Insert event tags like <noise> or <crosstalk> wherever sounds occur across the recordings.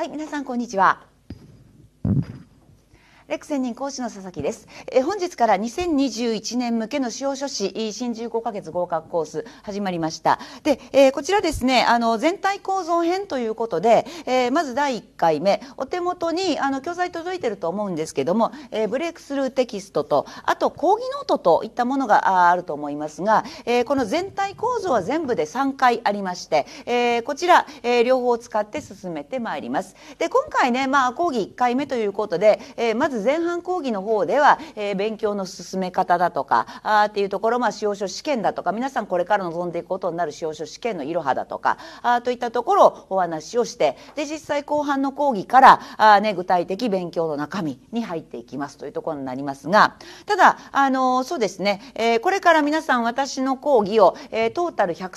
はい、皆さんこんにちは。レク専任講師の佐々木です。え本日から2021年向けの使用書士新15ヶ月合格コース始まりました。で、えこちらですね、あの全体構造編ということで、えまず第1回目、お手元にあの教材届いてると思うんですけども、えブレイクスルーテキストと、あと講義ノートといったものがあると思いますが、えこの全体構造は全部で3回ありまして、えこちら、え両方を使って進めてまいります。で、今回ね、まあ講義1回目ということで、えまず前半講義の方では、えー、勉強の進め方だとかあっていうところ、まあ、使用書試験だとか皆さんこれから望んでいくことになる使用書試験のいろはだとかあといったところをお話をしてで実際後半の講義からあ、ね、具体的勉強の中身に入っていきますというところになりますがただ、あのそうですね、えー、これから皆さん私の講義を、えー、トータル130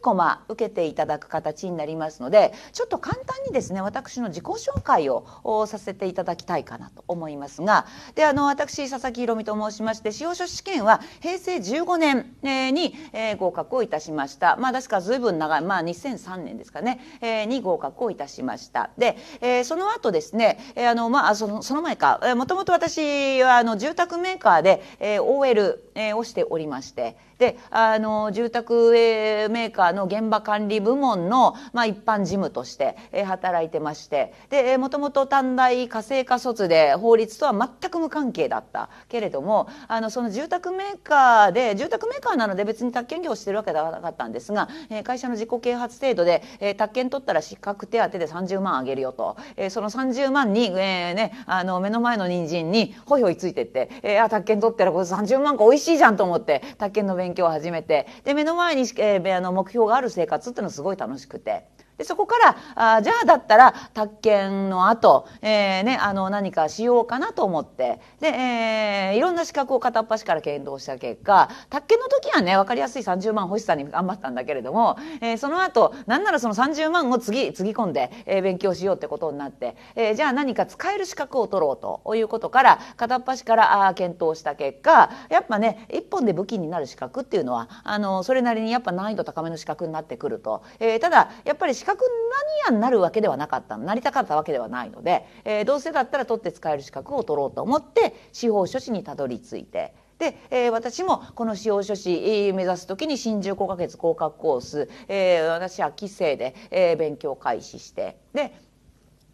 コマ受けていただく形になりますのでちょっと簡単にですね私の自己紹介をさせていただきたいかなと思います。ますがであの私佐々木宏美と申しまして司法書士試験は平成15年、に、合格をいたしました、まあ、確かかい随分長い、まあ、2003年ですかね、に合格をいたしましたで、えその後ですね、えあのまあ、そのその前かもともと私はあの住宅メーカーで、えー、OL えをしておりましてであの住宅メーカーの現場管理部門の、まあ、一般事務として、え働いてましてでもともと短大家政科卒で法律とは全く無関係だったけれどもあのその住宅メーカーで住宅メーカーなので別に宅建業をしてるわけではなかったんですが、え会社の自己啓発制度で、え宅建取ったら失格手当で30万あげるよと、えその30万に、えーね、あの目の前の人参にほひょいついてって、えー、あ宅建取ったらこれ30万個おいしいしいじゃんと思っての勉強を始めてで目の前に、えー、あの目標がある生活っていうのはすごい楽しくて。でそこからあじゃあだったら宅建の後、えーね、あの何かしようかなと思ってで、えー、いろんな資格を片っ端から検討した結果宅建の時はね分かりやすい30万欲しさに頑張ったんだけれども、えー、その後何ならその30万を次つぎ込んで、えー、勉強しようってことになって、えー、じゃあ何か使える資格を取ろうということから片っ端からあ検討した結果やっぱね一本で武器になる資格っていうのはあのそれなりにやっぱ難易度高めの資格になってくると、えー、ただやっぱり資格格何やになるわけではなかったなりたかったわけではないので、えー、どうせだったら取って使える資格を取ろうと思って司法書士にたどり着いてで、えー、私もこの司法書士目指す時に新十5ヶ月合格コース、えー、私秋生で、えー、勉強開始してで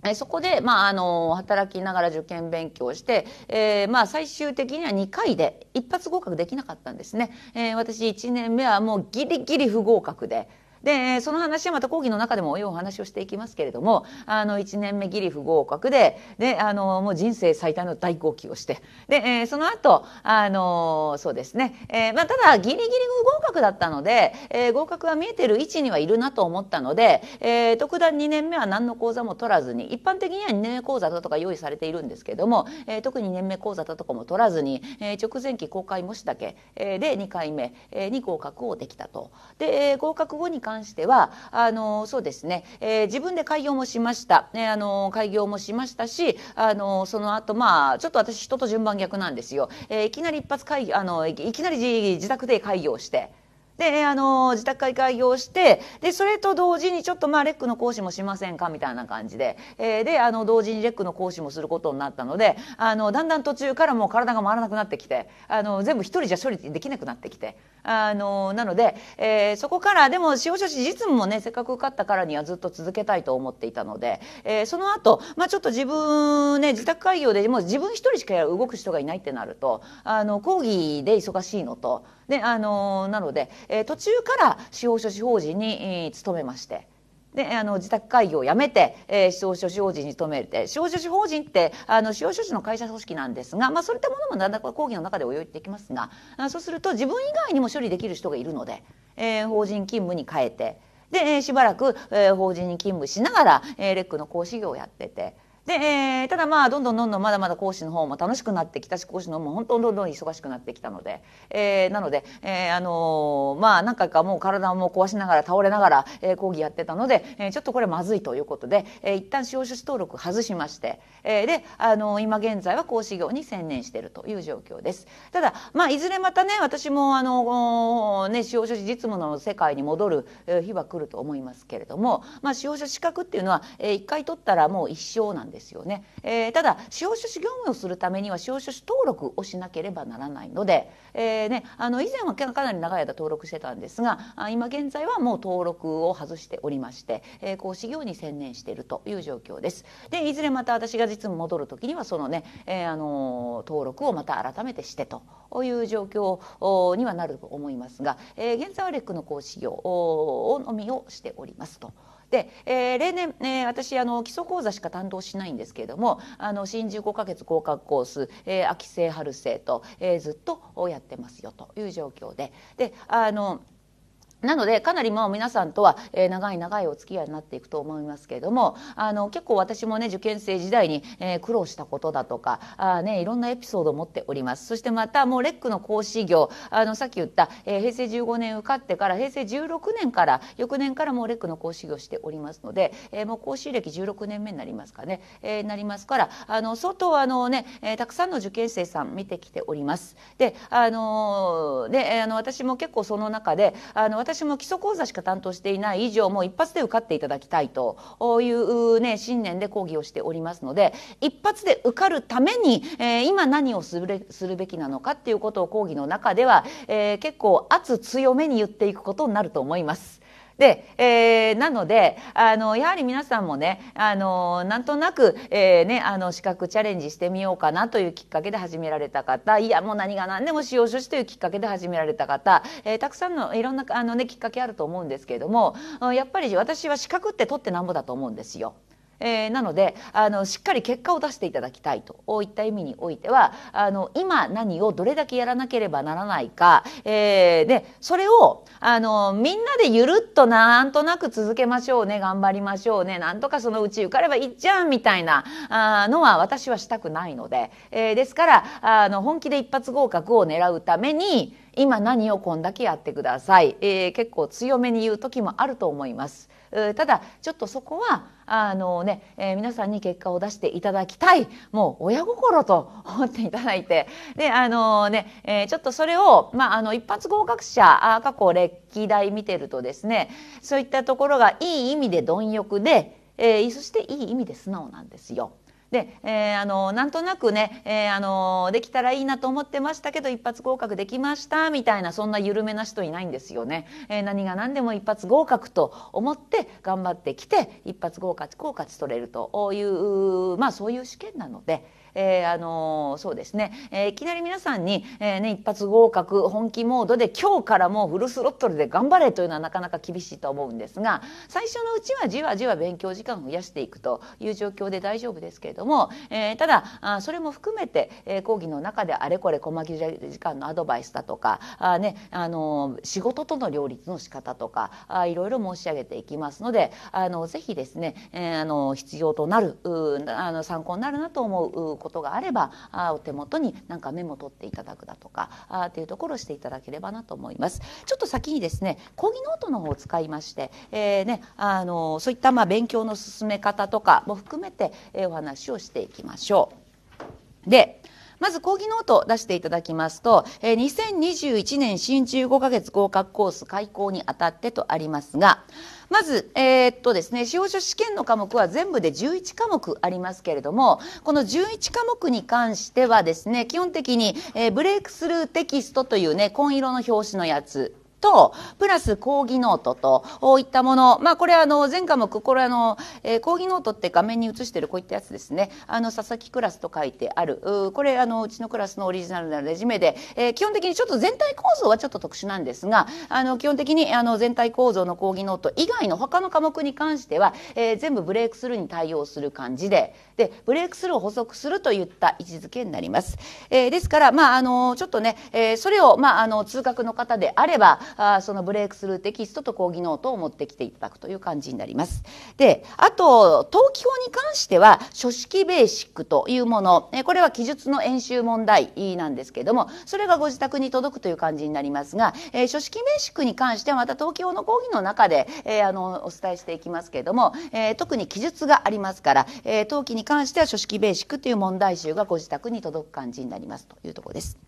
えそこで、まあ、あの働きながら受験勉強して、えー、まあ、最終的には2回で一発合格できなかったんですね、えー、私1年目はもうギリギリ不合格ででその話はまた講義の中でもお話をしていきますけれどもあの1年目ギリ不合格でであのもう人生最大の大号泣をしてで、えその後あのそうですね、えー、まあ、ただギリギリ不合格だったので、えー、合格は見えてる位置にはいるなと思ったので、えー、特段2年目は何の講座も取らずに一般的には2年目講座だとか用意されているんですけども、え特に2年目講座だとかも取らずに、え直前期公開模試だけ、えで2回目、えに合格をできたと。で、合格後関してはあのそうですね、えー、自分で開業もしました、ね、あの開業もしましたしあのその後まあちょっと私人と順番逆なんですよ、えー、いきなり一発開業あのいきなり自宅で開業して。であの自宅会開業してでそれと同時にちょっとまあレックの講師もしませんかみたいな感じで、えー、であの同時にレックの講師もすることになったのであのだんだん途中からもう体が回らなくなってきてあの全部一人じゃ処理できなくなってきてあのなので、えー、そこからでも司法書士実務もねせっかく受かったからにはずっと続けたいと思っていたので、えー、その後、まあちょっと自分ね自宅開業でもう自分一人しか動く人がいないってなるとあの講義で忙しいのと。であのなので、えー、途中から司法書士法人に、えー、勤めまして。であの自宅会議をやめて、えー、司法書士法人に勤めて司法書士法人ってあの司法書士の会社組織なんですが、まあ、そういったものもんだか講義の中で泳いできますがそうすると自分以外にも処理できる人がいるので、えー、法人勤務に変えてで、えー、しばらく、えー、法人に勤務しながら、えー、レックの講師業をやってて。で、えー、ただまあどんどんどんどんまだまだ講師の方も楽しくなってきたし講師の方も本当にどんどん忙しくなってきたので、えー、なので、えー、あのー、まあ何回かもう体も壊しながら倒れながら、えー、講義やってたので、えー、ちょっとこれまずいということで、えー、一旦使用書士登録外しまして、えー、で、あのー、今現在は講師業に専念しているという状況です。ただ、まあ、いずれまたね私もあの、ね、使用書士実務の世界に戻る日は来ると思いますけれども、まあ、使用書資格っていうのは、えー、1回取ったらもう一生なんですですよね、えー、ただ司法書士業務をするためには司法書士登録をしなければならないので、えーね、あの以前はかなり長い間登録してたんですが今現在はもう登録を外しておりまして、えー、講師業に専念しているという状況です。でいずれまた私が実務戻る時にはそのね、えー、あの登録をまた改めてしてという状況にはなると思いますが、えー、現在はレックの講師業をのみをしておりますと。で、えー、例年、えー、私あの基礎講座しか担当しないんですけれどもあの新十五か月合格コース、えー、秋生春生と、えー、ずっとやってますよという状況でであのなのでかなりまあ皆さんとは、え長い長いお付き合いになっていくと思いますけれどもあの結構私もね受験生時代に、え苦労したことだとかあ、ね、いろんなエピソードを持っておりますそしてまたもうレックの講師業あのさっき言った、え平成15年受かってから平成16年から翌年からもうレックの講師業しておりますので、えもう講師歴16年目になりますかね、えなりますからあの相当あのね、えたくさんの受験生さん見てきております。であのであの私も結構その中であの私も基礎講座しか担当していない以上も一発で受かっていただきたいというね信念で講義をしておりますので一発で受かるために、えー、今何をするするべきなのかっていうことを講義の中では、えー、結構圧強めに言っていくことになると思います。で、えー、なので、あの、やはり皆さんもね、あの、なんとなく、えー、ね、あの、資格チャレンジしてみようかなというきっかけで始められた方、いや、もう何が何でも使用書士というきっかけで始められた方、えー、たくさんのいろんな、あのね、きっかけあると思うんですけれども、やっぱり私は資格って取ってなんぼだと思うんですよ。えー、なのであのしっかり結果を出していただきたいといった意味においてはあの今何をどれだけやらなければならないか、えー、でそれをあのみんなでゆるっとなんとなく続けましょうね頑張りましょうねなんとかそのうち受かればいっちゃうみたいなあのは私はしたくないので、えー、ですからあの本気で一発合格を狙うために今何をこんだけやってください、えー、結構強めに言う時もあると思います。ただちょっとそこはあのね、えー、皆さんに結果を出していただきたい、もう親心と思っていただいて、で、あのね、えー、ちょっとそれを、まあ、あの、一発合格者、過去歴代見てるとですね、そういったところがいい意味で貪欲で、えー、そしていい意味で素直なんですよ。で、えー、あのなんとなくね、えー、あのできたらいいなと思ってましたけど一発合格できましたみたいなそんな緩めな人いないんですよね、えー、何が何でも一発合格と思って頑張ってきて一発合格合格取れるというまあそういう試験なので。えー、あのそうですね、えいきなり皆さんに、えね、一発合格本気モードで今日からもうフルスロットルで頑張れというのはなかなか厳しいと思うんですが最初のうちはじわじわ勉強時間を増やしていくという状況で大丈夫ですけれども、えただあそれも含めて、え講義の中であれこれ細切れ時間のアドバイスだとかあ、ね、あの仕事との両立の仕方とかあいろいろ申し上げていきますのであのぜひですね、えあの必要となるあの参考になるなと思うことことがあればあお手元に何かメモ取っていただくだとかあっていうところをしていただければなと思います。ちょっと先にですね講義ノートの方を使いまして、えー、ね、あのそういったまあ勉強の進め方とかも含めて、えお話をしていきましょう。でまず講義ノートを出していただきますと、えー、2021年新中5ヶ月合格コース開講にあたってとありますが、まず、えー、っとですね、司法書試験の科目は全部で11科目ありますけれども、この11科目に関してはですね、基本的に、えー、ブレイクスルーテキストというね、紺色の表紙のやつとプラス講義ノートといったもの、まあ、これあの全科目これあの、えー、講義ノートって画面に映してるこういったやつですねあの佐々木クラスと書いてあるこれあのうちのクラスのオリジナルなレジュメで、えー、基本的にちょっと全体構造はちょっと特殊なんですがあの基本的にあの全体構造の講義ノート以外の他の科目に関しては、えー、全部ブレイクスルーに対応する感じででブレイクスルーを補足するといった位置づけになります。えー、ですから、まあ、あのちょっとね、えー、それを、まあ、あの通学の方であればあそのブレイクスルーテキストと講義ノートを持ってきていただくという感じになります。であと登記法に関しては書式ベーシックというものこれは記述の演習問題なんですけどもそれがご自宅に届くという感じになりますが、えー、書式ベーシックに関してはまた東京の講義の中で、えー、あのお伝えしていきますけれども、えー、特に記述がありますから、えー、登記に関しては書式ベーシックという問題集がご自宅に届く感じになりますというところです。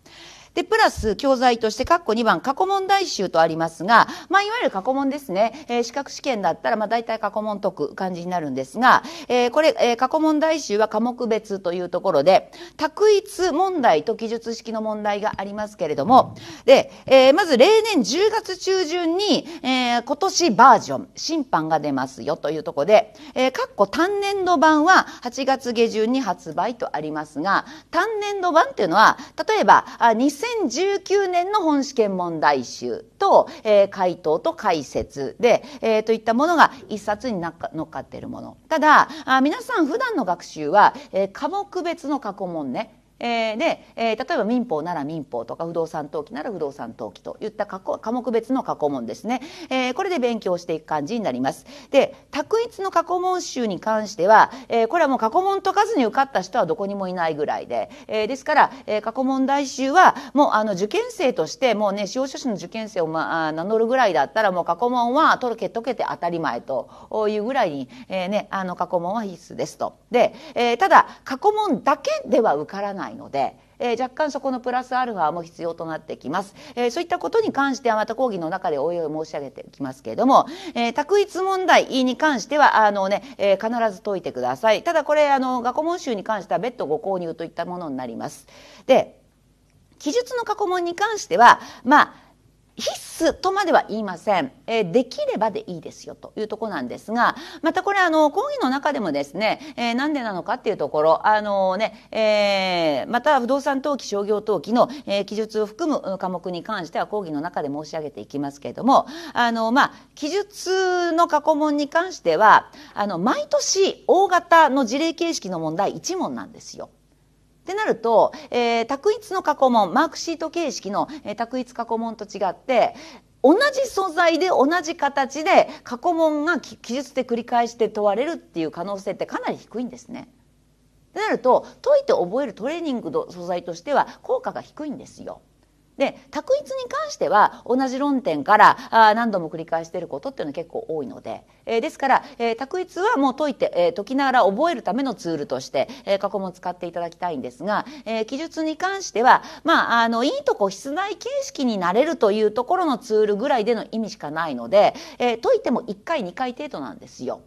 で、プラス教材として、括弧2番、過去問題集とありますが、まあ、いわゆる過去問ですね。えー、資格試験だったら、まあ、大体過去問解く感じになるんですが、えー、これ、えー、過去問題集は科目別というところで、択一問題と記述式の問題がありますけれども、で、えー、まず例年10月中旬に、えー、今年バージョン、審判が出ますよというところで、えー、括弧単年度版は8月下旬に発売とありますが、単年度版っていうのは、例えば、あ2 2019年の本試験問題集と、えー、回答と解説で、えー、といったものが一冊に乗っかっているもの。ただ、あ皆さん普段の学習は、えー、科目別の過去問ね、えー、で、えー、例えば民法なら民法とか不動産登記なら不動産登記といった科目別の過去問ですね、えー、これで勉強していく感じになります。で択一の過去問集に関しては、えー、これはもう過去問解かずに受かった人はどこにもいないぐらいで、えー、ですから、えー、過去問題集はもうあの受験生としてもうね司法書士の受験生を、ま、あ名乗るぐらいだったらもう過去問は解け解けて当たり前というぐらいに、えーね、あの過去問は必須ですと。で、えー、ただ過去問だけでは受からないないので、えー、若干そこのプラスアルファも必要となってきます、えー、そういったことに関してはまた講義の中でおいい申し上げていきますけれども、えー、択一問題に関してはあのね、え必ず解いてくださいただこれあの学校問集に関しては別途ご購入といったものになりますで記述の過去問に関してはまあ必須とまでは言いません、えー、できればでいいですよというとこなんですがまたこれあの講義の中でもですね、えー、なんでなのかっていうところあのね、えー、また不動産登記商業登記の、え記述を含む科目に関しては講義の中で申し上げていきますけれどもあのまあ記述の過去問に関してはあの毎年大型の事例形式の問題1問なんですよ。ってなると、えー、択一の過去問、マークシート形式の、えー、択一過去問と違って、同じ素材で同じ形で過去問が記述で繰り返して問われるっていう可能性ってかなり低いんですね。ってなると解いて覚えるトレーニングの素材としては効果が低いんですよ。で択一に関しては同じ論点からあ何度も繰り返していることっていうのは結構多いので、えー、ですから、えー、択一はもう解いて、えー、解きながら覚えるためのツールとして、えー、過去も使っていただきたいんですが、えー、記述に関しては、まあ、あのいいとこ室内形式になれるというところのツールぐらいでの意味しかないので、えー、解いても1回2回程度なんですよ。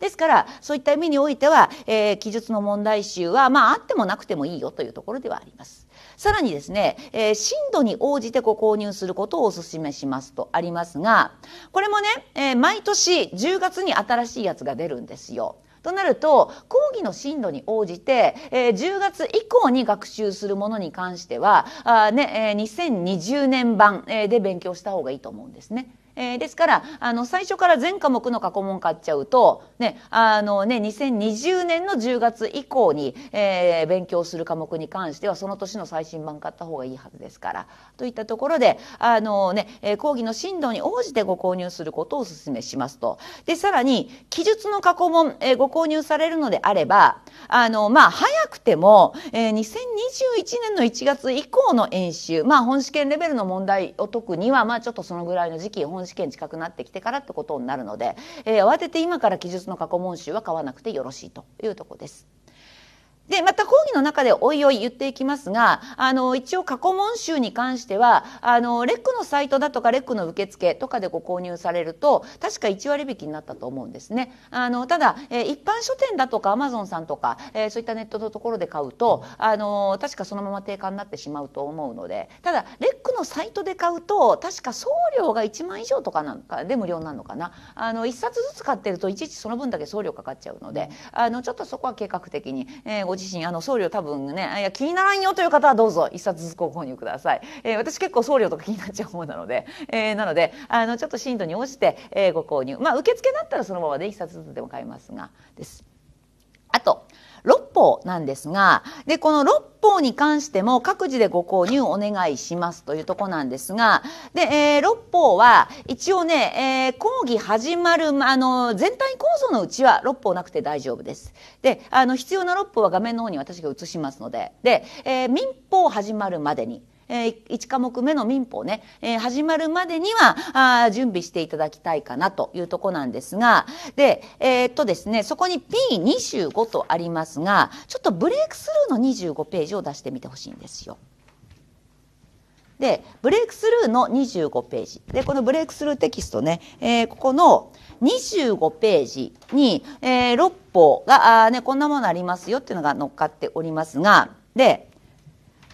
ですからそういった意味においては、えー、記述の問題集は、まあ、あってもなくてもいいよというところではあります。さらにですね、えー、度に応じてご購入することをお勧めしますとありますが、これもね、えー、毎年10月に新しいやつが出るんですよ。となると講義の進度に応じて、えー、10月以降に学習するものに関してはあ、ねえー、2020年版、えー、で勉強した方がいいと思うんですね。えー、ですからあの最初から全科目の過去問買っちゃうと、ねあのね、2020年の10月以降に、えー、勉強する科目に関してはその年の最新版買った方がいいはずですから。といったところであの、ね、講義の進度に応じてご購入することをお勧めしますと。でさらに記述の過去問、えー、ご購入されるのであればあの、まあ、早くても、えー、2021年の1月以降の演習、まあ、本試験レベルの問題を解くには、まあ、ちょっとそのぐらいの時期本試験近くなってきてからってことになるので、えー、慌てて今から記述の過去問集は買わなくてよろしいというとこです。で、また講義の中でおいおい言っていきますが、あの、一応過去問集に関しては、あの、レックのサイトだとかレックの受付とかでご購入されると、確か1割引きになったと思うんですね。あの、ただ、え一般書店だとかアマゾンさんとか、えそういったネットのところで買うと、あの、確かそのまま定価になってしまうと思うので、ただ、レックのサイトで買うと、確か送料が1万以上とかなんかで無料なのかな。あの、1冊ずつ買ってると、いちいちその分だけ送料かかっちゃうので、あの、ちょっとそこは計画的に、えーご自身あの送料多分ねいや気にならんよという方はどうぞ一冊ずつご購入ください、えー、私結構送料とか気になっちゃう方なので、えー、なのであのちょっと進度に応じて、えー、ご購入まあ受付だったらそのままで1冊ずつでも買えますがですあと六法なんですが、で、この六法に関しても各自でご購入お願いしますというとこなんですが、で、えー、六法は一応ね、えー、講義始まる、あの、全体構造のうちは六法なくて大丈夫です。で、あの、必要な六法は画面の方に私が映しますので、で、えー、民法始まるまでに、え1科目目の民法ね、始まるまでにはあ準備していただきたいかなというとこなんですがで、えー、っとですね、そこに P25 とありますがちょっとブレイクスルーの25ページを出してみてほしいんですよ。でブレイクスルーの25ページでこのブレイクスルーテキストね、えー、ここの25ページに、えー、6法があ、ね、こんなものありますよっていうのが載っかっておりますがで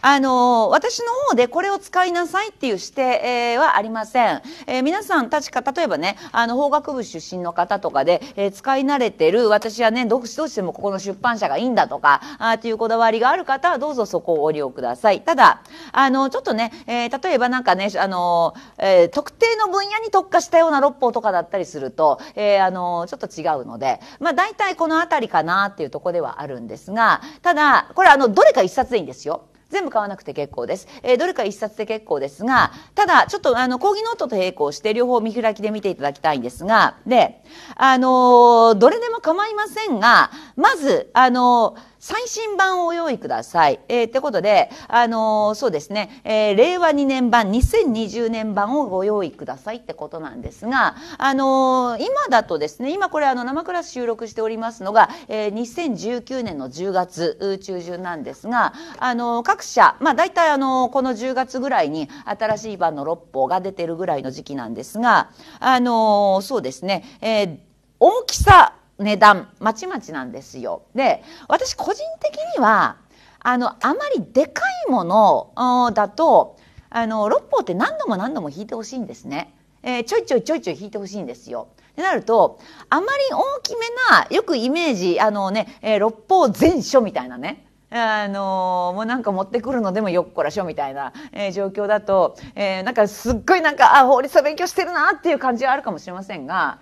あの私の方でこれを使いなさいっていう指定はありません、えー、皆さん確か例えばねあの法学部出身の方とかで、えー、使い慣れてる私はねどうしてもここの出版社がいいんだとかあっていうこだわりがある方はどうぞそこをご利用くださいただあのちょっとね、えー、例えばなんかねあの、え特定の分野に特化したような六法とかだったりすると、えあのちょっと違うのでまあ大体この辺りかなっていうとこではあるんですがただこれあのどれか一冊でいいんですよ全部買わなくて結構です、えー、どれか一冊で結構ですがただちょっとあの講義ノートと並行して両方見開きで見ていただきたいんですがであのー、どれでも構いませんがまずあのー最新版を用意ください。えー、ってことで、あのー、そうですね、えー、令和2年版、2020年版をご用意くださいってことなんですが、あのー、今だとですね、今これあの生クラス収録しておりますのが、えー、2019年の10月中旬なんですが、あのー、各社、まあ大体あのこの10月ぐらいに新しい版の6法が出てるぐらいの時期なんですが、あのそうですね、えー、大きさ値段まちまちなんですよ。で私個人的にはあのあまりでかいものだとあの六方って何度も何度も引いてほしいんですね。えー、ちょいちょいちょいちょい引いてほしいんですよ。ってなるとあまり大きめなよくイメージあのね、えー、六方全書みたいなねあのもうなんか持ってくるのでもよっこらしょみたいな、えー、状況だと、えー、なんかすっごいなんかあ法律を勉強してるなっていう感じはあるかもしれませんが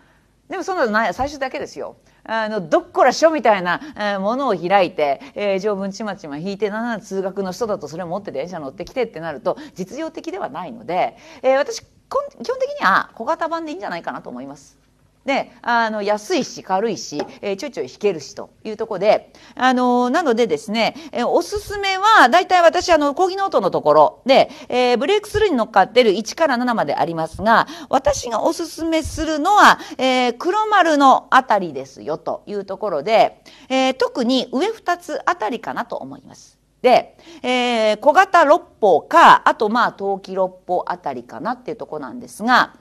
でもそんなのない最初だけですよ。あの、どっこらしょみたいなものを開いて、えー、条文ちまちま引いて、な通学の人だとそれを持って電車乗ってきてってなると、実用的ではないので、えー、私、基本的には小型版でいいんじゃないかなと思います。ね、あの安いし軽いし、えー、ちょいちょい引けるしというとこで、あのー、なのでですね、えー、おすすめは大体私あの講義ノートのところで、えブレイクスルーに乗っかってる1から7までありますが私がおすすめするのは、え黒丸のあたりですよというところで、え特に上2つあたりかなと思います。で、え小型六方かあとまあ陶器六方あたりかなっていうとこなんですが。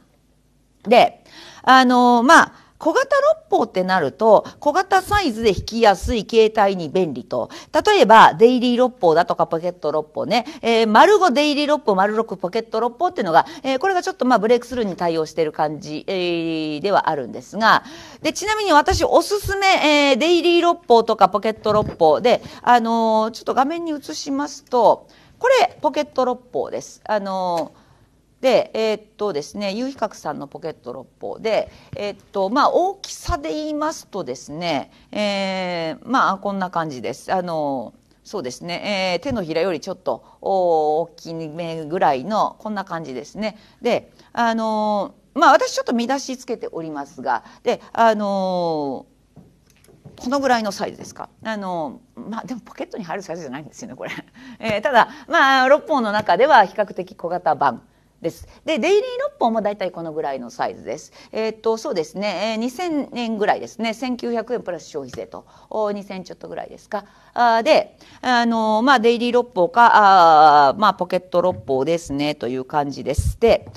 で、あのー、まあ、小型六方ってなると、小型サイズで引きやすい携帯に便利と。例えば、デイリー六方だとかポケット六方ね。えー、丸5デイリー六方、丸6ポケット六方っていうのが、えー、これがちょっとまあブレイクスルーに対応している感じ、えー、ではあるんですが。で、ちなみに私おすすめ、えー、デイリー六方とかポケット六方で、あのー、ちょっと画面に映しますと、これ、ポケット六方です。あのーで、えー、っとですね、有比較さんのポケット六方で、えー、っと、まあ、大きさで言いますとですね、えー、まあ、こんな感じです。あの、そうですね、えー、手のひらよりちょっと大きめぐらいの、こんな感じですね。で、あの、まあ、私ちょっと見出しつけておりますが、で、あの、このぐらいのサイズですか。あの、まあ、でもポケットに入るサイズじゃないんですよね、これ。えー、ただ、まあ、六本の中では比較的小型版。です。で、デイリー六本もだいたいこのぐらいのサイズです。えー、っと、そうですね、えー、2000円ぐらいですね、1900円プラス消費税と、お2000ちょっとぐらいですか。あで、あのー、まあ、デイリー六本か、あまあ、ポケット六本ですね、という感じです。で、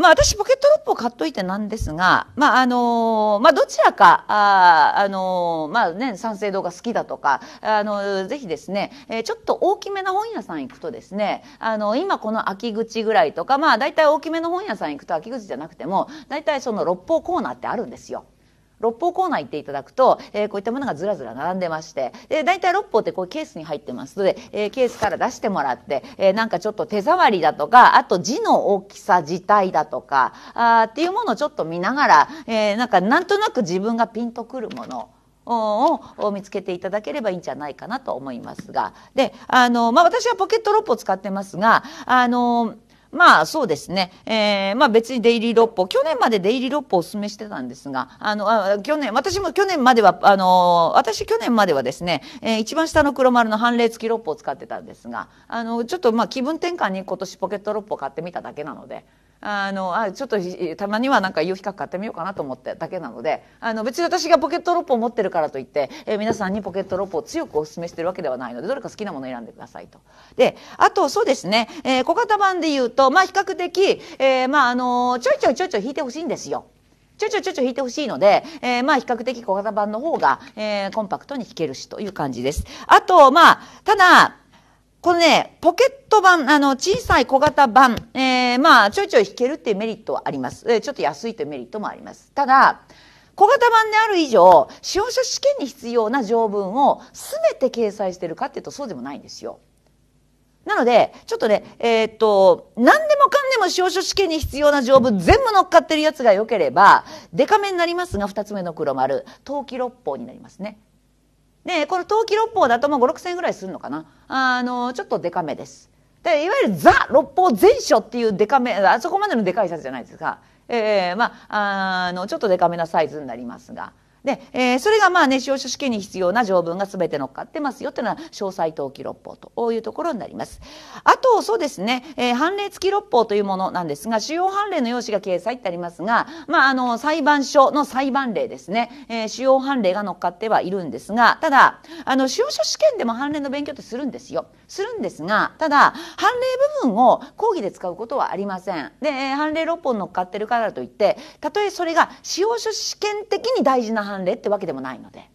まあ、私ポケットロップを買っといてなんですが、まああのまあ、どちらかあ、あのまあね、三省堂が好きだとか、あのぜひですね、えちょっと大きめな本屋さん行くとですねあの今この秋口ぐらいとか、まあ、大体大きめの本屋さん行くと秋口じゃなくても大体その六方コーナーってあるんですよ。六方コーナー行っていただくと、えー、こういったものがずらずら並んでまして、で、大体六方ってこうケースに入ってますので、えー、ケースから出してもらって、えー、なんかちょっと手触りだとか、あと字の大きさ、自体だとか、あっていうものをちょっと見ながら、えー、なんかなんとなく自分がピンとくるもの、を見つけていただければいいんじゃないかなと思いますが。で、あの、まあ、私はポケットロ方プを使ってますが、あの、まあそうですね、えー、まあ別にデイリー六歩、去年までデイリー六歩をお勧めしてたんですが、あの、去年、私も去年までは、あの、私去年まではですね、えー、一番下の黒丸の判例付き六歩を使ってたんですが、あの、ちょっとまあ気分転換に今年ポケット六を買ってみただけなので、あのあちょっとたまにはなんか夕日閣買ってみようかなと思ってだけなのであの別に私がポケットロップを持ってるからといって、え皆さんにポケットロップを強くお勧めしてるわけではないのでどれか好きなものを選んでくださいと。であとそうですね、えー、小型版で言うと、まあ、比較的、えー、まあ、あのちょいちょいちょいちょい弾いてほしいんですよ。ちょちょちょちょ弾いてほしいので、えー、まあ比較的小型版の方が、えー、コンパクトに弾けるしという感じです。あと、まあ、ただ、このね、ポケット版、あの、小さい小型版、えー、まあ、ちょいちょい弾けるっていうメリットはあります。えー、ちょっと安いというメリットもあります。ただ、小型版である以上、使用者試験に必要な条文を全て掲載してるかっていうとそうでもないんですよ。なので、ちょっとね、えー、っと、何でもかんでも司法書試験に必要な条文全部乗っかってるやつが良ければ、デカめになりますが、2つ目の黒丸、登記六法になりますね。で、この登記六法だともう5、6千円ぐらいするのかな。あの、ちょっとデカめです。で、いわゆるザ六法全書っていうデカめ、あそこまでのデカいサイズじゃないですか。えー、まあ、あの、ちょっとデカめなサイズになりますが。で、えー、それがまあね使用書試験に必要な条文が全て乗っかってますよというのは詳細登記六法というところになります。あとそうですね、えー、判例付き六法というものなんですが主要判例の用紙が掲載ってありますが、まあ、あの裁判所の裁判例ですね、えー、主要判例が乗っかってはいるんですがただあの使用書試験でも判例の勉強ってするんですよ。するんですがただ判例部分を講義で使うことはありません。で判例6本乗っかってるからといってたとえそれが司法書士試験的に大事な判例ってわけでもないので。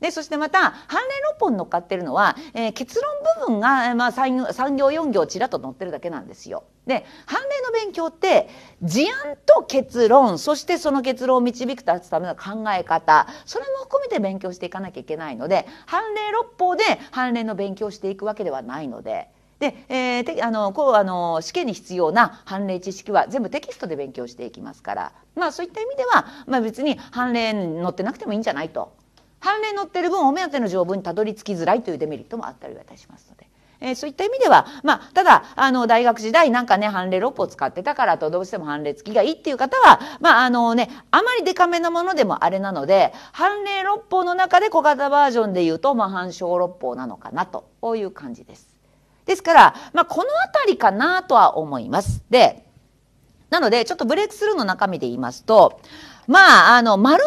でそしてまた判例六法に乗っかってるのは、えー、結論部分が、まあ、3, 3行4行ちらっと載ってるだけなんですよ。で判例の勉強って事案と結論そしてその結論を導くための考え方それも含めて勉強していかなきゃいけないので判例六法で判例の勉強をしていくわけではないので。で、えー、あのこうあの試験に必要な判例知識は全部テキストで勉強していきますから、まあ、そういった意味では、まあ、別に判例に載ってなくてもいいんじゃないと判例載ってる分お目当ての条文にたどり着きづらいというデメリットもあったりはいたしますので。えー、そういった意味では、まあ、ただあの大学時代なんかね判例6を使ってたからとどうしても判例付きがいいっていう方は、まああのね、あまりデカめなものでもあれなので判例6法の中で小型バージョンで言うと、まあ、反証6法なのかなという感じです。ですから、まあ、この辺りかなとは思います。でなのでちょっとブレイクスルーの中身で言いますとまあ、あの、丸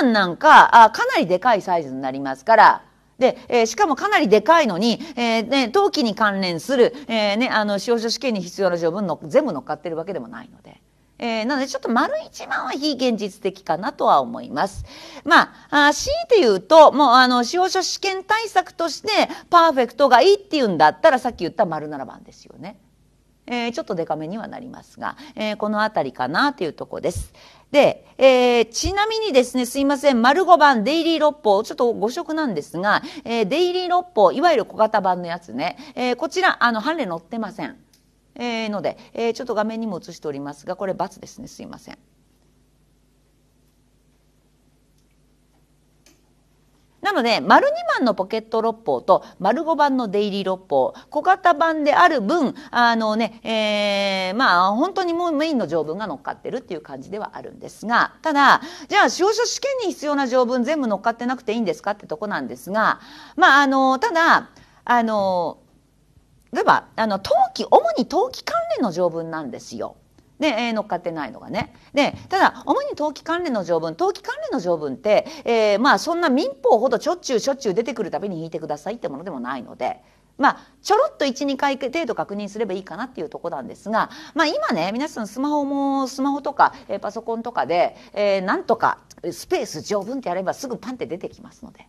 1万なんか、あかなりでかいサイズになりますから、で、えー、しかもかなりでかいのに、えー、ね、登記に関連する、えー、ね、あの、司法書試験に必要な条文の全部乗っかってるわけでもないので。えー、なのでちょっと丸一万は非現実的かなとは思います。まあ、あ強いて言うと、もうあの、司法書試験対策としてパーフェクトがいいっていうんだったら、さっき言った丸7番ですよね。えー、ちょっとデカめにはなりますが、えー、この辺りかなというとこです。で、えー、ちなみにですね、すいません、丸5番、デイリー六法、ちょっと誤色なんですが、えー、デイリー六法、いわゆる小型版のやつね、えー、こちら、あの、判例載ってません。えー、ので、えー、ちょっと画面にも映しておりますが、これ、×ですね、すいません。なので丸2番のポケット六法と丸5番のデイリー六法小型版である分あのね、えー、まあ本当にもうメインの条文が乗っかってるっていう感じではあるんですがただじゃあ司法書試験に必要な条文全部乗っかってなくていいんですかってとこなんですがまああのただあの例えばあの登記主に登記関連の条文なんですよ。で、えー、乗っかってないのがね。で、ただ、主に登記関連の条文、登記関連の条文って、えー、まあ、そんな民法ほどしょっちゅうしょっちゅう出てくるたびに引いてくださいってものでもないので、まあ、ちょろっと1、2回程度確認すればいいかなっていうとこなんですが、まあ、今ね、皆さんスマホも、スマホとか、えー、パソコンとかで、えー、なんとか、スペース条文ってやればすぐパンって出てきますので。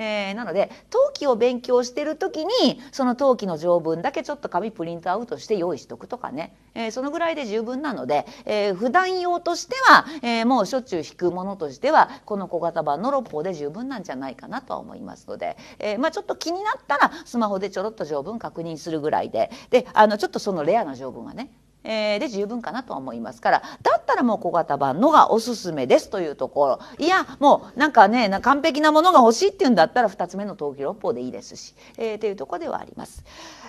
えー、なので陶器を勉強してる時にその陶器の条文だけちょっと紙プリントアウトして用意しとくとかね、えー、そのぐらいで十分なので、えー、普段用としては、えー、もうしょっちゅう引くものとしてはこの小型版の6法で十分なんじゃないかなとは思いますので、えーまあ、ちょっと気になったらスマホでちょろっと条文確認するぐらいでであのちょっとそのレアな条文はねえー、で十分かなとは思いますからだったらもう小型版のがおすすめですというところいやもうなんかね完璧なものが欲しいっていうんだったら2つ目の登記六法でいいですし、えー、というところではあります。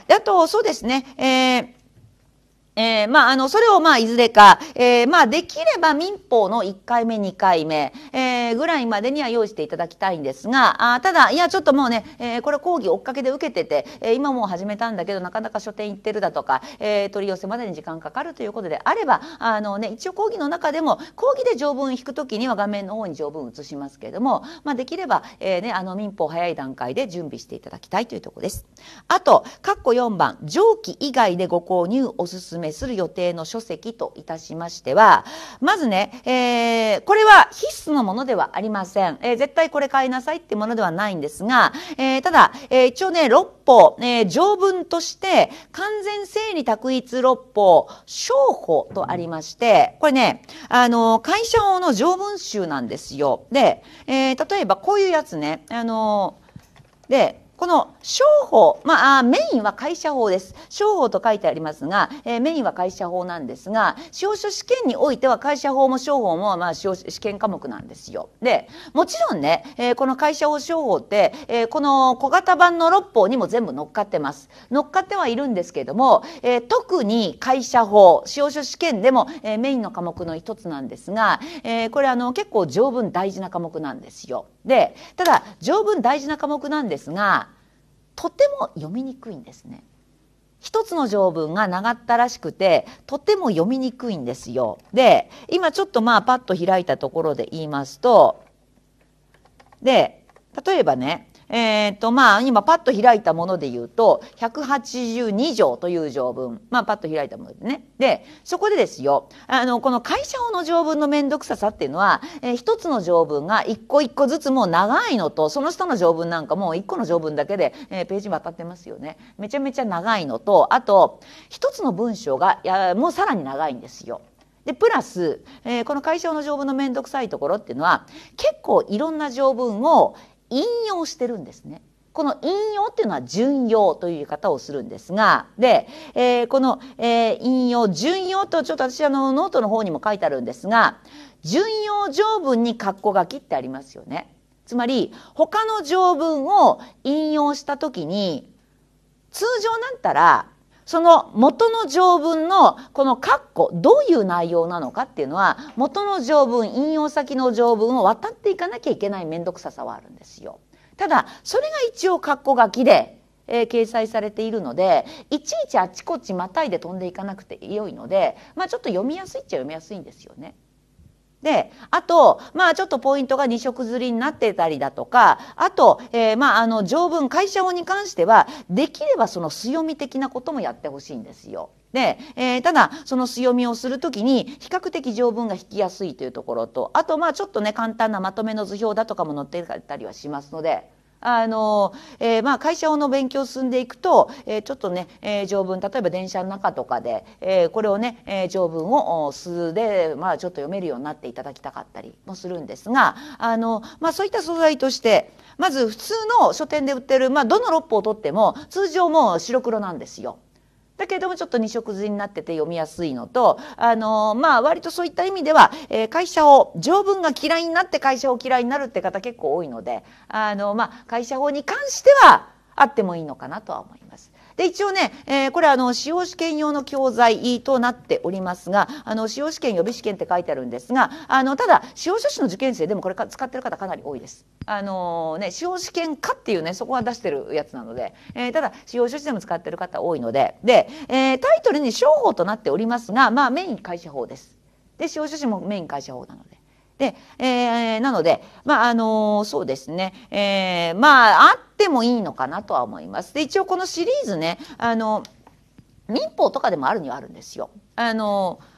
であとそうですね、えーえー、まあ、あの、それを、まあ、いずれか、えー、まあ、できれば民法の1回目、2回目、えー、ぐらいまでには用意していただきたいんですが、あただ、いや、ちょっともうね、えー、これ講義追っかけで受けてて、えー、今もう始めたんだけど、なかなか書店行ってるだとか、えー、取り寄せまでに時間かかるということであれば、あのね、一応講義の中でも、講義で条文引くときには画面の方に条文移しますけれども、まあ、できれば、えー、ね、あの、民法早い段階で準備していただきたいというところです。あと、括弧4番、上記以外でご購入おすすめ明する予定の書籍といたしましては、まずね、えー、これは必須のものではありません。えー、絶対これ買いなさいってものではないんですが、えー、ただ、えー、一応ね、6法、えー、条文として、完全整理択一六法、商法とありまして、これね、あの、会社法の条文集なんですよ。で、えー、例えばこういうやつね、あの、で、この商法、まあ、メインは会社法です。商法と書いてありますが、えー、メインは会社法なんですが、司法書試験においては会社法も商法も、まあ、司法試験科目なんですよ。で、もちろんね、えー、この会社法商法って、えー、この小型版の6法にも全部乗っかってます。乗っかってはいるんですけれども、えー、特に会社法、司法書試験でも、えー、メインの科目の一つなんですが、えー、これあの結構条文大事な科目なんですよ。でただ条文大事な科目なんですがとても読みにくいんですね。一つの条文が長ったらしくてとても読みにくいんですよ。で今ちょっとまあパッと開いたところで言いますとで例えばねえー、っとまあ今パッと開いたもので言うと182条という条文まあパッと開いたものでねでそこでですよあのこの会社法の条文の面倒くささっていうのは、えー、一つの条文が一個一個ずつもう長いのとその下の条文なんかもう一個の条文だけで、えー、ページ渡ってますよねめちゃめちゃ長いのとあと一つの文章がいやもうさらに長いんですよ。でプラス、えー、この会社法の条文の面倒くさいところっていうのは結構いろんな条文を引用してるんですね。この引用っていうのは順用という言い方をするんですが、で、えー、この、えー、引用、順用とちょっと私あのノートの方にも書いてあるんですが、順用条文に括弧書きってありますよね。つまり、他の条文を引用したときに、通常なったら、その元の条文のこの括弧どういう内容なのかっていうのは元の条文引用先の条文を渡っていかなきゃいけない面倒くささはあるんですよ。ただそれが一応括弧書きでえー、掲載されているのでいちいちあちこちまたいで飛んでいかなくて良いので、まあ、ちょっと読みやすいっちゃ読みやすいんですよね。で、あと、まあちょっとポイントが2色ずりになってたりだとか、あと、えー、まああの条文、会社法に関しては、できればその強み的なこともやってほしいんですよ。で、えー、ただその強みをするときに比較的条文が引きやすいというところとあとまあちょっとね簡単なまとめの図表だとかも載ってたりはしますのであの、えー、まあ会社の勉強進んでいくと、えー、ちょっとね、えー、条文例えば電車の中とかで、えー、これをね、えー、条文を数で、まあ、ちょっと読めるようになっていただきたかったりもするんですがあの、まあ、そういった素材としてまず普通の書店で売ってる、まあ、どの六歩を取っても通常もう白黒なんですよ。だけれどもちょっと二色図になってて読みやすいのと、あのまあ、割とそういった意味では、えー、会社を、条文が嫌いになって会社を嫌いになるって方結構多いので、あのまあ、会社法に関してはあってもいいのかなとは思います。で、一応ね、えー、これあの、司法試験用の教材となっておりますが、あの、司法試験予備試験って書いてあるんですが、あの、ただ、司法書士の受験生でもこれ使ってる方かなり多いです。あのね、司法試験科っていうね、そこは出してるやつなので、えー、ただ、司法書士でも使ってる方多いので、で、えー、タイトルに商法となっておりますが、まあ、メイン会社法です。で、司法書士もメイン会社法なので。で、えー、なので、まあ、あのー、そうですね、えー、まあ、あってもいいのかなとは思います。で、一応このシリーズね、あの、民法とかでもあるにはあるんですよ。あのー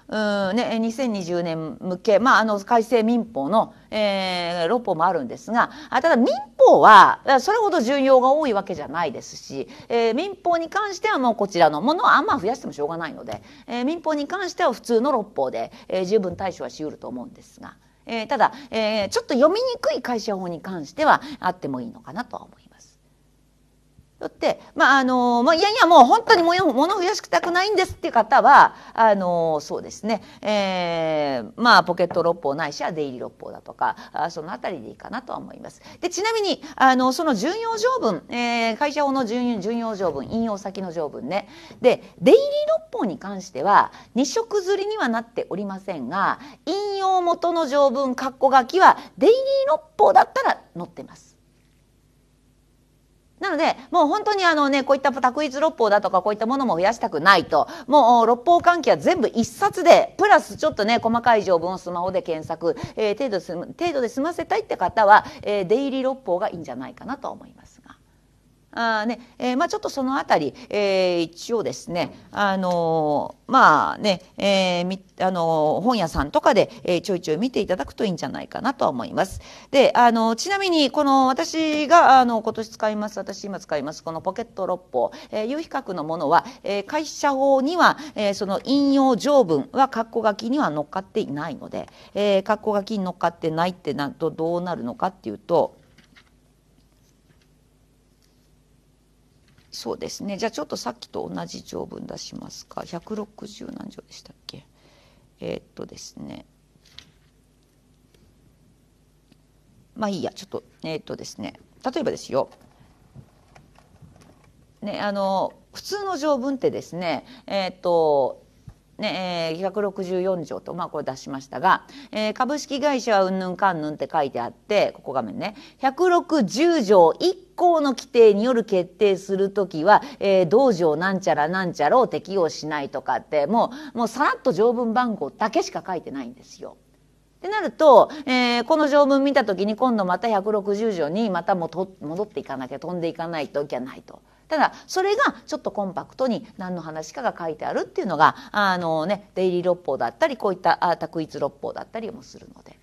うんね、2020年向け、まあ、あの改正民法の、えー、6法もあるんですがただ民法はそれほど順用が多いわけじゃないですし、えー、民法に関してはもうこちらのものはあんま増やしてもしょうがないので、えー、民法に関しては普通の6法で、えー、十分対処はしうると思うんですが。えー、ただ、えー、ちょっと読みにくい会社法に関してはあってもいいのかなとは思います。よって、まああのまあ、いやいやもう本当に物増やしたくないんですっていう方はあのそうですね、えーまあ、ポケット六法ないしは出入り六法だとかあその辺りでいいかなとは思います。でちなみにあのその順用条文、えー、会社法の順用条文引用先の条文ねで出入り六法に関しては2色刷りにはなっておりませんが引用元の条文括弧書きは出入り六法だったら載ってます。なので、もう本当にあのね、こういった択一六法だとか、こういったものも増やしたくないと、もう六法関係は全部一冊で、プラスちょっとね、細かい条文をスマホで検索、えー、程度す程度で済ませたいって方は、えー、デイリー六法がいいんじゃないかなと思います。あねえー、まあ、ちょっとその辺り、えー、一応ですね、あのー、まあね、えーみあのー、本屋さんとかで、えちょいちょい見ていただくといいんじゃないかなと思います。で、あのちなみにこの私があの今年使います私今使いますこのポケット六法、えー、有比較のものは、え会社法には、えその引用条文は括弧書きには乗っかっていないので、えー、括弧書きに乗っかってないってなるとどうなるのかっていうと。そうですねじゃあちょっとさっきと同じ条文出しますか160何条でしたっけえー、っとですねまあいいやちょっとえー、っとですね例えばですよねあの普通の条文ってですねえー、っとねえー、264条と、まあ、これ出しましたが、えー、株式会社はうんぬんかんぬんって書いてあってここ画面ね160条1項の規定による決定するときは、えー、道場なんちゃらなんちゃらを適用しないとかってもうもうさらっと条文番号だけしか書いてないんですよ。ってなると、えー、この条文見た時に今度また160条にまたもと戻っていかなきゃ飛んでいかないといけないと。ただそれがちょっとコンパクトに何の話かが書いてあるっていうのがあのねデイリー六法だったりこういった択一六法だったりもするので。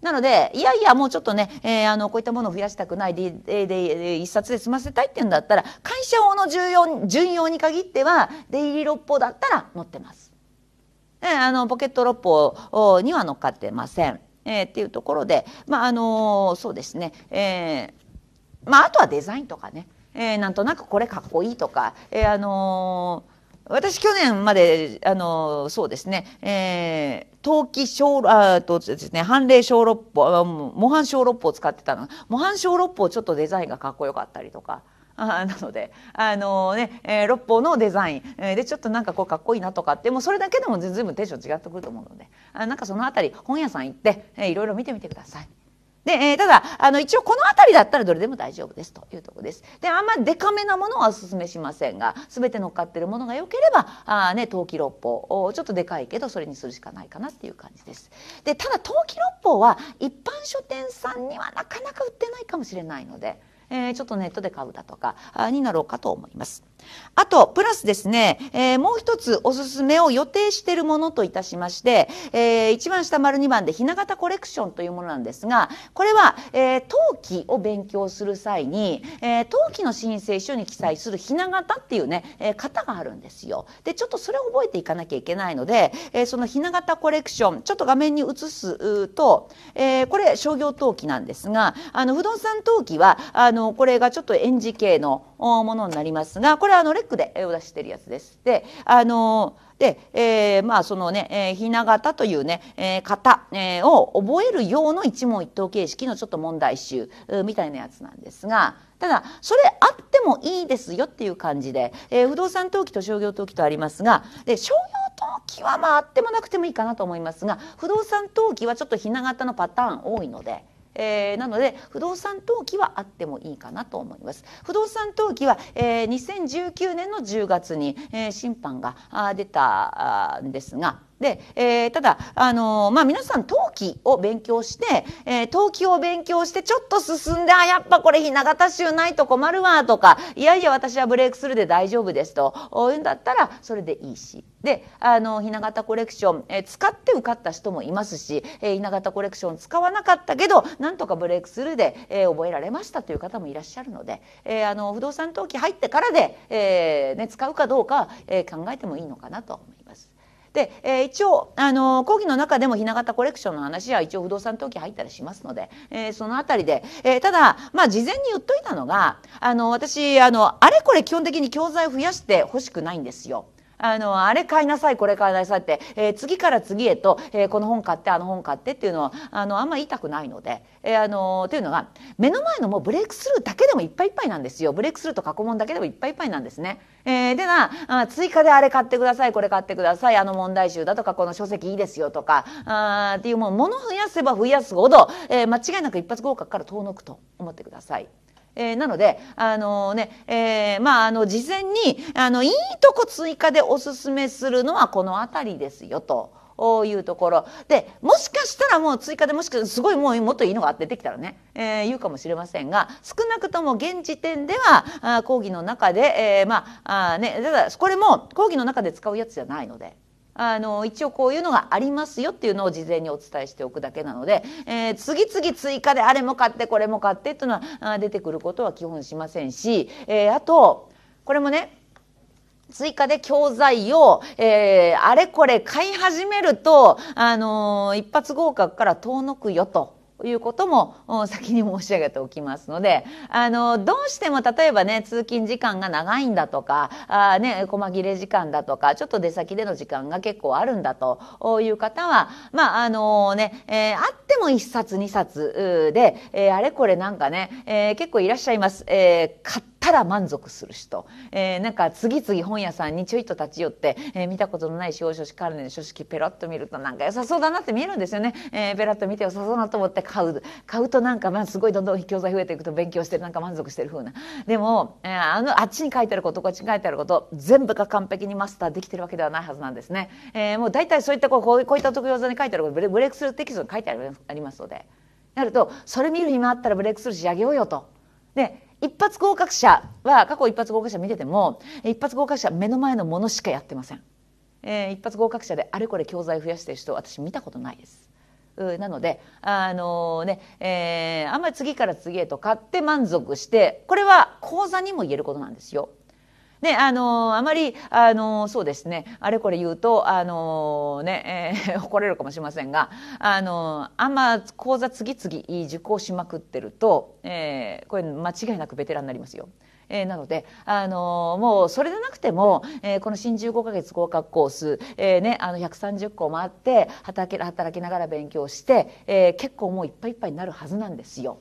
なので、いやいや、もうちょっとね、えー、あの、こういったものを増やしたくない、で、で、で一冊で済ませたいっていうんだったら、会社法の重要、順用に限っては、出入り六法だったら載ってます。えー、あの、ポケット六法には乗っかってません。えー、っていうところで、まあ、あのそうですね、えー、まあ、あとはデザインとかね。えー、なんとなくこれかっこいいとか、えー、あのー私去年まで、あの、そうですね、えー、陶器小、あとですね、判例小六法、模範小六法を使ってたの。模範小六法ちょっとデザインがかっこよかったりとか。あなので、あのね、えー、六方のデザイン、えー、で、ちょっとなんかこうかっこいいなとかって、もうそれだけでもずいぶんテンション違ってくると思うので、あなんかそのあたり、本屋さん行って、えー、いろいろ見てみてください。で、えー、ただあの一応この辺りだったらどれでも大丈夫ですというとこです。であんまりデカめなものはおすすめしませんが全て乗っかってるものが良ければあ、ね、陶器六方ちょっとでかいけどそれにするしかないかなっていう感じです。でただ陶器六方は一般書店さんにはなかなか売ってないかもしれないので、えー、ちょっとネットで買うだとかになろうかと思います。あと、プラスですね、えー、もう一つおすすめを予定しているものといたしまして、えー、1番下丸2番でひな形コレクションというものなんですが、これは、えー、陶器を勉強する際に、えー、陶器の申請書に記載するひな形っていうね、えー、型があるんですよ。で、ちょっとそれを覚えていかなきゃいけないので、えー、そのひな形コレクション、ちょっと画面に映すと、えー、これ商業陶器なんですが、あの、不動産陶器は、あの、これがちょっと円じ系のものになりますが、これれあのレックでを出してるやつです。であので、えー、まあそのね、えー、ひな形というね、えー、型、えー、を覚える用の一問一答形式のちょっと問題集みたいなやつなんですがただそれあってもいいですよっていう感じで、えー、不動産登記と商業登記とありますがで商業登記はまああってもなくてもいいかなと思いますが不動産登記はちょっとひな形のパターン多いので。えー、なので不動産登記はあってもいいかなと思います不動産登記は、えー、2019年の10月に、えー、審判が出たんですがで、えー、ただ、あのー、まあ、皆さん、登記を勉強して、えー、登記を勉強して、ちょっと進んで、あ、やっぱこれ、ひな形州ないと困るわ、とか、いやいや、私はブレイクスルーで大丈夫ですと、というんだったら、それでいいし。であの雛形コレクション、えー、使って受かった人もいますし、えー、雛形コレクション使わなかったけどなんとかブレイクスルーで、えー、覚えられましたという方もいらっしゃるので、えー、あの不動産登記入ってからで、えーね、使うかどうか、えー、考えてもいいのかなと思います。で、えー、一応あの講義の中でも雛形コレクションの話は一応不動産登記入ったりしますので、えー、その辺りで、えー、ただ、まあ、事前に言っといたのがあの私あのあれこれ基本的に教材を増やしてほしくないんですよ。あの、あれ買いなさい、これ買いなさいって、えー、次から次へと、えー、この本買って、あの本買ってっていうのは、あの、あんま言いたくないので、えー、あのー、というのが、目の前のもうブレイクスルーだけでもいっぱいいっぱいなんですよ。ブレイクスルーと過去問だけでもいっぱいいっぱいなんですね。えー、でなあ、追加であれ買ってください、これ買ってください、あの問題集だとか、この書籍いいですよとか、あっていうもう、物増やせば増やすほど、えー、間違いなく一発合格から遠のくと思ってください。えー、なので、あのね、えー、まあ、あの、事前に、あの、いいとこ追加でおすすめするのはこの辺りですよ、と。いうところでもしかしたらもう追加でもしかすごいもうもっといいのが出てきたらね、えー、言うかもしれませんが少なくとも現時点ではあ講義の中で、えー、まああねただこれも講義の中で使うやつじゃないので。あの一応こういうのがありますよっていうのを事前にお伝えしておくだけなので、えー、次々追加であれも買ってこれも買ってっていうのは出てくることは基本しませんし、えー、あとこれもね追加で教材を、えー、あれこれ買い始めると、あのー、一発合格から遠のくよと。いうことも先に申し上げておきますのであのどうしても例えばね通勤時間が長いんだとかあ、ね、細切れ時間だとかちょっと出先での時間が結構あるんだという方はまああのね、えー、あっても1冊2冊で、えー、あれこれなんかね、えー、結構いらっしゃいます。えーただ満足する人、えー、なんか次々本屋さんにちょいと立ち寄って、えー、見たことのない司法書士関連の書式ペロッと見るとなんか良さそうだなって見えるんですよね、えー、ペロッと見て良さそうなと思って買う買うとなんかまあすごいどんどん教材増えていくと勉強してなんか満足してる風なでも、えー、あのあっちに書いてあることこっちに書いてあること全部が完璧にマスターできてるわけではないはずなんですね、えー、もう大体そういったこうこういった特養座に書いてあることブレブレイクスルーテキストに書いてありますのでなるとそれ見る暇あったらブレイクスルー仕上げようよと。で一発合格者は過去一発合格者見てても一発合格者目の前のものしかやってません、えー、一発合格者であれこれ教材増やしてる人私見たことないですなのであのー、ね、えー、あんまり次から次へと買って満足してこれは講座にも言えることなんですよね、あのあまり、あのそうですね、あれこれ言うと、あのね、えー、<laughs> 怒れるかもしれませんが、あのあんま講座次々受講しまくってると、えー、これ間違いなくベテランになりますよ。えー、なので、あのー、もうそれでなくても、えー、この新15か月合格コース、えーね、あの130校もあって働き働きながら勉強して、えー、結構もういっぱいいっぱいになるはずなんですよ。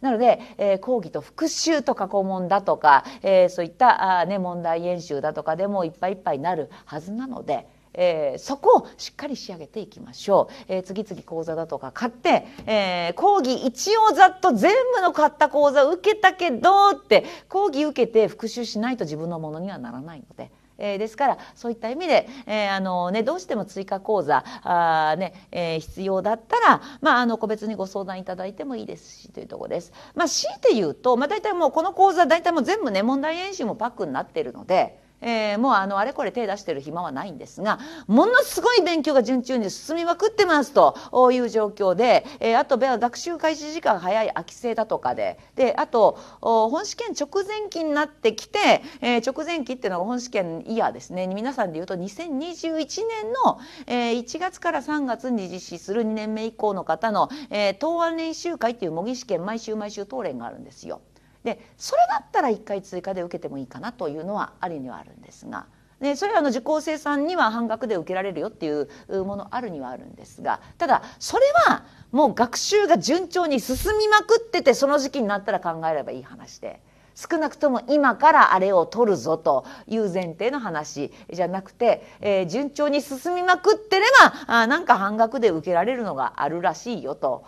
なので、えー、講義と復習と過去問だとか、えー、そういったあ、ね、問題演習だとかでもいっぱいいっぱいになるはずなので。えー、そこをしっかり仕上げていきましょう、えー、次々講座だとか買って、えー、講義一応ざっと全部の買った講座受けたけどって講義受けて復習しないと自分のものにはならないので。えー、ですからそういった意味で、えーあのね、どうしても追加講座あ、ねえー、必要だったら、まあ、あの個別にご相談いただいてもいいですしというところです。まあ、強いて言うと、まあ、大体もうこの講座大体もう全部ね問題演習もパックになっているので。えー、もうあのあれこれ手出してる暇はないんですがものすごい勉強が順調に進みまくってますという状況で、えー、あと学習開始時間早い秋生だとかでであと本試験直前期になってきて、えー、直前期っていうのが本試験イヤーですね皆さんで言うと2021年の、えー、1月から3月に実施する2年目以降の方の、えー、答案練習会っていう模擬試験毎週毎週答練があるんですよ。でそれだったら1回追加で受けてもいいかなというのはあるにはあるんですが。ね、それはあの受講生さんには半額で受けられるよっていうものあるにはあるんですがただそれはもう学習が順調に進みまくっててその時期になったら考えればいい話で少なくとも今からあれを取るぞという前提の話じゃなくて、えー、順調に進みまくってればあなんか半額で受けられるのがあるらしいよと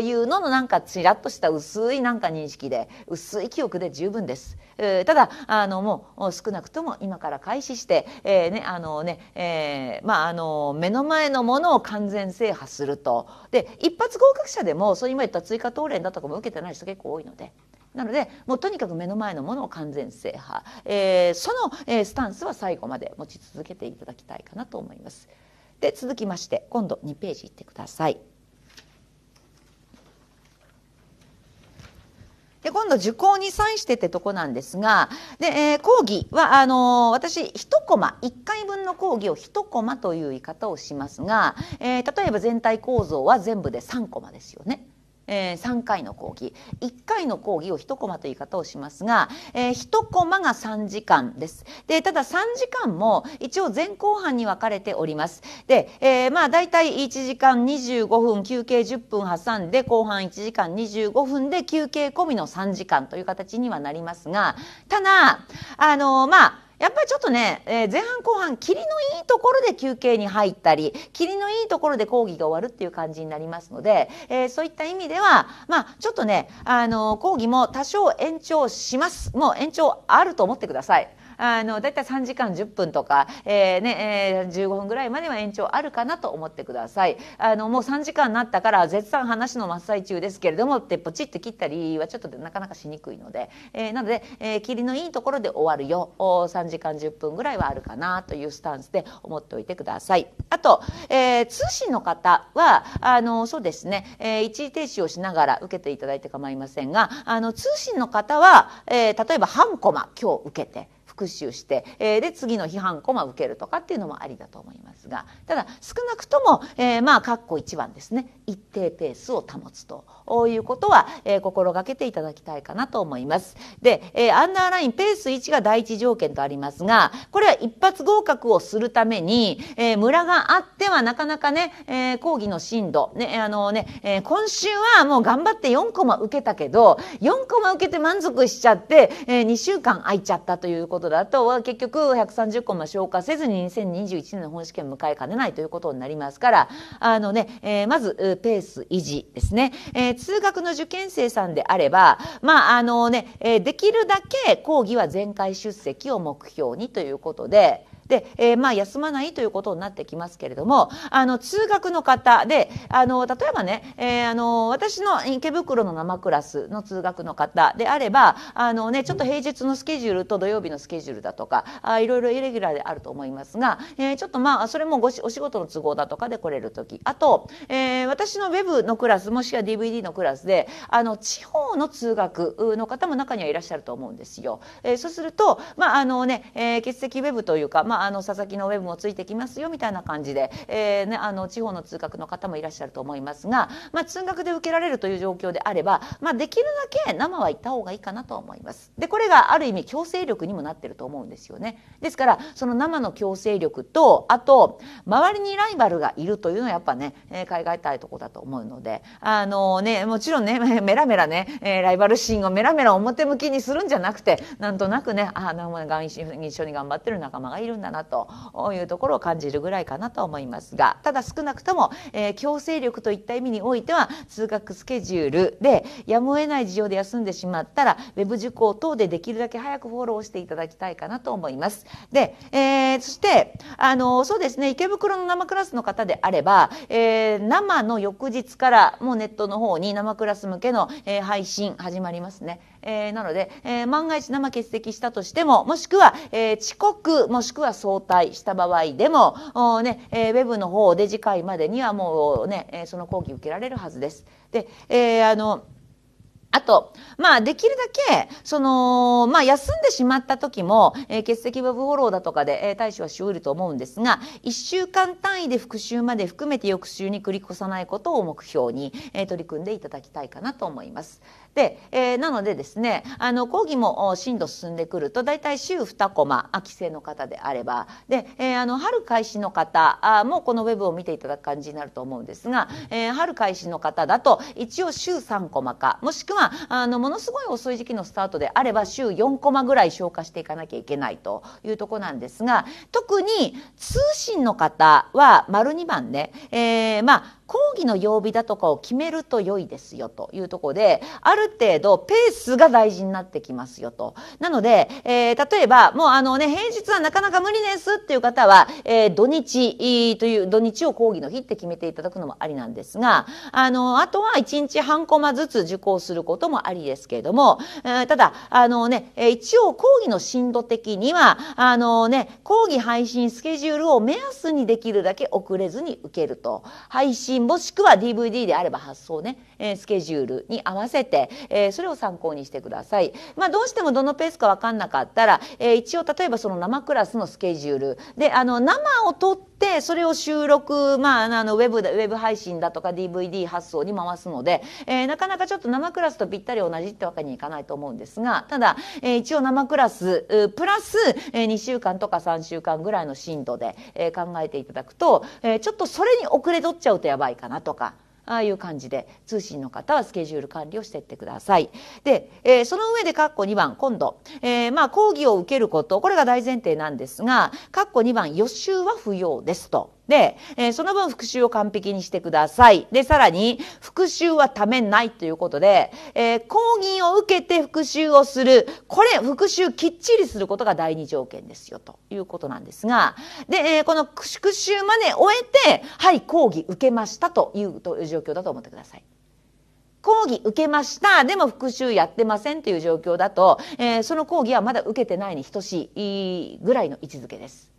いうののなんかちらっとした薄いなんか認識で薄い記憶で十分です。えー、ただあのもう少なくとも今から開始して、目の前のものを完全制覇するとで一発合格者でもそう今言った追加答練だとかも受けてない人結構多いので。なのでもうとにかく目の前のものを完全制覇、えー、その、えスタンスは最後まで持ち続けていただきたいかなと思います。で続きまして今度2ページいってください。で今度受講に際してってとこなんですがで、えー、講義はあのー、私1コマ1回分の講義を1コマという言い方をしますが、えー、例えば全体構造は全部で3コマですよね。えー、3回の講義1回の講義を1コマという言い方をしますが、えー、1コマが3時間ですでただ3時間も一応前後半に分かれておりますで、えー、まあ大体1時間25分休憩10分挟んで後半1時間25分で休憩込みの3時間という形にはなりますがただあのまあやっぱりちょっとね、えー、前半後半霧のいいところで休憩に入ったり霧のいいところで講義が終わるっていう感じになりますので、えー、そういった意味ではまあちょっとねあの講義も多少延長しますもう延長あると思ってください。あのだいたい3時間10分とか、えー、ねえー、15分ぐらいまでは延長あるかなと思ってください。あのもう3時間になったから絶賛話の真っ最中ですけれどもってポチって切ったりはちょっとなかなかしにくいので、えー、なので、えー、切りのいいところで終わるよ3時間10分ぐらいはあるかなというスタンスで思っておいてください。あと、えー、通信の方はあのそうですね、えー、一時停止をしながら受けていただいて構いませんがあの通信の方は、えー、例えば半コマ今日受けて。復習して、えー、で次の批判コマ受けるとかっていうのもありだと思いますがただ少なくとも、えー、まあ括弧1番ですね一定ペースを保つということは、えー、心がけていただきたいかなと思います。で、えー、アンダーラインペース1が第一条件とありますがこれは一発合格をするために、えー、ムがあってはなかなかね、えー、講義の進度ねあのね、えー、今週はもう頑張って4コマ受けたけど4コマ受けて満足しちゃって、えー、2週間空いちゃったということであとは結局130項も消化せずに2021年の本試験迎えかねないということになりますからあのね、えー、まずペース維持ですね、えー、通学の受験生さんであればまああのね、えー、できるだけ講義は全会出席を目標にということでで、えー、まあ休まないということになってきますけれどもあの通学の方であの例えばね、えー、あの私の池袋の生クラスの通学の方であればあの、ね、ちょっと平日のスケジュールと土曜日のスケジュールだとかあいろいろイレギュラーであると思いますが、えー、ちょっとまあそれもごしお仕事の都合だとかで来れる時あと、えー、私のウェブのクラスもしくは DVD のクラスであの地方の通学の方も中にはいらっしゃると思うんですよ。えー、そうすると、まああのねえー、欠席ウェブというか、まああ、の佐々木のウェブもついてきますよみたいな感じで、えーね、あの地方の通学の方もいらっしゃると思いますが、まあ、通学で受けられるという状況であれば、まあ、できるだけ生は行った方がいいかなと思います。でこれがある意味強制力にもなってると思うんですよね。ですからその生の強制力とあと周りにライバルがいるというのはやっぱね、え海外たいとこだと思うのであのねもちろんね <laughs> メラメラね、えライバル心をメラメラ表向きにするんじゃなくてなんとなくねああ一緒に頑張ってる仲間がいるんだかなというところを感じるぐらいかなと思いますがただ少なくとも、えー、強制力といった意味においては通学スケジュールでやむを得ない事情で休んでしまったら web 受講等でできるだけ早くフォローしていただきたいかなと思います。で、えー、そしてあのそうですね池袋の生クラスの方であれば、えー、生の翌日からもうネットの方に生クラス向けの、えー、配信始まりますね。えー、なので、えー、万が一生欠席したとしても、もしくは、えー、遅刻、もしくは早退した場合でも、おね、えー、ウェブの方で次回までにはもうね、えー、その講義受けられるはずです。で、えー、あの、あと、まあ、できるだけ、その、まあ、休んでしまった時も、えー、欠席ブフォローだとかで、えー、対処はしうると思うんですが、1週間単位で復習まで含めて翌週に繰り越さないことを目標に、えー、取り組んでいただきたいかなと思います。で、えー、なのでですねあの講義も進度進んでくると大体週2コマ帰制の方であればで、えー、あの春開始の方もこのウェブを見ていただく感じになると思うんですが、えー、春開始の方だと一応週3コマかもしくはあのものすごい遅い時期のスタートであれば週4コマぐらい消化していかなきゃいけないというとこなんですが特に通信の方は丸2番ね、えー、まあ講義の曜日だとかを決めると良いですよというところである程度ペースが大事になってきますよと。なので、えー、例えばもうあのね平日はなかなか無理ですっていう方は、えー、土日という土日を講義の日って決めていただくのもありなんですがあのあとは1日半コマずつ受講することもありですけれども、えー、ただあのね一応講義の進度的にはあのね講義配信スケジュールを目安にできるだけ遅れずに受けると配信品もしくは DVD であれば発送ね、えー、スケジュールに合わせて、えー、それを参考にしてください。まあ、どうしてもどのペースか分かんなかったら、えー、一応例えばその生クラスのスケジュールであの生を撮ってそれを収録、まあ、あのウェブウェブ配信だとか DVD 発送に回すので、えー、なかなかちょっと生クラスとぴったり同じってわけにいかないと思うんですがただ、えー、一応生クラスプラス、えー、2週間とか3週間ぐらいの進度で、えー、考えていただくと、えー、ちょっとそれに遅れ取っちゃうとやばい。いかなとかああいう感じで通信の方はスケジュール管理をしていってください。で、えー、その上で括弧2番、今度、えー、まあ講義を受けること、これが大前提なんですが、括弧2番、予習は不要ですと。で、えー、その分復習を完璧にしてください。で、さらに、復習はためないということで、えー、講義を受けて復習をする。これ、復習きっちりすることが第二条件ですよ、ということなんですが、で、えー、この復習まで終えて、はい、講義受けましたというという状況だと思ってください。講義受けました。でも復習やってませんという状況だと、えー、その講義はまだ受けてないに等しいぐらいの位置づけです。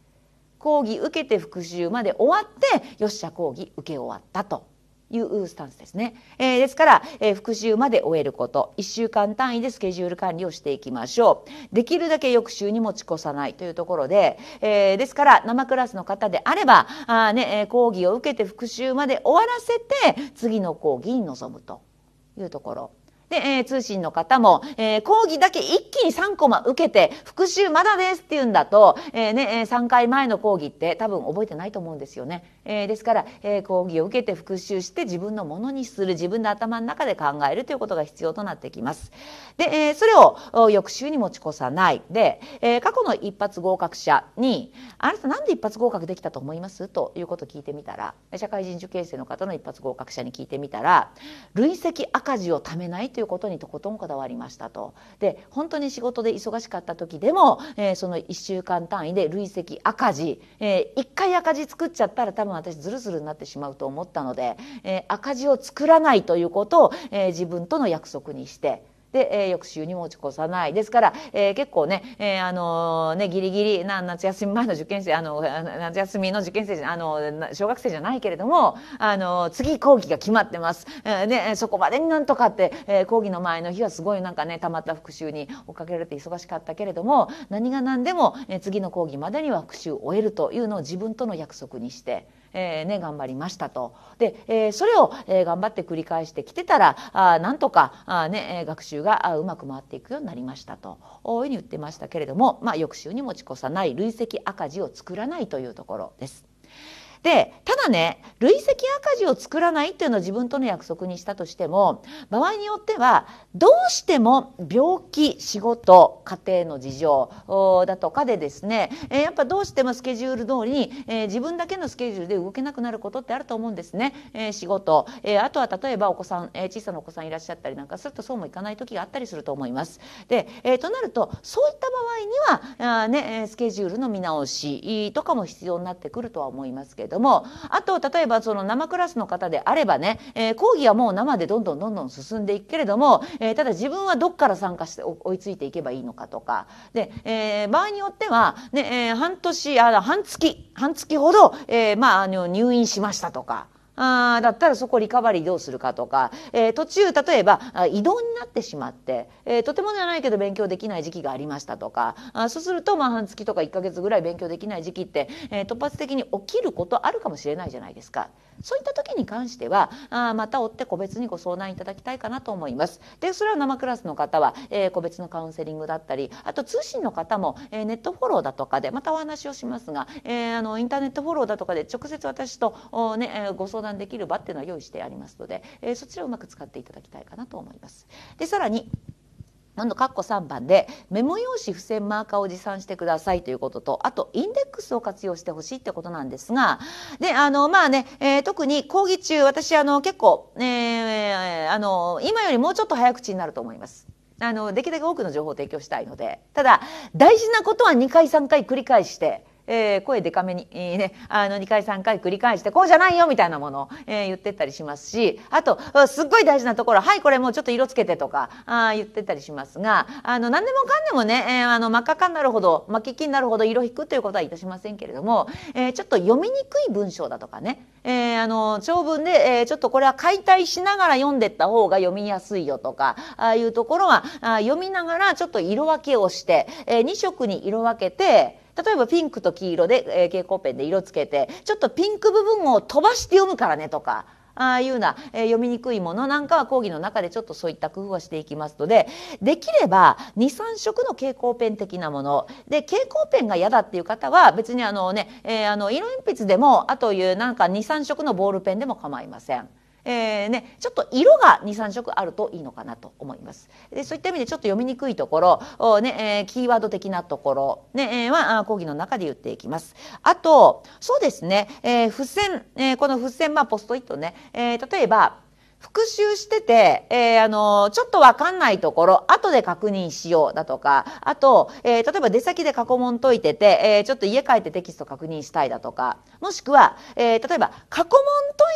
講義受けて復習まで終わってよっしゃ講義受け終わったというスタンスですね。えー、ですから、えー、復習まで終えること、1週間単位でスケジュール管理をしていきましょう。できるだけ翌週に持ち越さないというところで、えー、ですから生クラスの方であれば、あね、え講義を受けて復習まで終わらせて、次の講義に臨むというところ。で、えー、通信の方も、えー、講義だけ一気に3コマ受けて、復習まだですって言うんだと、えー、ね、3回前の講義って多分覚えてないと思うんですよね。えー、ですから、えー、講義を受けて復習して自分のものにする、自分の頭の中で考えるということが必要となってきます。で、えー、それを翌週に持ち越さない。で、えー、過去の一発合格者に、あなたなんで一発合格できたと思いますということを聞いてみたら、社会人受験生の方の一発合格者に聞いてみたら、累積赤字を貯めないといういうことにとことんこだわりましたと。で本当に仕事で忙しかった時でも、えー、その1週間単位で累積赤字、えー、1回赤字作っちゃったら多分私ズルズルになってしまうと思ったので、えー、赤字を作らないということを、えー、自分との約束にしてで、えー、翌週に持ち越さない。ですから、えー、結構ね、えー、あのー、ね、ギリギリな、夏休み前の受験生、あの、夏休みの受験生、あの、小学生じゃないけれども、あの、次講義が決まってます。えー、ね、そこまでになんとかって、えー、講義の前の日はすごいなんかね、たまった復習に追っかけられて忙しかったけれども、何が何でも、えー、次の講義までには復習を終えるというのを自分との約束にして、えー、ね、頑張りましたと。で、えそれを、え頑張って繰り返してきてたらあなんとかあ、ね、学習がうまく回っていくようになりましたというふうに言ってましたけれども、まあ、翌週に持ち越さない累積赤字を作らないというところです。でただね累積赤字を作らないっていうのを自分との約束にしたとしても場合によってはどうしても病気仕事家庭の事情だとかでですねやっぱどうしてもスケジュール通りに、えー、自分だけのスケジュールで動けなくなることってあると思うんですね、えー、仕事、えー、あとは例えばお子さん、え小さなお子さんいらっしゃったりなんかするとそうもいかない時があったりすると思います。で、えとなるとそういった場合にはあ、ね、スケジュールの見直しとかも必要になってくるとは思いますけどどもあと例えばその生クラスの方であればね、えー、講義はもう生でどんどんどんどん進んでいくけれども、えー、ただ自分はどっから参加して追いついていけばいいのかとかで、えー、場合によってはね、半年あ半月半月ほど、えまあ、あの入院しましたとか。あだったらそこリカバリーどうするかとか、えー、途中例えば移動になってしまって、えー、とてもじゃないけど勉強できない時期がありましたとかあそうするとまあ半月とか1か月ぐらい勉強できない時期って、えー、突発的に起きることあるかもしれないじゃないですか。そういった時に関してはあまた追って個別にご相談いただきたいかなと思います。でそれは生クラスの方は、えー、個別のカウンセリングだったりあと通信の方も、えー、ネットフォローだとかでまたお話をしますが、えー、あのインターネットフォローだとかで直接私とお、ね、ご相談談できる場っていうのは用意してありますので、えー、そちらをうまく使っていただきたいかなと思います。でさらになん括弧3番でメモ用紙付箋マーカーを持参してくださいということとあとインデックスを活用してほしいってことなんですがであのまあね、えー、特に講義中私あの結構、えー、あの今よりもうちょっと早口になると思います。あのできるだけ多くの情報を提供したいのでただ大事なことは2回3回繰り返してえー、声でかめに、えー、ね、あの2回3回繰り返してこうじゃないよみたいなものを、えー、言ってったりしますしあとすっごい大事なところはいこれもうちょっと色つけてとかあ言ってたりしますがあの何でもかんでもね、えー、あの真っ赤かになるほど真っ黄になるほど色引くということはいたしませんけれども、えー、ちょっと読みにくい文章だとかね、えー、あの長文で、えー、ちょっとこれは解体しながら読んでった方が読みやすいよとかああいうところはあ読みながらちょっと色分けをして、えー、2色に色分けて例えばピンクと黄色で、えー、蛍光ペンで色つけてちょっとピンク部分を飛ばして読むからねとか。ああいうな、えー、読みにくいものなんかは講義の中でちょっとそういった工夫はしていきますのでできれば23色の蛍光ペン的なもので蛍光ペンが嫌だっていう方は別にあのね、えー、あの色鉛筆でもあというなんか23色のボールペンでも構いません。えーね、ちょっと色が23色あるといいのかなと思います。でそういった意味でちょっと読みにくいところ、おねえー、キーワード的なところ、ねえー、は講義の中で言っていきます。あとそうですね、えー、付箋、えー、この付箋、まあ、ポストイットね、えー、例えば復習してて、えー、あの、ちょっとわかんないところ、後で確認しようだとか、あと、えー、例えば出先で過去問解いてて、えー、ちょっと家帰ってテキスト確認したいだとか、もしくは、えー、例えば過去問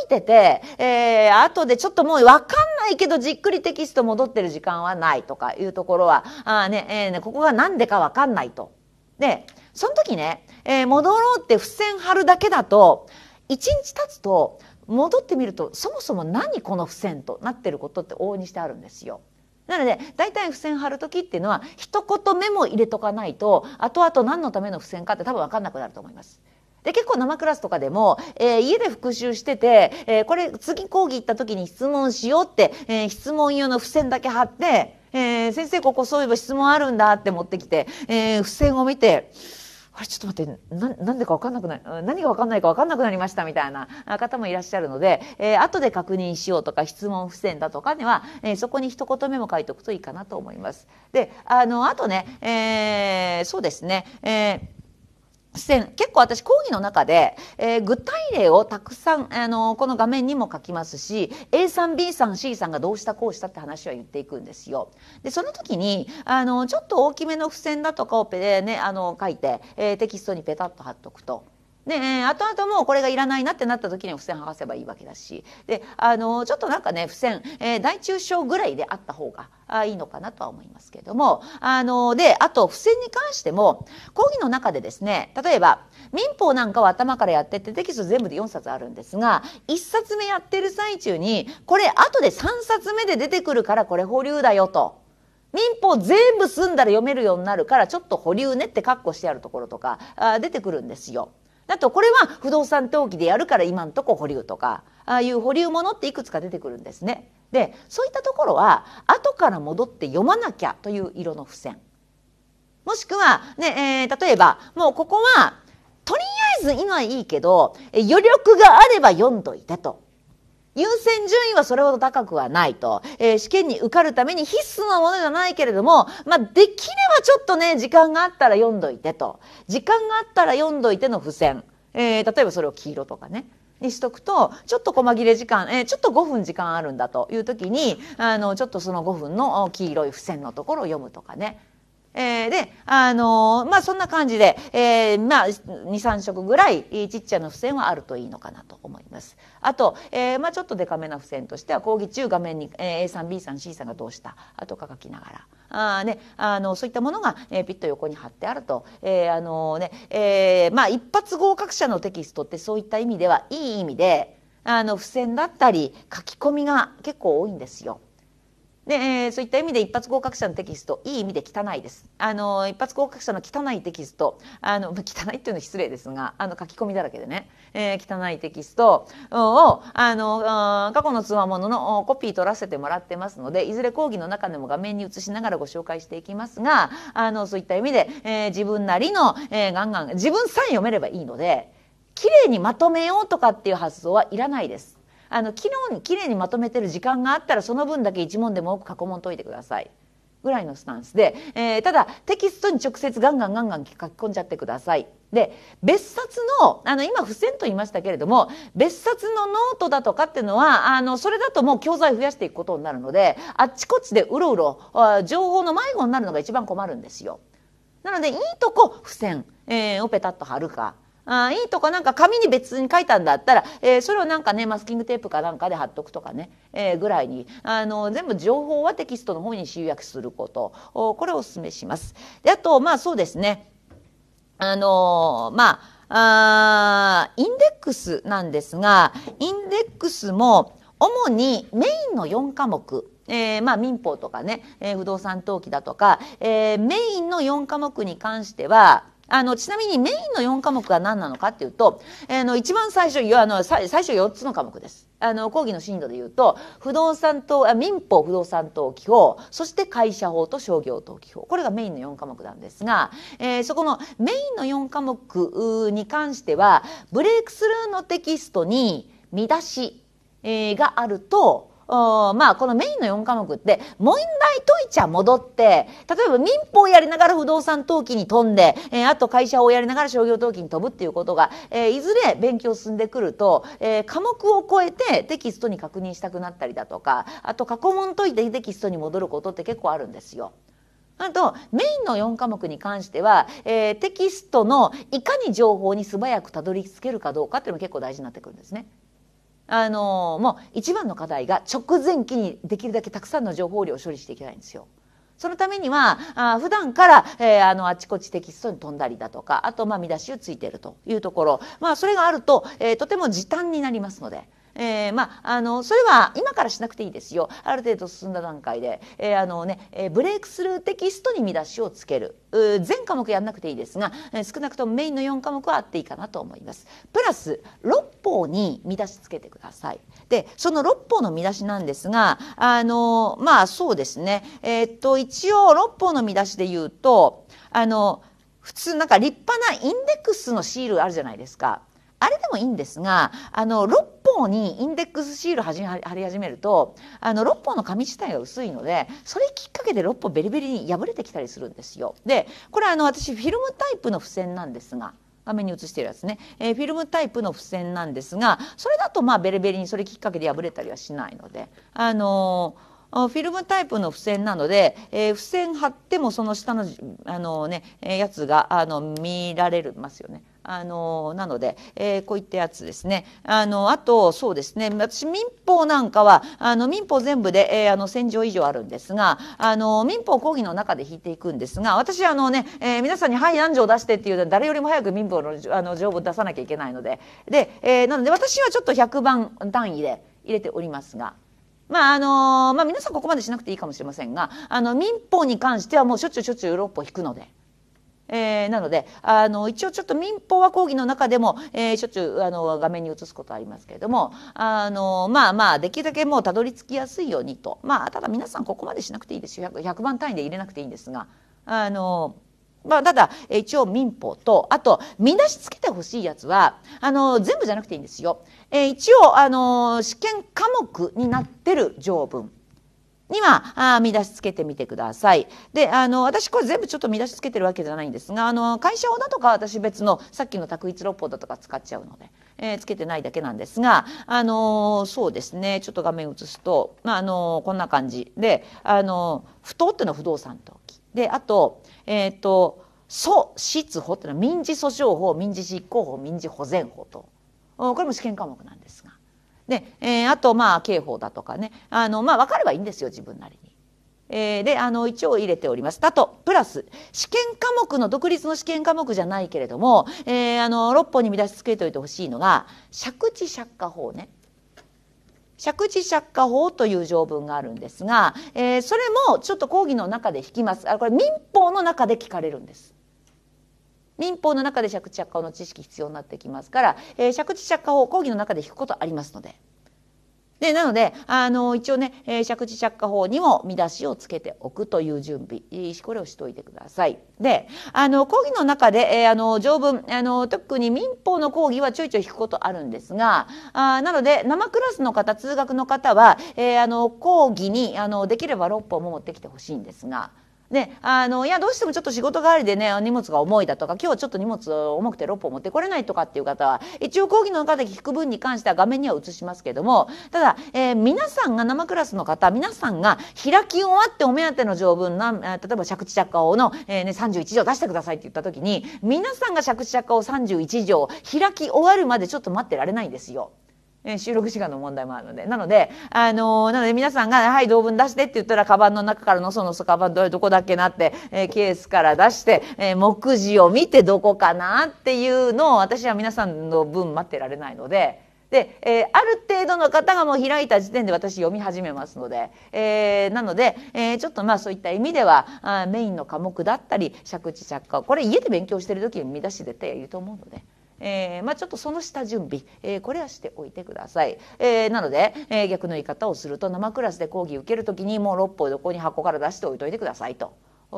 解いてて、えー、後でちょっともうわかんないけどじっくりテキスト戻ってる時間はないとかいうところは、あね、えー、ね、ここがなんでかわかんないと。で、その時ね、えー、戻ろうって付箋貼るだけだと、一日経つと、戻ってみるとそもそも何この付箋となってることって往々にしてあるんですよ。なので大体付箋貼る時っていうのは一言目も入れとかないと後々何のための付箋かって多分分かんなくなると思います。で結構生クラスとかでも、えー、家で復習してて、えー、これ次講義行った時に質問しようって、えー、質問用の付箋だけ貼って、え先生ここそういえば質問あるんだって持ってきて、え付箋を見て。あれちょっと待ってななんでか分かんなくない何が分かんないか分かんなくなりましたみたいな方もいらっしゃるので、えー、後で確認しようとか質問不箋だとかには、えー、そこに一言目も書いておくといいかなと思います。であのあとね、えー、そうですね、えー線結構私講義の中で、えー、具体例をたくさん、あのこの画面にも書きますし A さん B さん C さんがどうしたこうしたって話は言っていくんですよ。でその時にあのちょっと大きめの付箋だとかをペでねあの書いて、えー、テキストにペタッと貼っとくとで、後ともうこれがいらないなってなった時に付箋剥がせばいいわけだし、で、あの、ちょっとなんかね、付箋、えー、大中小ぐらいであった方があいいのかなとは思いますけれども、あの、で、あと、付箋に関しても、講義の中でですね、例えば、民法なんかは頭からやってってテキスト全部で4冊あるんですが、1冊目やってる最中に、これ後で3冊目で出てくるからこれ保留だよと。民法全部済んだら読めるようになるからちょっと保留ねって括弧してあるところとか出てくるんですよ。だとこれは不動産登記でやるから今んとこ保留とかああいう保留ものっていくつか出てくるんですね。でそういったところは後から戻って読まなきゃという色の付箋もしくはね、ねえー、例えばもうここはとりあえず今いいけど余力があれば読んどいてと優先順位はそれほど高くはないと、えー、試験に受かるために必須のものじゃないけれども、まあ、できればちょっとね時間があったら読んどいてと時間があったら読んどいての付箋、えー、例えばそれを黄色とかねにしとくとちょっと細切れ時間、えー、ちょっと5分時間あるんだという時にあのちょっとその5分の黄色い付箋のところを読むとかね。えー、で、あのー、まあ、そんな感じで、えー、まあ、2、3色ぐらい、ちっちゃな付箋はあるといいのかなと思います。あと、えー、まあ、ちょっとデカめな付箋としては、講義中画面に、えー、A さん、B さん、C さんがどうしたあとか書きながら。あね、あのそういったものが、えー、ピッと横に貼ってあると、えーあのねえーまあ、一発合格者のテキストってそういった意味ではいい意味であの付箋だったり書き込みが結構多いんですよ。で、えー、そういった意味で一発合格者のテキストいい意味で汚いです。あの一発合格者の汚いテキストあの汚いっていうのは失礼ですがあの書き込みだらけでね、えー、汚いテキストをあの過去の通話もののコピー取らせてもらってますのでいずれ講義の中でも画面に映しながらご紹介していきますがあのそういった意味で、えー、自分なりの、えー、ガンガン自分さえ読めればいいので綺麗にまとめようとかっていう発想はいらないです。あの昨日にきれいにまとめてる時間があったらその分だけ一問でも多く過去問解いてください。ぐらいのスタンスで、えー、ただテキストに直接ガンガンガンガン書き込んじゃってください。で別冊のあの今付箋と言いましたけれども別冊のノートだとかっていうのはあのそれだともう教材増やしていくことになるのであっちこっちでうろうろ情報の迷子になるのが一番困るんですよ。なのでいいとこ付箋、えー、をペタッと貼るかあいいとかなんか紙に別に書いたんだったら、えー、それをなんかねマスキングテープかなんかで貼っとくとかね、えー、ぐらいにあの全部情報はテキストの方に集約することこれをおすめします。であとまあそうですねあのー、まあインデックスなんですがインデックスも主にメインの4科目えー、まあ民法とかね、えー、不動産登記だとか、えー、メインの4科目に関してはあのちなみにメインの4科目は何なのかっていうと、あの一番最初あの最初4つの科目です。あの講義の進度でいうと不動産と民法不動産登記法そして会社法と商業登記法これがメインの4科目なんですが、えー、そこのメインの4科目に関してはブレイクスルーのテキストに見出し、えがあるとまあこのメインの4科目って問題解いちゃ戻って例えば民法やりながら不動産登記に飛んで、えー、あと会社をやりながら商業登記に飛ぶっていうことが、えー、いずれ勉強進んでくると、えー、科目を超えてテキストに確認したくなったりだとかあと過去問解いてテキストに戻ることって結構あるんですよ。あと、メインの4科目に関しては、えー、テキストのいかに情報に素早くたどり着けるかどうかっていうのが結構大事になってくるんですね。あのもう一番の課題が直前期にできるだけたくさんの情報量を処理していけないんですよ。そのためにはあ普段から、えー、あのあちこちテキストに飛んだりだとかあとまあ見出しをついているというところ、まあ、それがあると、えー、とても時短になりますので。えー、まあ、あの、それは今からしなくていいですよ。ある程度進んだ段階で。えー、あのね、えー、ブレイクスルーテキストに見出しをつける。全科目やんなくていいですが、えー、少なくともメインの4科目はあっていいかなと思います。プラス、6法に見出しつけてください。で、その6法の見出しなんですが、あの、まあ、そうですね。えー、っと、一応、6法の見出しで言うと、あの、普通なんか立派なインデックスのシールあるじゃないですか。あれでもいいんですが、あの、六方にインデックスシール貼り始めるとあの6本の紙自体が薄いのでそれきっかけで6本ベリベリに破れてきたりするんですよ。でこれあの私フィルムタイプの付箋なんですが画面に映してるやつね、えー、フィルムタイプの付箋なんですがそれだとまあベレベリにそれきっかけで破れたりはしないのであのーフィルムタイプの付箋なので、えー、付箋貼ってもその下のあの、ね、やつがあの見られますよね。あのなので、えー、こういったやつですねあのあとそうですね私民法なんかはあの民法全部で、えー、あの1,000条以上あるんですがあの民法講義の中で引いていくんですが私あのね、えー、皆さんに「はい何条出して」っていうのは誰よりも早く民法のあの条文出さなきゃいけないのでで、えー、なので私はちょっと100番単位で入れておりますが。まああのまあ、皆さんここまでしなくていいかもしれませんがあの民法に関してはもうしょっちゅうしょっちゅうウロッを引くので。えー、なのであの一応ちょっと民法は講義の中でも、えー、しょっちゅうあの画面に映すことありますけれどもあのまあまあできるだけもうたどり着きやすいようにとまあただ皆さんここまでしなくていいですよ 100, 100番単位で入れなくていいんですがあのまあ、ただ一応民法とあと見出しつけてほしいやつはあの全部じゃなくていいんですよ。えー、一応あの試験科目になってる条文にはあ見出しつけてみてください。であの私これ全部ちょっと見出しつけてるわけじゃないんですがあの会社法だとか私別のさっきの択一六法だとか使っちゃうので、えー、つけてないだけなんですがあのそうですねちょっと画面映すと、まあ、あのこんな感じであの不当っていうのは不動産登記であとえっ、ー、と訴失法っていうのは民事訴訟法民事執行法民事保全法とこれも試験科目なんですがで、えー、あとまあ刑法だとかねあの、まあ、分かればいいんですよ自分なりに。えー、であの一応入れております。あとプラス試験科目の独立の試験科目じゃないけれども、えー、あの6本に見出しつけておいてほしいのが借地借家法ね。借地借家法という条文があるんですが、えー、それもちょっと講義の中で引きますあこれ民法の中で聞かれるんです民法の中で借地借家法の知識必要になってきますから、えー、借地借家法講義の中で引くことありますので。でなのであの一応ね、えー、借地借家法にも見出しをつけておくという準備これをしておいてください。であの講義の中で、えー、あの条文あの特に民法の講義はちょいちょい引くことあるんですがあなので生クラスの方通学の方は、えー、あの講義にあのできれば6本も持ってきてほしいんですが。ね、あのいやどうしてもちょっと仕事代わりでね荷物が重いだとか今日ちょっと荷物重くて6本持ってこれないとかっていう方は一応講義の中で聞く分に関しては画面には映しますけどもただ、えー、皆さんが生クラスの方皆さんが開き終わってお目当ての条文な例えば借地着火法の、えーね、31条出してくださいって言った時に皆さんが借地着火法31条開き終わるまでちょっと待ってられないんですよ。収録時間の問題もあるので。なので、あのー、なので皆さんが、はい、同文出してって言ったら、カバンの中からのそのそカバンどれどこだっけなって、えー、ケースから出して、えー、目次を見てどこかなっていうのを、私は皆さんの分待ってられないので、で、えー、ある程度の方がもう開いた時点で私読み始めますので、えー、なので、えー、ちょっとまあそういった意味ではあメインの科目だったり借地着火これ家で勉強してる時に見出し絶て言うと思うので。えー、まあ、ちょっとその下準備、えー、これはしておいてください。えー、なので、え逆の言い方をすると生クラスで講義受ける時にもう6歩どこに箱から出しておいといてくださいと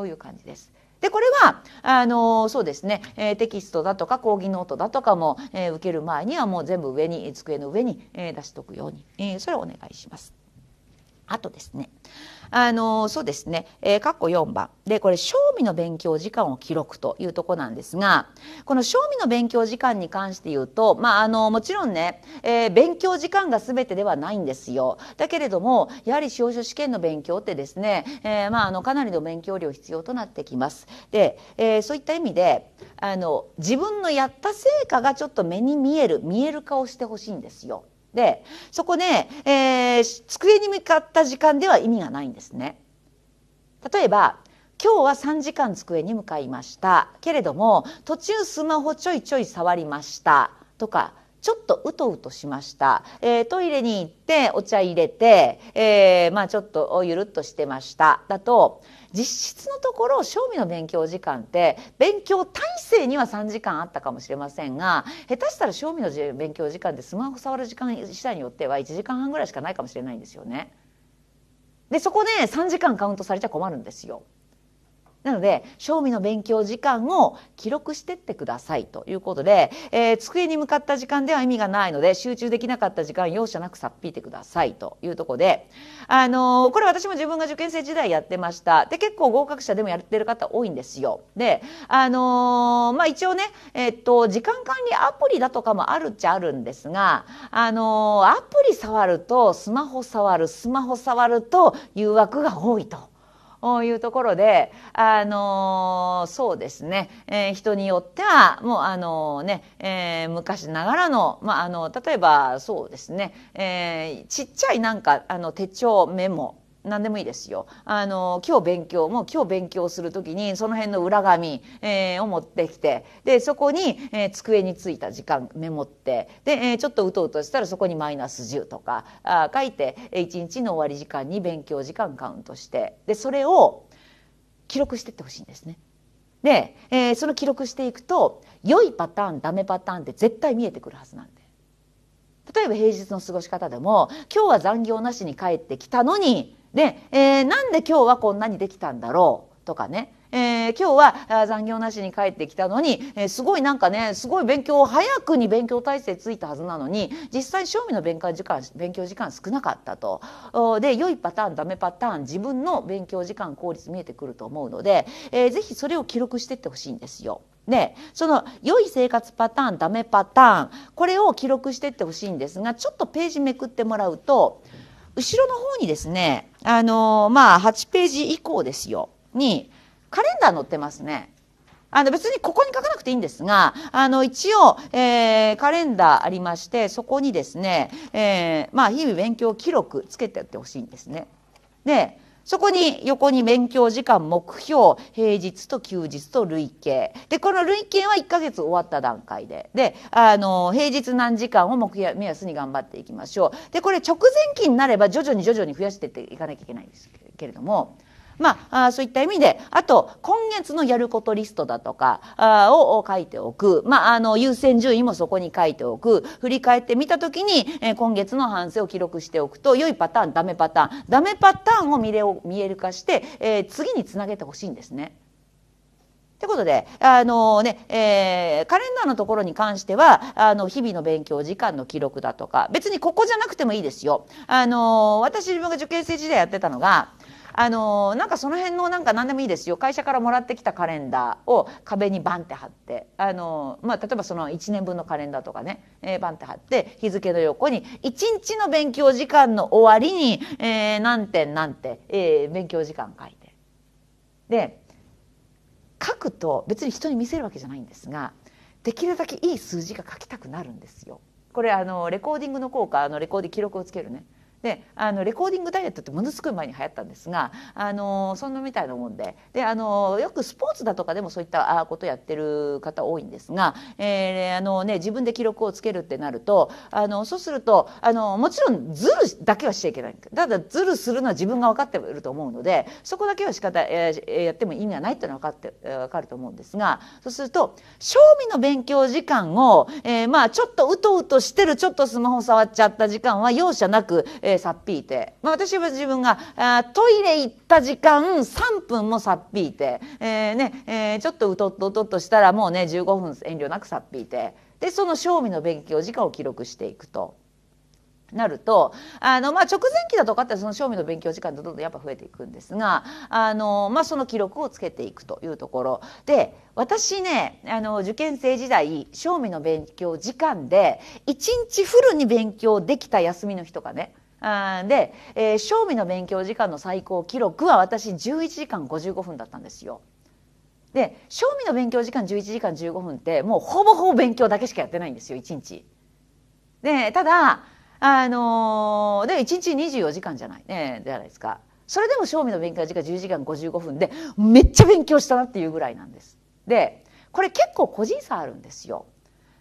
いう感じです。でこれはあのそうですね、えテキストだとか講義ノートだとかも、え受ける前にはもう全部上に机の上に、え出しておくように、えそれをお願いします。あとですねあのそうですね、えー、括弧4番でこれ賞味の勉強時間を記録というとこなんですがこの賞味の勉強時間に関して言うと、まあ、あのもちろんね、えー、勉強時間が全てではないんですよだけれどもやはり司法書試験の勉強ってですね、えーまあ、あのかなりの勉強量必要となってきます。で、えー、そういった意味であの自分のやった成果がちょっと目に見える見える化をしてほしいんですよ。でそこね、えー、机に向かった時間では意味がないんですね。例えば今日は3時間机に向かいましたけれども途中スマホちょいちょい触りましたとかちょっとうとうとしました、えー、トイレに行ってお茶入れて、えー、まあ、ちょっとゆるっとしてましただと実質のところ賞味の勉強時間って勉強体制には3時間あったかもしれませんが下手したら賞味の勉強時間ってスマホ触る時間次第によっては1時間半ぐらいしかないかもしれないんですよね。でそこで3時間カウントされちゃ困るんですよ。なので正味の勉強時間を記録してってくださいということで、えー、机に向かった時間では意味がないので集中できなかった時間容赦なくさっぴいてくださいというとこで、あのー、これ私も自分が受験生時代やってましたで結構合格者でもやってる方多いんですよ。で、あのー、まあ、一応ね、えっと時間管理アプリだとかもあるっちゃあるんですが、あのアプリ触るとスマホ触るスマホ触ると誘惑が多いと。いうところで、あのそうですね、えー、人によっては、もうあのね、えー、昔ながらの、まあ、あの、例えばそうですね、えー、ちっちゃいなんか、あの、手帳メモ、何でもいいですよあの今日勉強も今日勉強する時にその辺の裏紙、えー、を持ってきてでそこに、えー、机についた時間メモってで、えー、ちょっとうとうとしたらそこにマイナス10とかあ書いて1日の終わり時間に勉強時間カウントしてでそれを記録してってほしいんですね。で、えー、その記録していくと良いパターンダメパターンって絶対見えてくるはずなんで例えば平日の過ごし方でも今日は残業なしに帰ってきたのにで、えー、なんで今日はこんなにできたんだろうとかねえー、今日は残業なしに帰ってきたのに、えー、すごいなんかねすごい勉強早くに勉強体制ついたはずなのに実際賞味の勉強時間勉強時間少なかったとで良いパターンダメパターン自分の勉強時間効率見えてくると思うので、えー、ぜひそれを記録していってほしいんですよ。でその良い生活パターンダメパターンこれを記録していってほしいんですがちょっとページめくってもらうと後ろの方にですね、あの、まあ、8ページ以降ですよ、に、カレンダー載ってますね。あの別にここに書かなくていいんですがあの一応、えー、カレンダーありましてそこにですね、えー、まあ、日々勉強記録つけてやってほしいんですね。でそこに横に勉強時間目標平日と休日と累計でこの累計は1ヶ月終わった段階でであの平日何時間を目目安に頑張っていきましょうでこれ直前期になれば徐々に徐々に増やしていかなきゃいけないんですけれどもまあ、そういった意味で、あと、今月のやることリストだとかを書いておく。まあ、あの、優先順位もそこに書いておく。振り返ってみたときに、え今月の反省を記録しておくと、良いパターン、ダメパターン、ダメパターンを見れ見える化して、え次につなげてほしいんですね。ってことで、あのね、えー、カレンダーのところに関しては、あの、日々の勉強時間の記録だとか、別にここじゃなくてもいいですよ。あの、私自分が受験生時代やってたのが、あのなんかその辺のなんか何でもいいですよ会社からもらってきたカレンダーを壁にバンって貼ってあの、まあ、例えばその1年分のカレンダーとかね、えー、バンって貼って日付の横に1日の勉強時間の終わりに、えー、何点何点、えー、勉強時間書いて。で書くと別に人に見せるわけじゃないんですができるだけいい数字が書きたくなるんですよ。これあのレコーディングの効果あのレコーディ記録をつけるね。であのレコーディングダイエットってものすごい前に流行ったんですがあのそんなみたいなもんでであのよくスポーツだとかでもそういったことやってる方多いんですが、えーあのね、自分で記録をつけるってなるとあのそうするとあのもちろんズルだけはしちゃいけないただズルするのは自分が分かってると思うのでそこだけは仕方、えー、やっても意味がないっていうのは分かって分かると思うんですがそうすると賞味の勉強時間を、えー、まあちょっとうとうとしてるちょっとスマホ触っちゃった時間は容赦なく、えーえー、さっぴいて、まあ、私は自分があトイレ行った時間3分もさっぴいて、えーねえー、ちょっとうとっとうとっとしたらもうね15分遠慮なくさっぴいてでその賞味の勉強時間を記録していくと。なるとあの、まあ、直前期だとかってその賞味の勉強時間ってどんどんやっぱ増えていくんですがあの、まあ、その記録をつけていくというところで私ねあの受験生時代賞味の勉強時間で1日フルに勉強できた休みの日とかねあで、えー、正味の勉強時間の最高記録は私11時間55分だったんですよ。で正味の勉強時間11時間15分ってもうほぼほぼ勉強だけしかやってないんですよ1日。でただあのー、で1日24時間じゃないねじゃないですか。それでも正味の勉強時間10時間55分でめっちゃ勉強したなっていうぐらいなんです。でこれ結構個人差あるんですよ。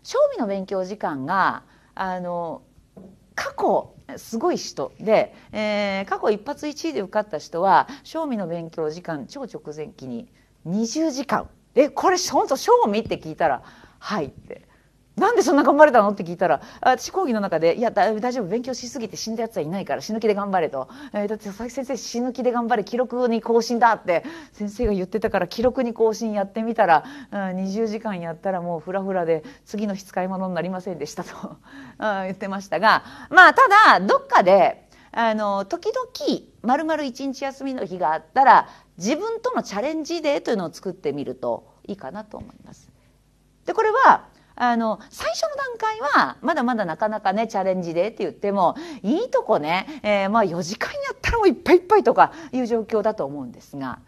正味の勉強時間があの過去すごい人で、えー、過去一発1位で受かった人は賞味の勉強時間超直前期に20時間えこれ本当賞味って聞いたら「はい」ってなんでそんな頑張れたのって聞いたら私講義の中で「いや大丈夫勉強しすぎて死んだやつはいないから死ぬ気で頑張れと」えー、だって佐々木先生死ぬ気で頑張れ記録に更新だ」って先生が言ってたから記録に更新やってみたら、うん、20時間やったらもうフラフラで次の日使い物になりませんでしたと <laughs> 言ってましたがまあただどっかであの時々丸々一日休みの日があったら自分とのチャレンジデーというのを作ってみるといいかなと思います。でこれはあの最初の段階はまだまだなかなかねチャレンジでって言ってもいいとこね、えー、まあ4時間やったらもういっぱいいっぱいとかいう状況だと思うんですが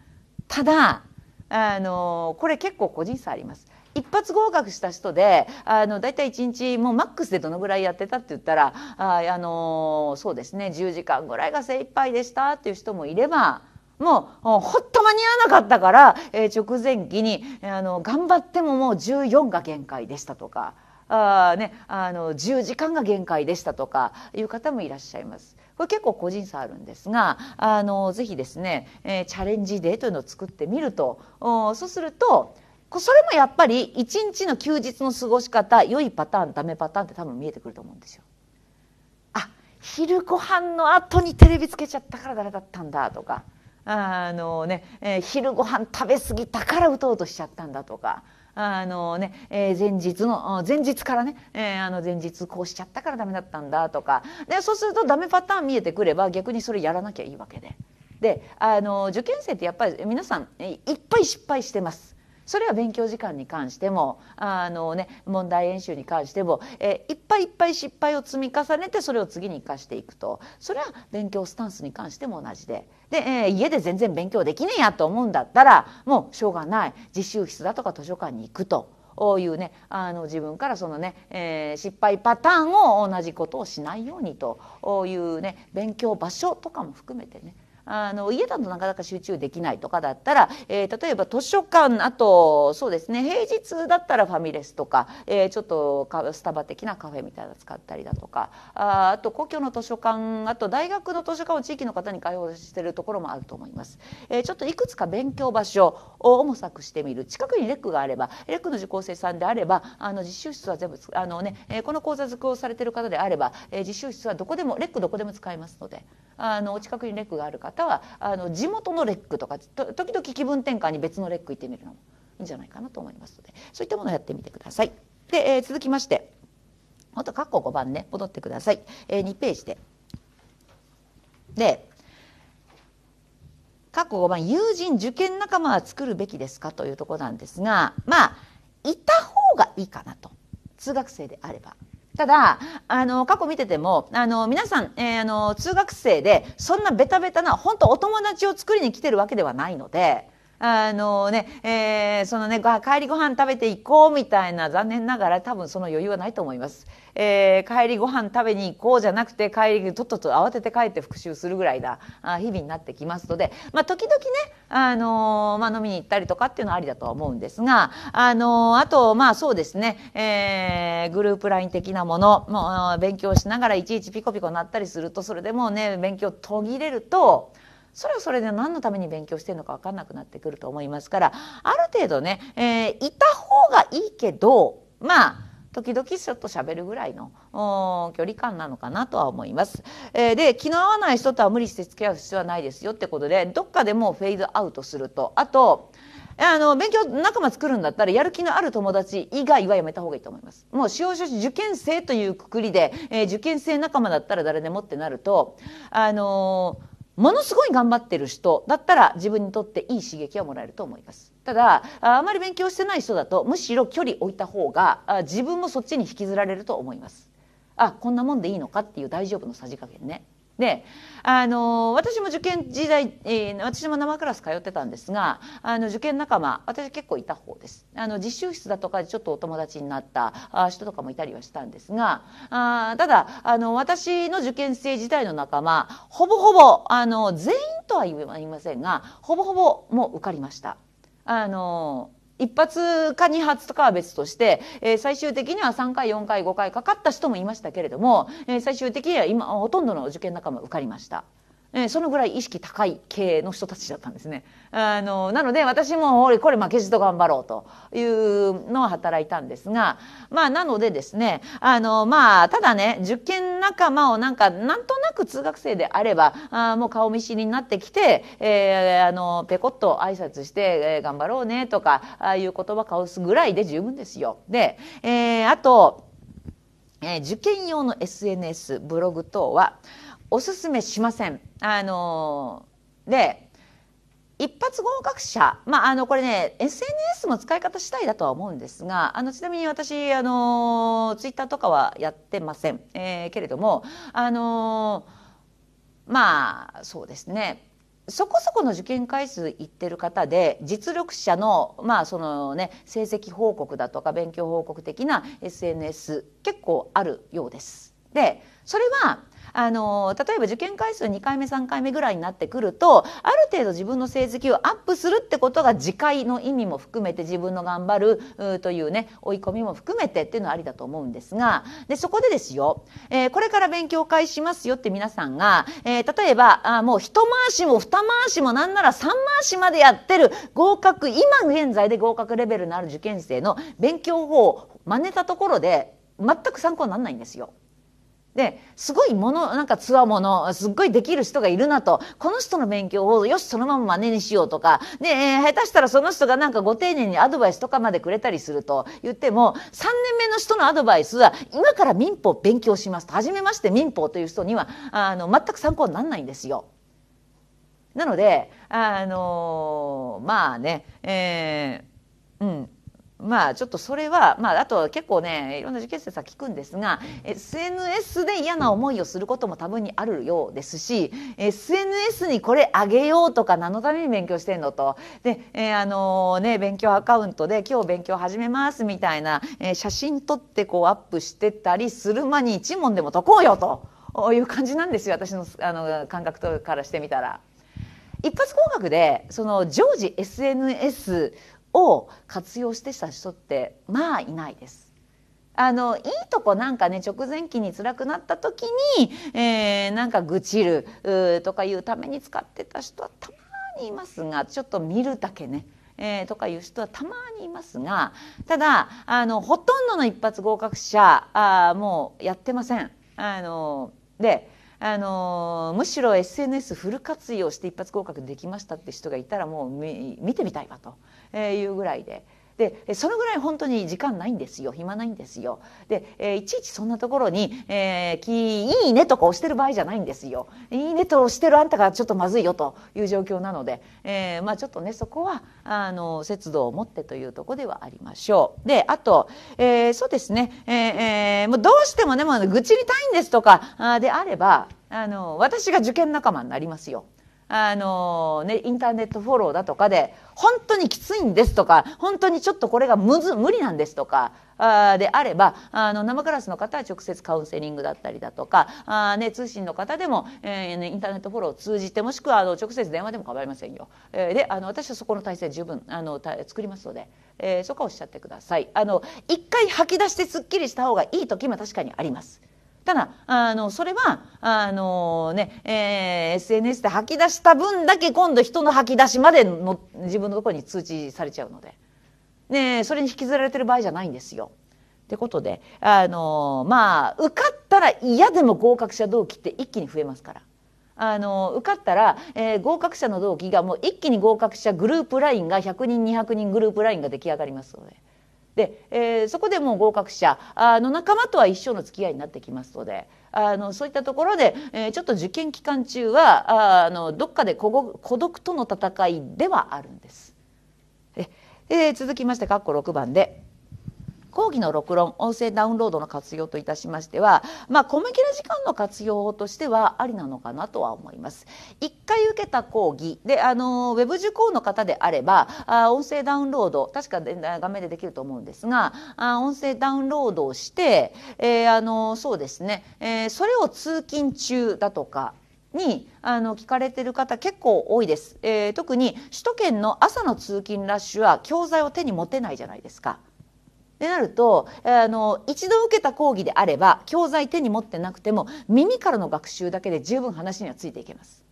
ただあのこれ結構個人差あります。一発合格した人であの大体1日もうマックスでどのぐらいやってたって言ったらあ、あのそうですね10時間ぐらいが精一杯でしたっていう人もいればもうほっと間に合わなかったから、えー、直前期にあの頑張ってももう14が限界でしたとか。あね、あの10時間が限界でしたとかいう方もいらっしゃいます。これ結構個人差あるんですがあのぜひですね、えー、チャレンジデーというのを作ってみるとそうするとそれもやっぱり一日の休日の過ごし方良いパターンダメパターンって多分見えてくると思うんですよ。あ昼ご飯の後にテレビつけちゃったから誰だったんだとか。あのね、えー、昼ご飯食べ過ぎたから打とうとしちゃったんだとか。あのね、えー、前日の前日からね、えー、あの前日こうしちゃったからダメだったんだとかでそうするとダメパターン見えてくれば逆にそれやらなきゃいいわけでであの受験生ってやっぱり皆さんいっぱい失敗してます。それは勉強時間に関してもあの、ね、問題演習に関しても、えいっぱいいっぱい失敗を積み重ねてそれを次に生かしていくとそれは勉強スタンスに関しても同じで。で、えー、家で全然勉強できねえやと思うんだったらもうしょうがない自習室だとか図書館に行くとういうねあの自分からそのね、えー、失敗パターンを同じことをしないようにというね勉強場所とかも含めてねあの家だとなかなか集中できないとかだったら、えー、例えば図書館あとそうですね平日だったらファミレスとか、えー、ちょっとスタバ的なカフェみたいなの使ったりだとかああと故郷の図書館あと大学の図書館を地域の方に開放してるところもあると思います。えー、ちょっといくつか勉強場所を模索してみる近くにレックがあればレックの受講生さんであればあの実習室は全部あの、ね、この講座くをされてる方であれば、えー、実習室はどこでもレックどこでも使えますのであのお近くにレックがある方方はあの地元のレックとか時々気分転換に別のレック行ってみるのもいいんじゃないかなと思いますのでそういったものをやってみてください。で、えー、続きましてまた括弧5番ね戻ってください、えー、2ページで。で括弧5番「友人受験仲間は作るべきですか?」というとこなんですがまあいた方がいいかなと通学生であればただ、あの、過去見てても、あの、皆さん、えー、あの、通学生で、そんなベタベタな、本当お友達を作りに来てるわけではないので、あのね、えー、そのね、帰りご飯食べていこうみたいな、残念ながら多分その余裕はないと思います。えー、帰りご飯食べに行こうじゃなくて、帰り、とっとと慌てて帰って復習するぐらいな日々になってきますので、まあ、時々ね、あのまあ、飲みに行ったりとかっていうのはありだとは思うんですが、あのあと、まあそうですね、えー、グループライン的なもの、もう勉強しながらいちいちピコピコなったりすると、それでもうね、勉強途切れると、それはそれで何のために勉強してるのか分かんなくなってくると思いますから、ある程度ね、えー、いた方がいいけど、まあ、時々ちょっと喋るぐらいの距離感なのかなとは思います。えー、で気の合わない人とは無理して付き合う必要はないですよってことでどっかでもフェードアウトするとあとあの勉強仲間作るんだったらやる気のある友達以外はやめた方がいいと思います。もう司法書士受験生というくくりで、えー、受験生仲間だったら誰でもってなるとあのー、ものすごい頑張ってる人だったら自分にとっていい刺激はもらえると思います。ただあまり勉強してない人だとむしろ距離置いた方が自分もそっちに引きずられると思いますあこんなもんでいいのかっていう大丈夫のさじ加減ねであの私も受験時代、えー、私も生クラス通ってたんですがあの受験仲間私結構いた方ですあの実習室だとかでちょっとお友達になった人とかもいたりはしたんですがあただあの私の受験生時代の仲間ほぼほぼあの全員とは言いませんがほぼほぼもう受かりました。あの一発か二発とかは別として、えー、最終的には3回4回5回かかった人もいましたけれども、えー、最終的には今ほとんどの受験仲間受かりました、えー、そのぐらい意識高い系の人たちだったんですねあのなので私もこれ負けじと頑張ろうというのは働いたんですがまあなのでですねあのまあただね受験仲間をなんかなんとなく通学生であればあもう顔見知りになってきて、えー、あのペコッと挨拶して、えー、頑張ろうねとかああいう言葉交わすぐらいで十分ですよ。で、えー、あと、えー、受験用の SNS ブログ等はおすすめしません。あので一発合格者、まあ、あのこれね SNS も使い方次第だとは思うんですがあのちなみに私あのツイッターとかはやってません、えー、けれどもあのまあそうですねそこそこの受験回数いってる方で実力者の,、まあそのね、成績報告だとか勉強報告的な SNS 結構あるようです。でそれはあの例えば受験回数2回目3回目ぐらいになってくるとある程度自分の成績をアップするってことが次回の意味も含めて自分の頑張るというね追い込みも含めてっていうのはありだと思うんですがでそこでですよ、えー、これから勉強会しますよって皆さんが、えー、例えばあもう一回しも二回しもなんなら三回しまでやってる合格今現在で合格レベルのある受験生の勉強法を真似たところで全く参考にならないんですよ。ですごいものなんかつわものすっごいできる人がいるなとこの人の勉強をよしそのまま真似にしようとかで、えー、下手したらその人がなんかご丁寧にアドバイスとかまでくれたりすると言っても3年目の人のアドバイスは今から民法勉強しますと初めまして民法という人にはあの全く参考にならないんですよ。なのであのー、まあね、えー、うんまあちょっとそれは、まあ、あと結構ねいろんな受験生さん聞くんですが SNS で嫌な思いをすることも多分にあるようですし SNS にこれあげようとか何のために勉強してんのとで、えー、あのー、ね、勉強アカウントで今日勉強始めますみたいな、えー、写真撮ってこうアップしてたりする間に一問でも解こうよという感じなんですよ私のあの感覚とからしてみたら。一発合格でその常時 SNS を活用してた人ってまあいないです。あのいいとこなんかね直前期に辛くなった時に、えー、なんか愚痴るとかいうために使ってた人はたまにいますがちょっと見るだけね。えー、とかいう人はたまにいますがただあのほとんどの一発合格者あもうやってません。あのであのむしろ SNS フル活用して一発合格できましたって人がいたらもう見てみたいわとえいうぐらいで。でそのぐらい本当に時間ないんですよ暇ないんですよで、えー、いちいちそんなところに「えー、きいいね」とか押してる場合じゃないんですよ「いいね」と押してるあんたがちょっとまずいよという状況なので、えー、まあ、ちょっとねそこはあの節度を持ってというとこではありましょうであと、えそうですね、ええもうどうしてもねもう愚痴りたいんですとかあであればあの私が受験仲間になりますよ。あのね、インターネットフォローだとかで、本当にきついんですとか、本当にちょっとこれがむず、無理なんですとか、あであれば、あの、生カラスの方は直接カウンセリングだったりだとか、あね、通信の方でも、えー、インターネットフォローを通じて、もしくは、あの、直接電話でも構いませんよ。えー、で、あの、私はそこの体制十分、あの、作りますので、えー、そこはおっしゃってください。あの、一回吐き出してすっきりした方がいい時も確かにあります。ただあのそれはあのね、えー、SNS で吐き出した分だけ今度人の吐き出しまでの自分のところに通知されちゃうので、ね、それに引きずられてる場合じゃないんですよ。ってことであのまあ受かったら嫌でも合格者同期って一気に増えますから。あの受かったら、えー、合格者の同期がもう一気に合格者グループラインが100人200人グループラインが出来上がりますので。で、えー、そこでもう合格者あの仲間とは一生の付き合いになってきますので。あのそういったところで、えー、ちょっと受験期間中はああのどっかで孤独との戦いではあるんです。えー、続きまして括弧6番で講義の録音音声ダウンロードの活用といたしましてはまあ小麦の時間の活用としてはありなのかなとは思います。1回受けた講義であのウェブ受講の方であればあ音声ダウンロード確か画面でできると思うんですがあ音声ダウンロードをして、えー、あのそうですね、えー、それを通勤中だとかにあの聞かれてる方結構多いです、えー、特に首都圏の朝の通勤ラッシュは教材を手に持てないじゃないですか。でなるとあの一度受けた講義であれば教材手に持ってなくても耳からの学習だけで十分話にはついていけます。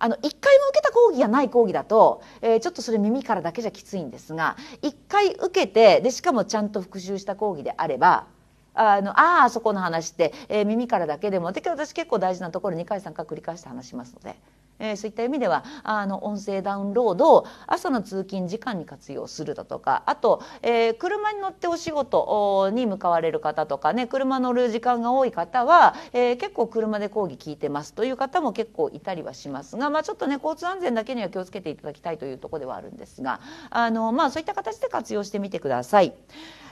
あの1回も受けた講義がない講義だと、えー、ちょっとそれ耳からだけじゃきついんですが1回受けてでしかもちゃんと復習した講義であればあのああそこの話って、えー、耳からだけでもで私結構大事なところ2回3回繰り返して話しますので。えー、そういった意味ではあの音声ダウンロードを朝の通勤時間に活用するだとかあと、えー、車に乗ってお仕事に向かわれる方とかね車乗る時間が多い方は、えー、結構車で講義聞いてますという方も結構いたりはしますが、まあ、ちょっとね交通安全だけには気をつけていただきたいというところではあるんですがあの、まあ、そういった形で活用してみてください。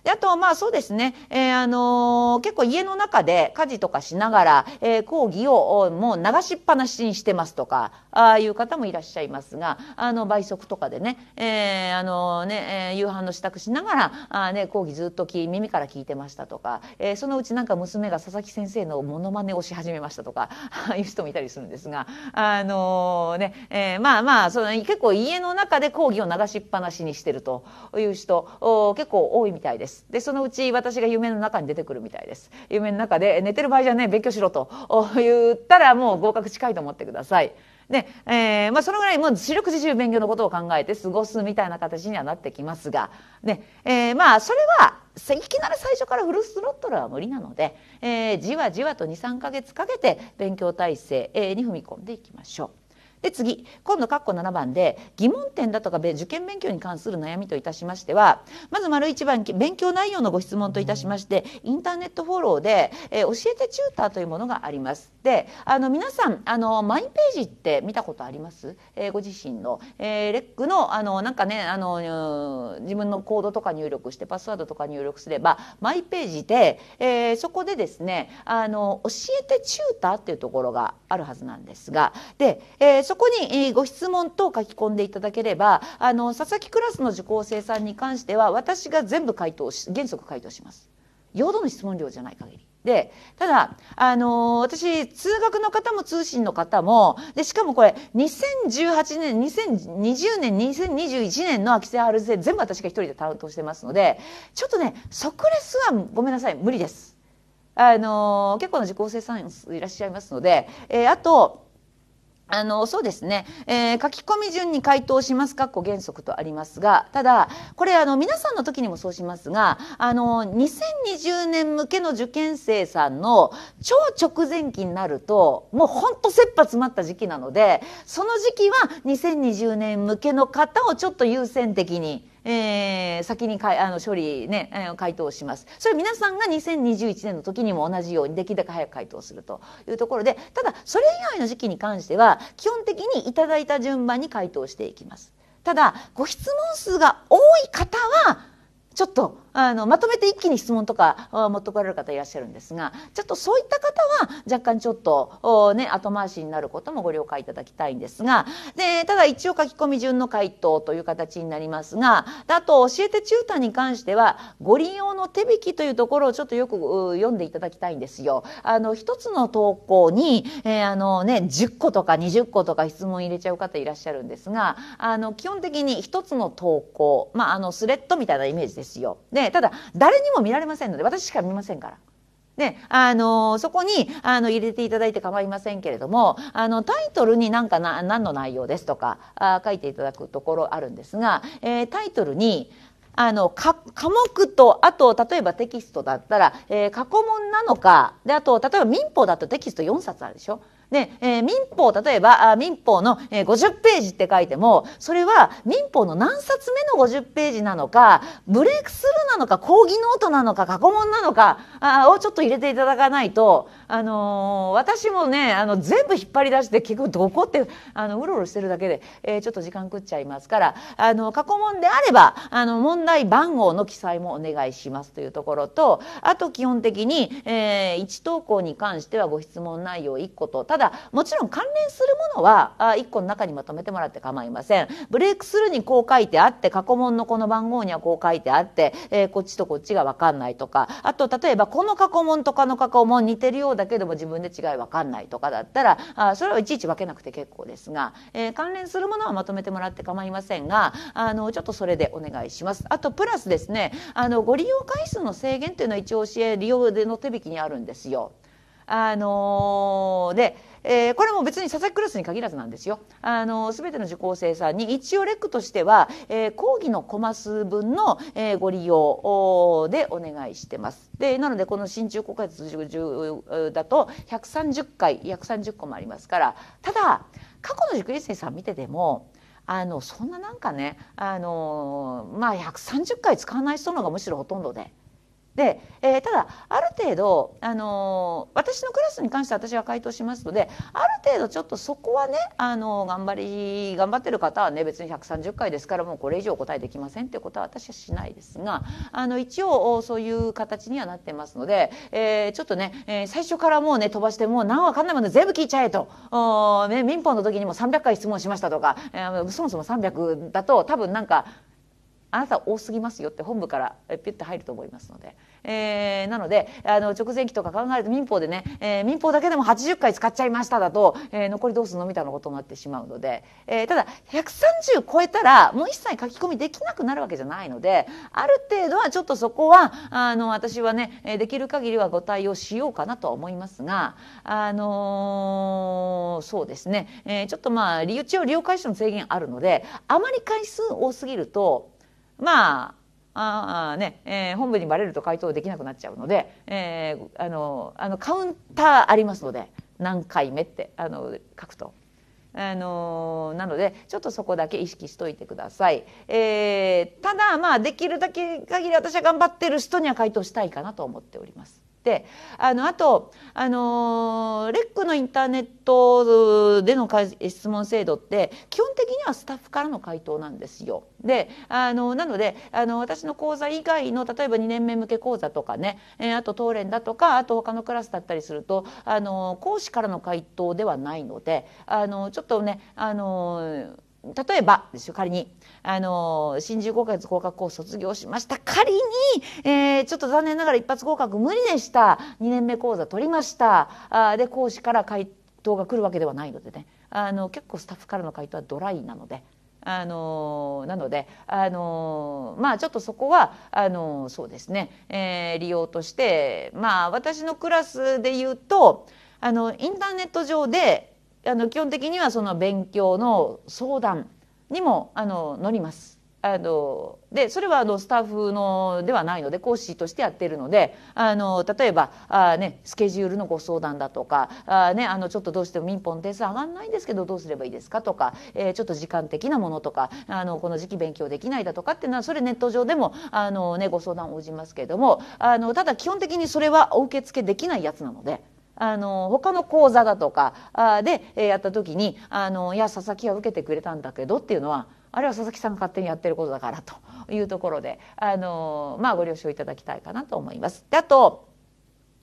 であとまあそうですね、えー、あのー、結構家の中で家事とかしながら、えー、講義をもう流しっぱなしにしてますとかああいう方もいらっしゃいますがあの倍速とかでね,、えーあのー、ね夕飯の支度しながらあ、ね、講義ずっと耳から聞いてましたとか、えー、そのうちなんか娘が佐々木先生のものまねをし始めましたとか <laughs> いう人もいたりするんですが、あのー、ねえー、まあまあその結構家の中で講義を流しっぱなしにしてるという人結構多いみたいです。です。で、そのうち私が夢の中に出てくるみたいです。夢の中で、寝てる場合じゃねえ、勉強しろと言ったらもう合格近いと思ってください。で、えー、まあ、そのぐらいもう四六時中勉強のことを考えて過ごすみたいな形にはなってきますが、ねえー、まあそれはいきなり最初からフルスロットルは無理なので、えー、じわじわと23か月かけて勉強体制に踏み込んでいきましょう。で次今度括弧7番で疑問点だとか受験勉強に関する悩みといたしましてはまず丸1番勉強内容のご質問といたしましてインターネットフォローで、えー、教えてチューターというものがあります。であの皆さんあのマイページって見たことあります、えー、ご自身の、えー、レックのあのなんかねあの自分のコードとか入力してパスワードとか入力すればマイページで、えー、そこでですねあの教えてチューターっていうところがあるはずなんですがで、えー、そこに、えー、ご質問等書き込んでいただければあの佐々木クラスの受講生さんに関しては私が全部回答し原則回答します。陽度の質問量じゃない限り。でただ、あのー、私通学の方も通信の方もでしかもこれ2018年2020年2021年の秋瀬 r 生全部私が一人で担当してますのでちょっとね即レスはごめんなさい無理です。あのー、結構な受講生さんいらっしゃいますので、えー、あとあのそうですね、えー、書き込み順に回答しますかっこ原則とありますがただこれあの皆さんの時にもそうしますがあの2020年向けの受験生さんの超直前期になるともうほんと切羽詰まった時期なのでその時期は2020年向けの方をちょっと優先的に。えー、先にかいあの処理ね、え回答します。それ皆さんが2021年の時にも同じようにできるだけ早く回答するというところで、ただそれ以外の時期に関しては、基本的にいただいた順番に回答していきます。ただ、ご質問数が多い方は、ちょっとあのまとめて一気に質問とか持ってこられる方いらっしゃるんですがちょっとそういった方は若干ちょっと、ね、後回しになることもご了解いただきたいんですがでただ一応書き込み順の回答という形になりますがあと教えてチューターに関してはご利用の手引きというところをちょっとよく読んでいただきたいんですよ。あの一つの投稿に、えー、あのね、10個とか20個とか質問入れちゃう方いらっしゃるんですがあの基本的に一つの投稿、まあ、あのスレッドみたいなイメージですよ。ででただ誰にも見られませんので私しか見ませんから。であのそこにあの入れていただいて構いませんけれどもあのタイトルになんかな何の内容ですとかあ書いていただくところあるんですが、えー、タイトルにあのか、科目とあと例えばテキストだったら、えー、過去問なのかであと例えば民法だとテキスト4冊あるでしょ。で、えー、民法、例えば、民法の、え50ページって書いても、それは民法の何冊目の50ページなのか、ブレイクスルーなのか、講義ノートなのか、過去問なのかあをちょっと入れていただかないと、あのー、私もね、あの、全部引っ張り出して、結局どこって、あの、うろうろしてるだけで、えー、ちょっと時間食っちゃいますから、あの、過去問であれば、あの、問題番号の記載もお願いしますというところと、あと基本的に、えー、1投稿に関してはご質問内容1個と、ただもちろん関連するものはあ1個の中にまとめてもらって構いませんブレイクスルーにこう書いてあって過去問のこの番号にはこう書いてあって、えー、こっちとこっちが分かんないとかあと例えばこの過去問とかの過去問似てるようだけども自分で違い分かんないとかだったらあそれはいちいち分けなくて結構ですが、えー、関連するものはまとめてもらって構いませんがあのちょっとそれでお願いします。あとプラスですねあのご利用回数の制限というのは一応教え利用での手引きにあるんですよ。あのー、で、えー、これも別に佐々木クラスに限らずなんですよ。あのー、全ての受講生さんに一応レックとしては、えー、講義のコマ数分の、えー、ご利用でお願いしてます。でなのでこの新中国会通常だと130回130個もありますからただ過去の塾衛生さん見ててもあのそんななんかねあのまあ130回使わない人のがむしろほとんどで。で、えー、ただある程度、あのー、私のクラスに関しては私が回答しますのである程度ちょっとそこはね、あのー、頑張り頑張ってる方はね別に130回ですからもうこれ以上答えできませんっていうことは私はしないですがあの一応そういう形にはなってますので、えー、ちょっとね、えー、最初からもうね飛ばしてもう何わかんないもの全部聞いちゃえと、おね、民法の時にも300回質問しましたとか、えー、そもそも300だと多分なんかあなた多すぎますよって本部からピュッて入ると思いますので、えー、なのであの直前期とか考えると民法でね、えー、民法だけでも80回使っちゃいましただと、えー、残りどうするのみたいなことになってしまうので、えー、ただ130超えたらもう一切書き込みできなくなるわけじゃないのである程度はちょっとそこはあの私はねできる限りはご対応しようかなとは思いますが、あのー、そうですね、えー、ちょっとまあ一応利用回数の制限あるのであまり回数多すぎるとまああねえー、本部にバレると回答できなくなっちゃうので、えー、あのあのカウンターありますので何回目ってあの書くと。あのなのでちょっとそこだけ意識しといてください、えー、ただまあできるだけ限り私は頑張ってる人には回答したいかなと思っております。てあのあと、あのレックのインターネットでの質問制度って基本的にはスタッフからの回答なんですよ。であのなのであの私の講座以外の例えば2年目向け講座とかね、えー、あと当連だとかあと他のクラスだったりするとあの講師からの回答ではないのであのちょっとねあの例えばですよ仮にあの新人合格合格を卒業しました仮に、えー、ちょっと残念ながら一発合格無理でした2年目講座取りましたあで講師から回答が来るわけではないのでねあの結構スタッフからの回答はドライなので。あのなので、あのまあちょっとそこはあのそうですね、えー、利用としてまあ私のクラスで言うとあのインターネット上であの基本的にはその勉強の相談にもあの乗ります。あのでそれはあのスタッフのではないので講師としてやってるのであの例えばあ、ね、スケジュールのご相談だとかあ、ね、あのちょっとどうしても民法の点数上がんないんですけどどうすればいいですかとか、えー、ちょっと時間的なものとかあのこの時期勉強できないだとかっていうのはそれネット上でもあの、ね、ご相談応じますけれどもあのただ基本的にそれはお受け付けできないやつなので。あの他の講座だとかあで、えやった時にあのいや佐々木は受けてくれたんだけどっていうのはあれは佐々木さんが勝手にやってることだからというところであの、まあ、ご了承いただきたいかなと思います。であと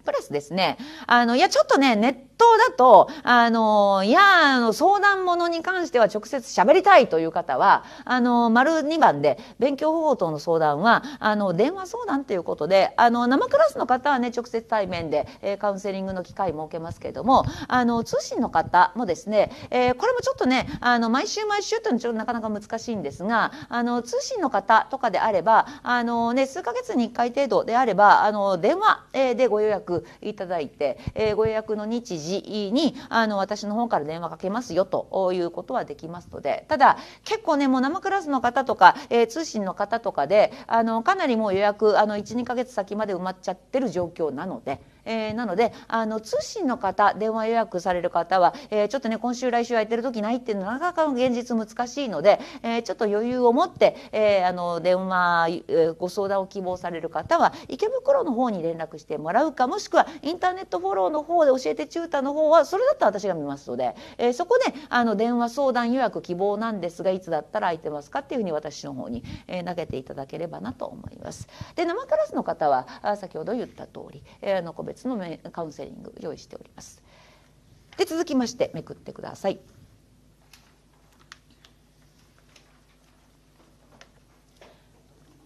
プラスですね、あの、いや、ちょっとね、ネットだと、あの、いや、あの、相談者に関しては直接喋りたいという方は、あの、丸2番で、勉強方法等の相談は、あの、電話相談ということで、あの、生クラスの方はね、直接対面で、えー、カウンセリングの機会設けますけれども、あの、通信の方もですね、えー、これもちょっとね、あの、毎週毎週というのはちょっとなかなか難しいんですが、あの、通信の方とかであれば、あの、ね、数ヶ月に1回程度であれば、あの、電話でご予約いただいて、えー、ご予約の日時にあの私の方から電話かけますよということはできますのでただ結構ねもう生クラスの方とか、えー、通信の方とかであのかなりもう予約12か月先まで埋まっちゃってる状況なので。えー、なのであの通信の方電話予約される方は、えー、ちょっとね今週来週空いてる時ないっていうのはなかなか現実難しいので、えー、ちょっと余裕を持って、えー、あの電話、えー、ご相談を希望される方は池袋の方に連絡してもらうかもしくはインターネットフォローの方で教えてチュータの方はそれだったら私が見ますので、えー、そこであの電話相談予約希望なんですがいつだったら空いてますかっていうふうに私の方に、えー、投げていただければなと思います。で生クラスの方は先ほど言った通り、えー、あの個別別のカウンセリング用意しております。で続きましてめくってください。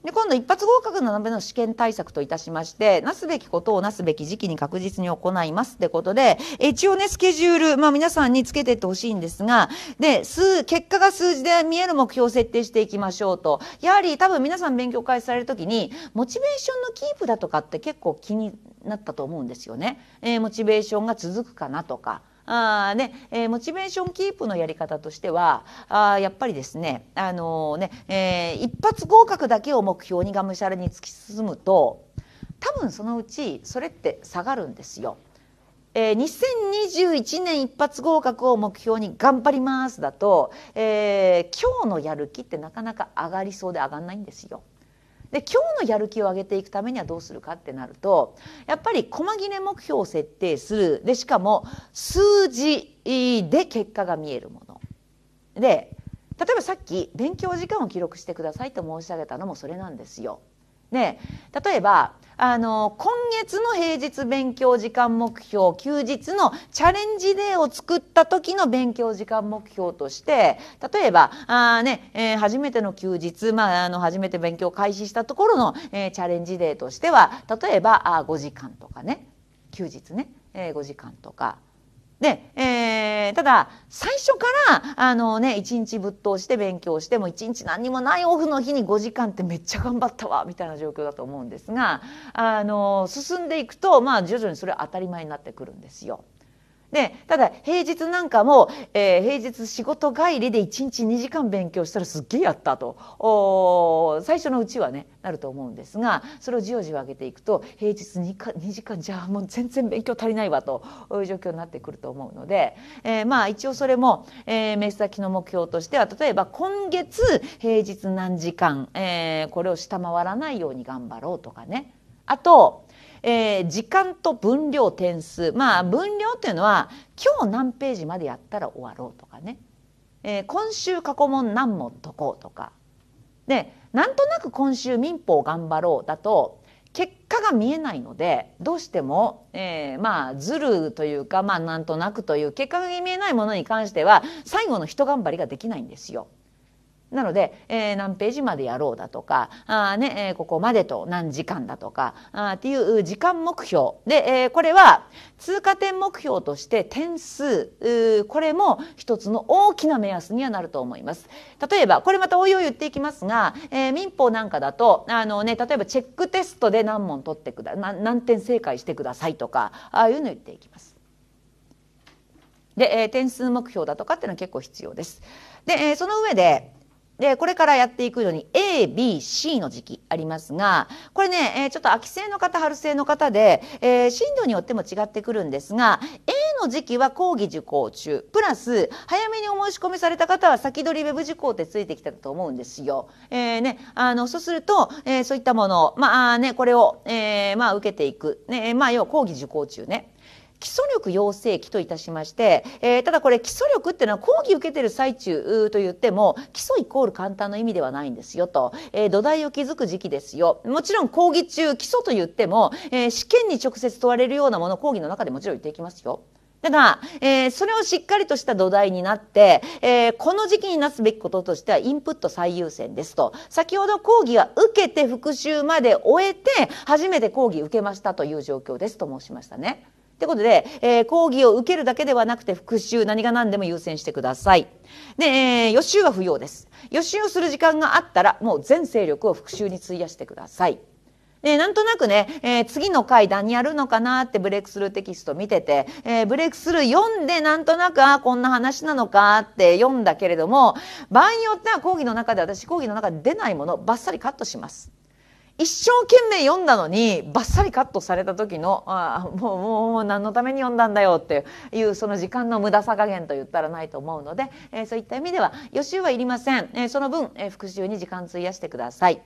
で今度一発合格のための試験対策といたしましてなすべきことをなすべき時期に確実に行いますってことで一応ねスケジュール、まあ、皆さんにつけていってほしいんですがで数結果が数字で見える目標を設定していきましょうとやはり多分皆さん勉強会される時にモチベーションのキープだとかって結構気になったと思うんですよね。えー、モチベーションが続くかなとかあね、えー、モチベーションキープのやり方としてはあやっぱりですね,、あのー、ねえー、一発合格だけを目標にがむしゃらに突き進むと多分そのうちそれって下がるんですよ。えー、2021年一発合格を目標に頑張りますだと、えー、今日のやる気ってなかなか上がりそうで上がんないんですよ。で今日のやる気を上げていくためにはどうするかってなるとやっぱり細切れ目標を設定するでしかも数字で結果が見えるもので例えばさっき勉強時間を記録してくださいと申し上げたのもそれなんですよ。ね、例えばあの今月の平日勉強時間目標休日のチャレンジデーを作った時の勉強時間目標として例えばあ、ねえー、初めての休日、まあ、あの初めて勉強開始したところの、えー、チャレンジデーとしては例えばあ5時間とかね休日ね、えー、5時間とかで、えー、ただ、最初から、あのね、一日ぶっ通して勉強しても、一日何にもないオフの日に5時間ってめっちゃ頑張ったわ、みたいな状況だと思うんですが、あの、進んでいくと、まあ、徐々にそれは当たり前になってくるんですよ。でただ平日なんかも、えー、平日仕事帰りで1日2時間勉強したらすっげえやったと最初のうちはねなると思うんですがそれをじわじわ上げていくと平日 2, か2時間じゃあもう全然勉強足りないわという状況になってくると思うので、えー、まあ一応それも、えー、目先の目標としては例えば今月平日何時間、えー、これを下回らないように頑張ろうとかねあとえー、時間と分量点数まあ分量というのは今日何ページまでやったら終わろうとかね、えー、今週過去問何問解こうとかでなんとなく今週民法頑張ろうだと結果が見えないのでどうしても、えー、まあずるというかまあなんとなくという結果が見えないものに関しては最後の一頑張りができないんですよ。なので、えー、何ページまでやろうだとか、あね、えー、ここまでと何時間だとか、あっていう時間目標。で、えー、これは通過点目標として点数、これも一つの大きな目安にはなると思います。例えば、これまたおいおい言っていきますが、えー、民法なんかだと、あのね、例えばチェックテストで何問取ってくだ、何点正解してくださいとか、ああいうの言っていきます。で、えー、点数目標だとかっていうのは結構必要です。で、えその上で、で、これからやっていくように A、B、C の時期ありますが、これね、えー、ちょっと秋生の方、春生の方で、えー、進度によっても違ってくるんですが、A の時期は講義受講中、プラス、早めにお申し込みされた方は先取りウェブ受講ってついてきたと思うんですよ。えー、ね、あの、そうすると、えー、そういったものを、まあね、これを、えー、まあ受けていく。ね、まあ要は講義受講中ね。基礎力養成期といたしまして、えー、ただこれ基礎力っていうのは講義受けてる最中と言っても基礎イコール簡単な意味ではないんですよと、えー、土台を築く時期ですよもちろん講義中基礎と言っても、えー、試験に直接問われるようなもの講義の中でもちろん言っていきますよ。だだ、えー、それをしっかりとした土台になって、えー、この時期になすべきこととしてはインプット最優先ですと先ほど講義は受けて復習まで終えて初めて講義受けましたという状況ですと申しましたね。ってことで、えー、講義を受けるだけではなくて復習、何が何でも優先してください。で、えー、予習は不要です。予習をする時間があったら、もう全精力を復習に費やしてください。で、なんとなくね、えー、次の回何やるのかなってブレイクスルーテキスト見てて、えー、ブレイクスルー読んでなんとなく、あ、こんな話なのかって読んだけれども、場合によっては講義の中で、私講義の中で出ないもの、ばっさりカットします。一生懸命読んだのにバッサリカットされた時のあもうもうもう何のために読んだんだよっていうその時間の無駄さ加減と言ったらないと思うので、えー、そういった意味では予習はいりません、えー、その分、えー、復習に時間費やしてください。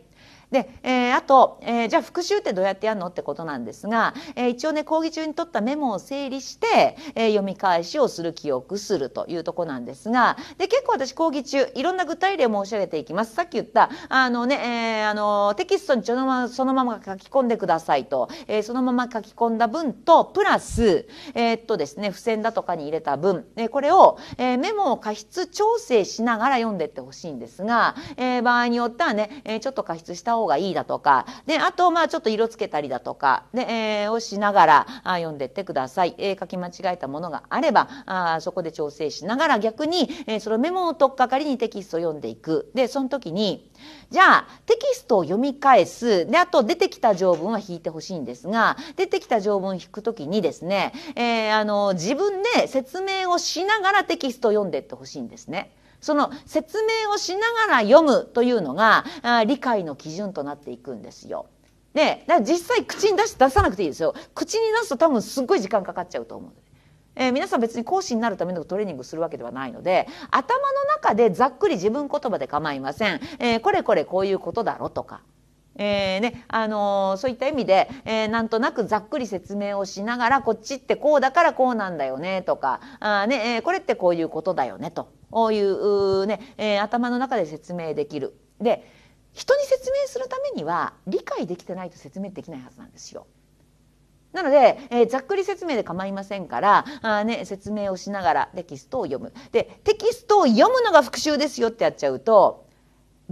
で、えー、あと、えー、じゃあ復習ってどうやってやるのってことなんですが、えー、一応ね講義中に取ったメモを整理して、え読み返しをする記憶するというとこなんですがで結構私講義中いろんな具体例を申し上げていきます。さっき言ったあのね、えあのテキストにそのままそのまま書き込んでくださいと、えそのまま書き込んだ分とプラス、えっとですね付箋だとかに入れた分、えこれを、えメモを過失調整しながら読んでってほしいんですが、え場合によってはね、えちょっと過失した方がいいだとか、ね、あと、まあ、ちょっと色つけたりだとか、ね、えー、をしながらあ読んでってください。えー、書き間違えたものがあれば、あそこで調整しながら逆に、えー、そのメモを取っかかりにテキストを読んでいく。で、その時に、じゃあ、テキストを読み返す。で、あと出てきた条文は引いてほしいんですが、出てきた条文を引く時にですね、えー、あの、自分で説明をしながらテキストを読んでってほしいんですね。その説明をしながら読むというのが理解の基準となっていくんですよ。で、だから実際口に出し出さなくていいですよ。口に出すと多分すっごい時間かかっちゃうと思う。えー、皆さん別に講師になるためのトレーニングするわけではないので頭の中でざっくり自分言葉で構いません、えー、これこれこういうことだろとかえーねあのー、そういった意味で、えー、なんとなくざっくり説明をしながらこっちってこうだからこうなんだよねとかあ、ねえー、これってこういうことだよねとこういうね、えー、頭の中で説明できる。で人に説明するためには理解できてないと説明できないはずなんですよ。なので、えー、ざっくり説明で構いませんからあ、ね、説明をしながらテキストを読む。でテキストを読むのが復習ですよってやっちゃうと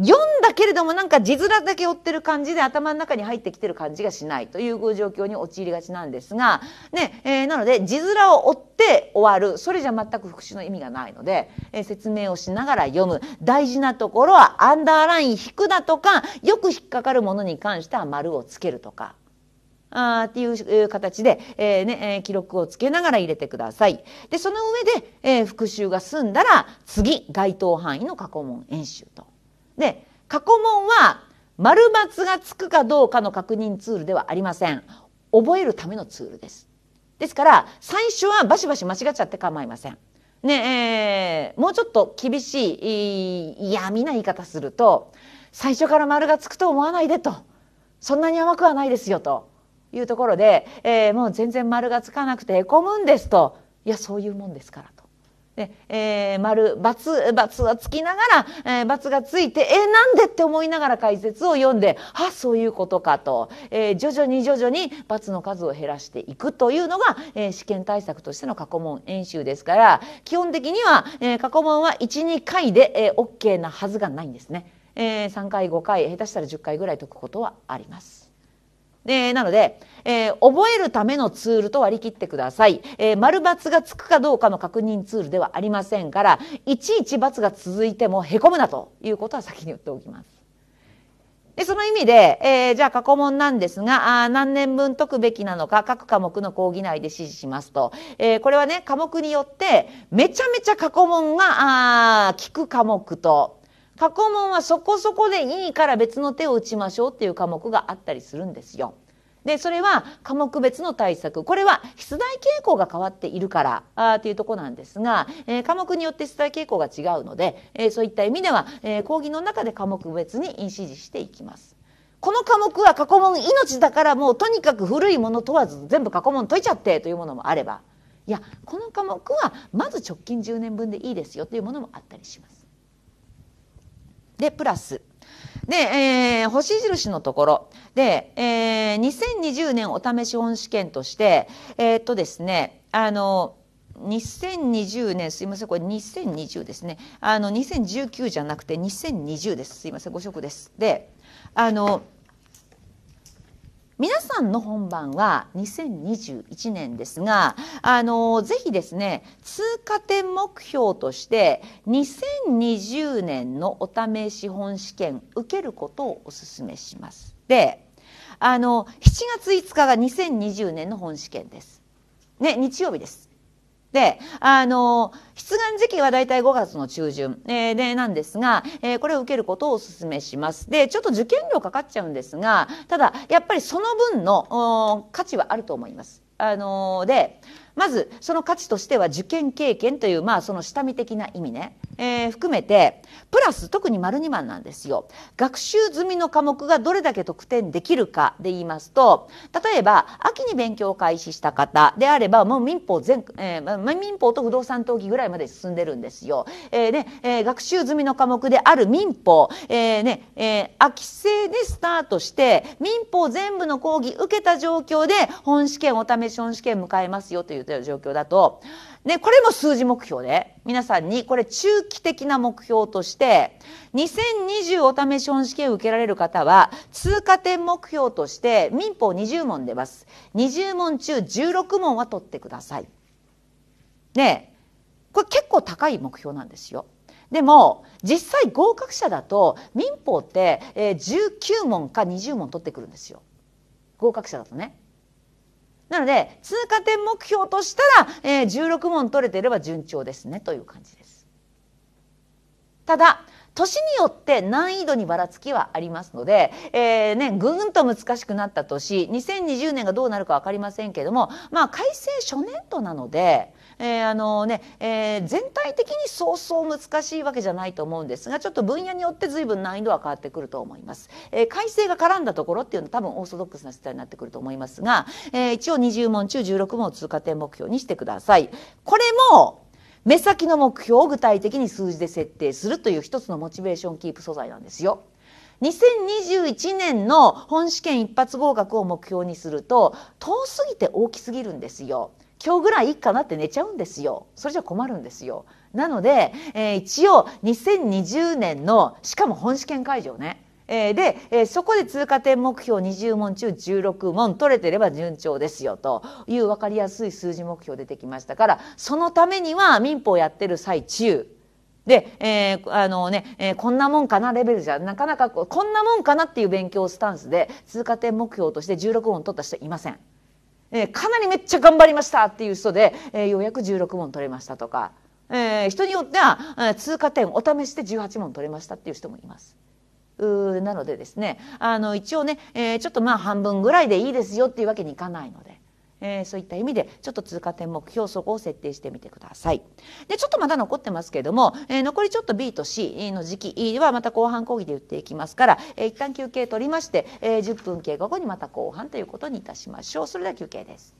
読んだけれどもなんか字面だけ追ってる感じで頭の中に入ってきてる感じがしないという状況に陥りがちなんですが、ねえー、なので字面を追って終わるそれじゃ全く復習の意味がないので、えー、説明をしながら読む大事なところはアンダーライン引くだとかよく引っかかるものに関しては丸をつけるとか。あっていう形で、えー、ねえー、記録をつけながら入れてください。でその上で、え復習が済んだら次該当範囲の過去問演習と。で過去問は丸×がつくかどうかの確認ツールではありません覚えるためのツールですですから最初はバシバシ間違っちゃって構いませんねえー、もうちょっと厳しい闇な言い方すると最初から丸がつくと思わないでとそんなに甘くはないですよというところで、えー、もう全然丸がつかなくてへこむんですといやそういうもんですからで、えー、丸、×、×はつきながら、えー、×がついて、えー、なんでって思いながら解説を読んで、あ、そういうことかと、えー、徐々に徐々に×の数を減らしていくというのが、えー、試験対策としての過去問演習ですから、基本的には、えー、過去問は1、2回で、えー、OK なはずがないんですね。えー、3回、5回、下手したら10回ぐらい解くことはあります。えー、なので、えー、覚えるためのツールと割り切ってください。えー、丸×がつくかどうかの確認ツールではありませんから、いちいち×が続いてもへこむなということは先に言っておきます。でその意味で、えー、じゃあ過去問なんですがあ何年分解くべきなのか各科目の講義内で指示しますと、えー、これはね科目によってめちゃめちゃ過去問が効く科目と過去問はそこそこでいいから別の手を打ちましょうっていう科目があったりするんですよ。でそれは科目別の対策これは出題傾向が変わっているからあというとこなんですが、えー、科目によって出題傾向が違うので、えー、そういった意味では、えー、講義の中で科目別に指示していきます。この科目は過去問命だからもうとにかく古いもの問わず全部過去問解いちゃってというものもあればいやこの科目はまず直近10年分でいいですよというものもあったりします。で、プラス。で、えー、星印のところで、えー、2020年お試し本試験として、えー、っとですね、あの、2020年すいませんこれ2020ですねあの2019じゃなくて2020ですすいません誤植ですであの皆さんの本番は2021年ですがあのぜひですね通過点目標として2020年のお試し本試験受けることをお勧めします。であの7月5日が2020年の本試験です。ね日曜日です。で、あの、出願時期はだいたい5月の中旬、えー、でなんですが、えー、これを受けることをお勧めします。で、ちょっと受験料かかっちゃうんですが、ただ、やっぱりその分の価値はあると思います。あのー、で、まず、その価値としては受験経験という、まあ、その下見的な意味ね、えー、含めて、プラス特に丸二番なんですよ学習済みの科目がどれだけ得点できるかで言いますと例えば秋に勉強を開始した方であればもう民法全、えー、民法と不動産登記ぐらいまで進んでるんですよ。えーえー、学習済みの科目である民法、えーねえー、秋制でスタートして民法全部の講義受けた状況で本試験お試し本試験迎えますよという状況だとで、これも数字目標で、皆さんにこれ中期的な目標として、2020お試し本試験を受けられる方は、通過点目標として民法20問出ます。20問中16問は取ってください。ねこれ結構高い目標なんですよ。でも実際合格者だと民法って19問か20問取ってくるんですよ合格者だとねなので通過点目標としたら、えー、16問取れていれば順調ですねという感じです。ただ年によって難易度にばらつきはありますので、えーね、ぐんと難しくなった年2020年がどうなるか分かりませんけれども、まあ、改正初年度なのでえー、あのね、えー、全体的にそうそう難しいわけじゃないと思うんですがちょっと分野によって随分難易度は変わってくると思います。えー、改正が絡んだところっていうのは多分オーソドックスな世代になってくると思いますが、えー、一応20問中16問を通過点目標にしてください。これも目先の目標を具体的に数字で設定するという一つのモチベーションキープ素材なんですよ。2021年の本試験一発合格を目標にすると遠すぎて大きすぎるんですよ。今日ぐらいいいかなって寝ちゃうんですよそれじゃ困るんですよなので、えー、一応2020年のしかも本試験会場ねえー、で、えー、そこで通過点目標20問中16問取れてれば順調ですよという分かりやすい数字目標出てきましたからそのためには民法やってる最中で、えー、あのね、えー、こんなもんかなレベルじゃなかなかこんなもんかなっていう勉強スタンスで通過点目標として16問取った人いません。えー、かなりめっちゃ頑張りましたっていう人で、えー、ようやく16問取れましたとか、えー、人によっては、えー、通過点お試しで18問取れましたっていう人もいます。うなのでですねあの一応ね、えー、ちょっとまあ半分ぐらいでいいですよっていうわけにいかないので。えー、そういった意味でちょっと通過点目標そこを設定してみてください。でちょっとまだ残ってますけれども、えー、残りちょっと B と C の時期はまた後半講義で言っていきますから、えー、一旦休憩取りまして、えー、10分経過後にまた後半ということにいたしましょう。それでは休憩です。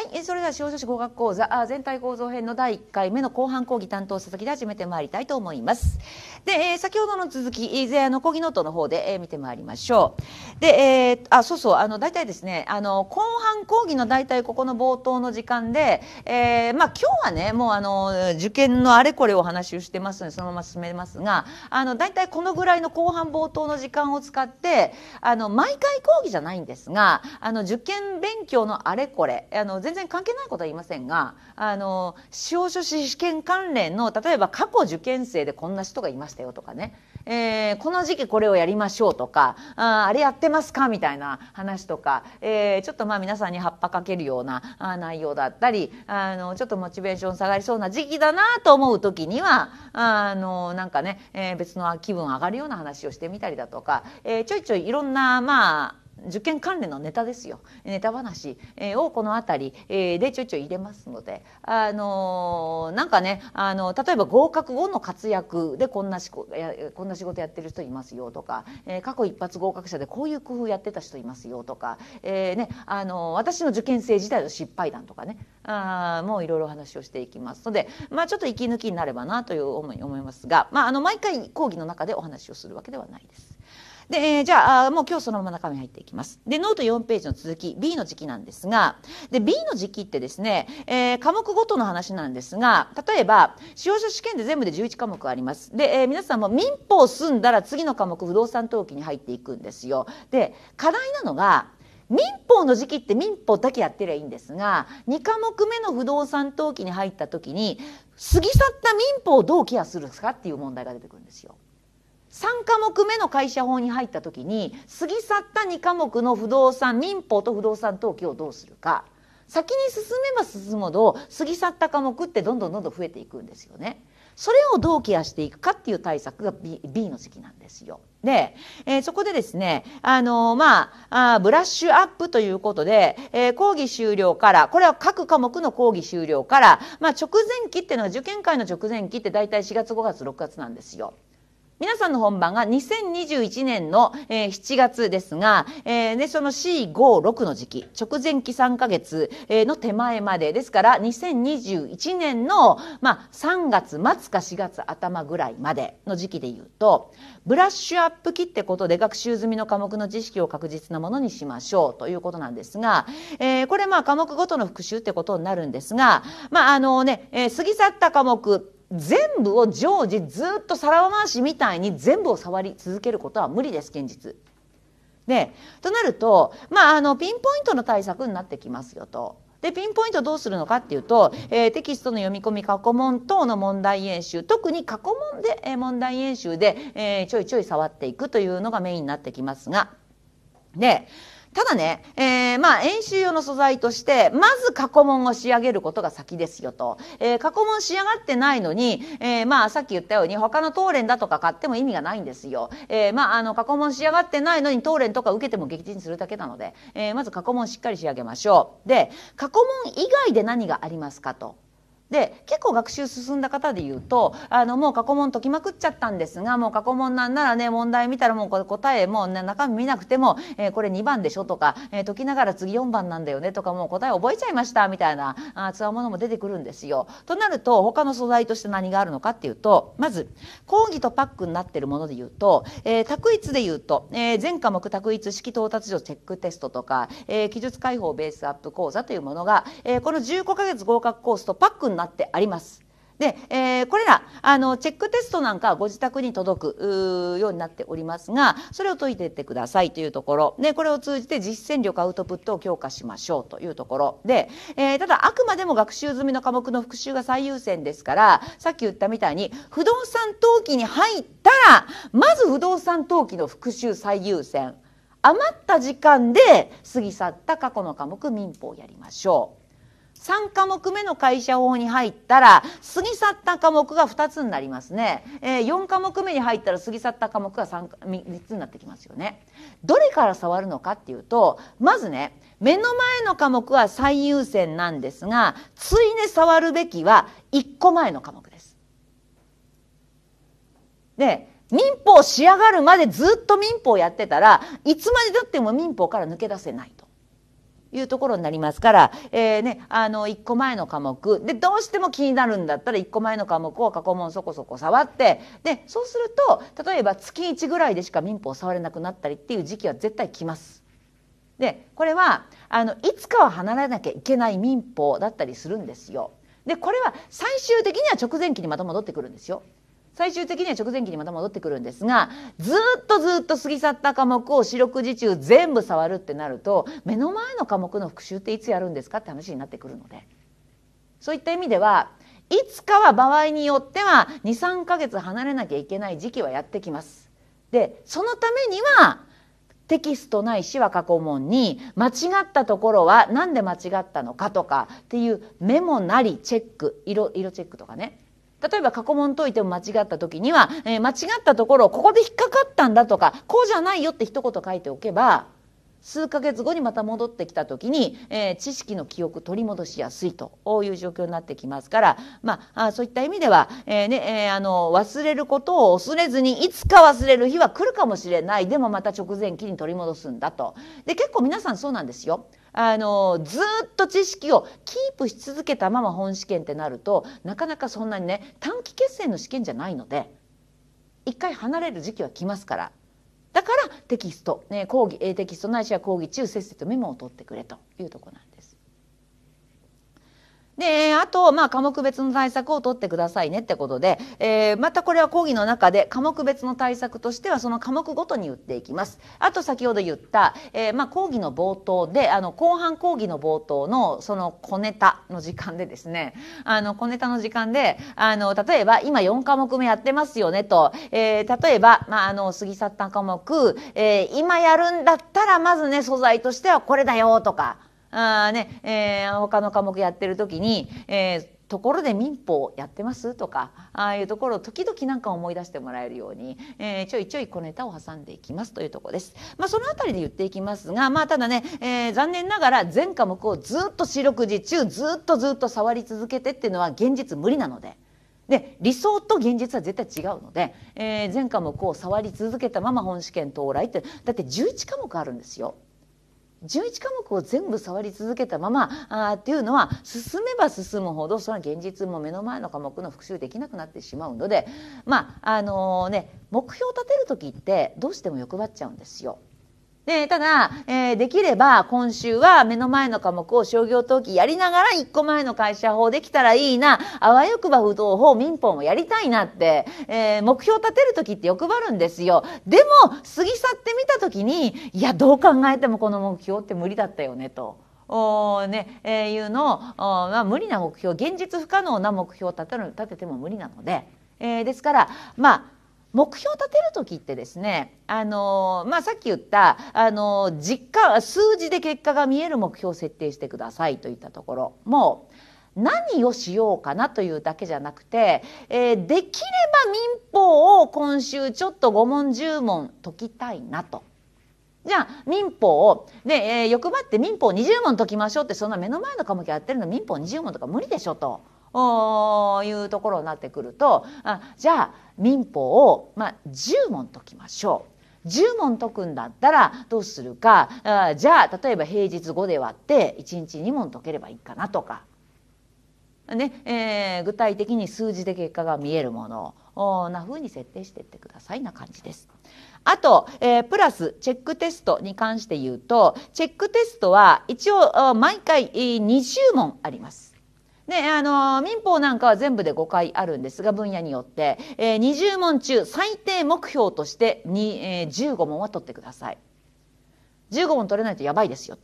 はい、えそれでは司法書士合格講座あ全体構造編の第1回目の後半講義担当佐々木で始めてまいりたいと思います。で、えー、先ほどの続き、前あの講義ノートの方で、えー、見てまいりましょう。で、えー、あ、そうそう、あの、大体ですね、あの、後半講義の大体ここの冒頭の時間で、えー、まあ今日はね、もうあの、受験のあれこれお話をしてますので、そのまま進めますが、あの、大体このぐらいの後半冒頭の時間を使って、あの、毎回講義じゃないんですが、あの、受験勉強のあれこれ、あの、全然関係ないことは言いませんがあの司法書士試験関連の例えば過去受験生でこんな人がいましたよとかね、えー、この時期これをやりましょうとかああれやってますかみたいな話とか、えー、ちょっとまあ皆さんに葉っぱかけるようなあ内容だったりあのちょっとモチベーション下がりそうな時期だなと思う時にはあのなんかね、えー、別の気分上がるような話をしてみたりだとか、えー、ちょいちょいいろんなまあ受験関連のネタですよネタ話をこの辺りでちょいちょい入れますのであのなんかねあの例えば合格後の活躍でこんなしここんな仕事やってる人いますよとか、え過去一発合格者でこういう工夫やってた人いますよとか、えー、ね、あの私の受験生時代の失敗談とかねあもういろいろ話をしていきますので、まあ、ちょっと息抜きになればなという思い思いますが、まあ、あの毎回講義の中でお話をするわけではないです。で、じゃあ、もう今日そのまま中身入っていきます。で、ノート4ページの続き、B の時期なんですが、で、B の時期ってですね、えー、科目ごとの話なんですが、例えば、使用者試験で全部で11科目あります。で、えー、皆さんも民法済んだら次の科目、不動産登記に入っていくんですよ。で、課題なのが、民法の時期って民法だけやってりゃいいんですが、2科目目の不動産登記に入った時に、過ぎ去った民法をどうケアするかっていう問題が出てくるんですよ。3科目目の会社法に入った時に過ぎ去った2科目の不動産民法と不動産登記をどうするか先に進めば進むほど過ぎ去った科目ってどんどんどんどん増えていくんですよね。それをどうケアしていくかっていう対策が B, B の席なんですよ。で、えー、そこでですね、あのー、まあ、あブラッシュアップということで、えー、講義終了から、これは各科目の講義終了から、まあ、直前期っていうのは受験会の直前期って大体4月5月6月なんですよ。皆さんの本番が2021年の、えー、7月ですが、えー、ね、その C56 の時期直前期3ヶ月、えー、の手前までですから2021年の、まあ、3月末か4月頭ぐらいまでの時期で言うとブラッシュアップ期ってことで学習済みの科目の知識を確実なものにしましょうということなんですが、えー、これまあ科目ごとの復習ってことになるんですが、まああのねえー、過ぎ去った科目全部を常時ずっと皿回しみたいに全部を触り続けることは無理です現実。でとなると、まあ、あのピンポイントの対策になってきますよと。でピンポイントどうするのかっていうと、えー、テキストの読み込み過去問等の問題演習特に過去問で、えー、問題演習で、えー、ちょいちょい触っていくというのがメインになってきますが。でただね、えー、まあ演習用の素材としてまず過去問を仕上げることが先ですよと、えー、過去問仕上がってないのに、えー、まあさっき言ったように他の当連だとか買っても意味がないんですよ、えー、まああの過去問仕上がってないのに当連とか受けても撃沈するだけなので、えー、まず過去問しっかり仕上げましょうで過去問以外で何がありますかとで結構学習進んだ方でいうとあのもう過去問解きまくっちゃったんですがもう過去問なんならね問題見たらもう答えもう、ね、中身見なくても、えー、これ2番でしょとか、えー、解きながら次4番なんだよねとかもう答え覚えちゃいましたみたいなあつわものも出てくるんですよ。となると他の素材として何があるのかっていうとまず講義とパックになってるものでいうと、えー、択一でいうと、えー、全科目択一式到達上チェックテストとか、えー、記述解放ベースアップ講座というものが、えー、この15か月合格コースとパックになってあります。で、えー、これらあのチェックテストなんかはご自宅に届くようになっておりますがそれを解いていってくださいというところでこれを通じて実践力アウトプットを強化しましょうというところで、えー、ただあくまでも学習済みの科目の復習が最優先ですからさっき言ったみたいに不動産登記に入ったらまず不動産登記の復習最優先余った時間で過ぎ去った過去の科目民法をやりましょう。3科目目の会社法に入ったら過ぎ去った科目が2つになりますね、えー、4科目目に入ったら過ぎ去った科目が 3, 3つになってきますよねどれから触るのかっていうとまずね目の前の科目は最優先なんですがついに触るべきは1個前の科目ですで民法仕上がるまでずっと民法やってたらいつまでたっても民法から抜け出せないいうところになりますから、えーね、あの1個前の科目でどうしても気になるんだったら1個前の科目を過去問そこそこ触ってでそうすると例えば月1ぐらいでしか民法を触れなくなったりっていう時期は絶対来ます。でこれはあのいつかは離れなきゃいけない民法だったりするんですよ。でこれは最終的には直前期にまた戻ってくるんですよ。最終的には直前期にまた戻ってくるんですがずっとずっと過ぎ去った科目を四六時中全部触るってなると目の前の科目の復習っていつやるんですかって話になってくるのでそういった意味ではいつかは場合によっては23ヶ月離れなきゃいけない時期はやってきます。でそのためにはテキストないしは過去問に間違ったところは何で間違ったのかとかっていうメモなりチェック色色チェックとかね例えば過去問解いても間違った時には、えー、間違ったところをここで引っかかったんだとかこうじゃないよって一言書いておけば数ヶ月後にまた戻ってきた時に、えー、知識の記憶取り戻しやすいという状況になってきますから、まあ、そういった意味では、えー、ねえー、あの忘れることを恐れずにいつか忘れる日は来るかもしれないでもまた直前期に取り戻すんだとで結構皆さんそうなんですよ。あのずっと知識をキープし続けたまま本試験ってなるとなかなかそんなにね短期決戦の試験じゃないので一回離れる時期は来ますからだからテキスト、ね、講義 A テキストないしは講義中せっせとメモを取ってくれというとこなんです。であと、まあ、科目別の対策を取ってくださいねってことで、えー、またこれは講義の中で科目別の対策としてはその科目ごとに言っていきます。あと先ほど言った、えー、まあ、講義の冒頭であの後半講義の冒頭のその小ネタの時間でですねあの小ネタの時間であの例えば今4科目目やってますよねと、えー、例えば、まあ、あの過ぎ去った科目、え今やるんだったらまずね素材としてはこれだよとか。あね、えー、他の科目やってる時に、えーところで民法やってますとかああいうところを時々なんか思い出してもらえるように、えー、ちょいちょい小ネタを挟んでいきますというところです。まあ、その辺りで言っていきますが、まあ、ただね、えー、残念ながら全科目をずっと四六時中ずっとずっと触り続けてっていうのは現実無理なので。で理想と現実は絶対違うので、えー、前科目を触り続けたまま本試験到来ってだって11科目あるんですよ。11科目を全部触り続けたままあっていうのは進めば進むほどその現実も目の前の科目の復習できなくなってしまうのでまああのね目標を立てる時ってどうしても欲張っちゃうんですよ。でただ、えー、できれば今週は目の前の科目を商業登記やりながら1個前の会社法できたらいいなあわよくば不動法民法もやりたいなって、えー、目標立てる時って欲張るんですよでも過ぎ去ってみた時にいやどう考えてもこの目標って無理だったよねと。おねえー、いうのを、まあ、無理な目標現実不可能な目標を立てる立てても無理なので、えー、ですからまあ目標を立てる時ってですねあの、まあ、さっき言ったあの実家数字で結果が見える目標を設定してくださいといったところも何をしようかなというだけじゃなくて、えー、できれば民法を今週ちょっと5問10問解きたいなと。じゃあ民法をねえー、欲張って民法20問解きましょうってそんな目の前の科目やってるの民法20問とか無理でしょと。いうところになってくるとあじゃあ民法を、まあ、10問解きましょう。10問解くんだったらどうするかあじゃあ例えば平日5で割って1日2問解ければいいかなとか、ねえー、具体的に数字で結果が見えるものをなうに設定していってくださいな感じです。あと、えー、プラスチェックテストに関して言うとチェックテストは一応毎回20問あります。ねあの、民法なんかは全部で5回あるんですが、分野によって、えー、20問中最低目標としてに、えー、15問は取ってください。15問取れないとやばいですよ、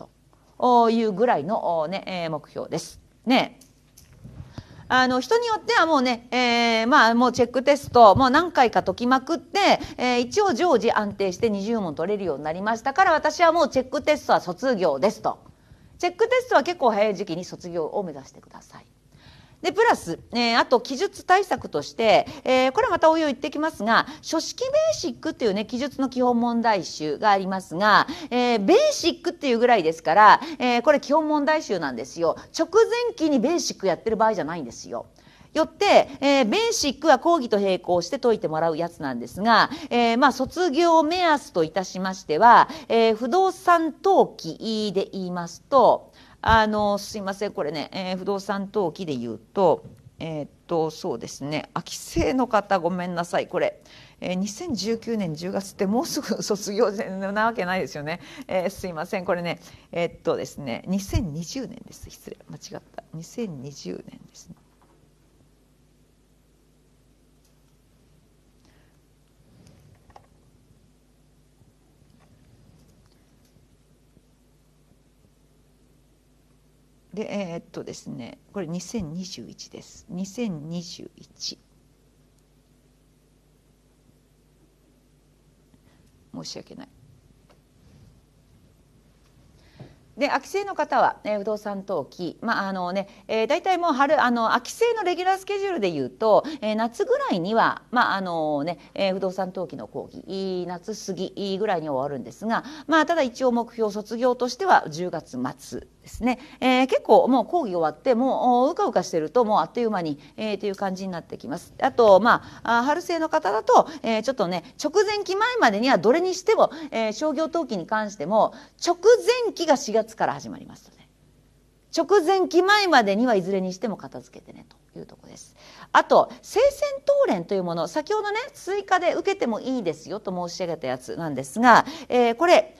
というぐらいの、ね、えー、目標です。ね。あの、人によってはもうね、えー、まあ、もうチェックテスト、もう何回か解きまくって、えー、一応常時安定して20問取れるようになりましたから、私はもうチェックテストは卒業ですと。チェックテストは結構早い時期に卒業を目指してください。でプラス、えー、あと記述対策として、えー、これはまたおいおい言ってきますが書式ベーシックっていうね記述の基本問題集がありますが、えー、ベーシックっていうぐらいですから、えこれ基本問題集なんですよ直前期にベーシックやってる場合じゃないんですよ。よって、えー、ベーシックは講義と並行して解いてもらうやつなんですが、えー、まあ、卒業目安といたしましては、えー、不動産登記で言いますと、あのすいませんこれね、えー、不動産登記で言うとえー、っとそうですね秋生の方ごめんなさいこれ、えー、2019年10月ってもうすぐ <laughs> 卒業なわけないですよね、えー、すいませんこれねえー、っとですね2020年です失礼間違った2020年ですねでえー、っとですねこれ2021です2021申し訳ないで秋生の方は、ね、不動産登記、まああのねえー、大体もう春あの秋生のレギュラースケジュールでいうと、えー、夏ぐらいには、まああのねえー、不動産登記の講義夏過ぎぐらいに終わるんですが、まあ、ただ一応目標卒業としては10月末ですね、えー、結構もう講義終わってもううかうかしてるともうあっという間に、えー、という感じになってきますあとまあ春生の方だと、えー、ちょっとね直前期前までにはどれにしても、えー、商業登記に関しても直前期が4月から始まりますね直前期前までにはいずれにしても片付けてねと。いうとこです。あと、生鮮討連というもの、先ほどね、追加で受けてもいいですよと申し上げたやつなんですが、えー、これ、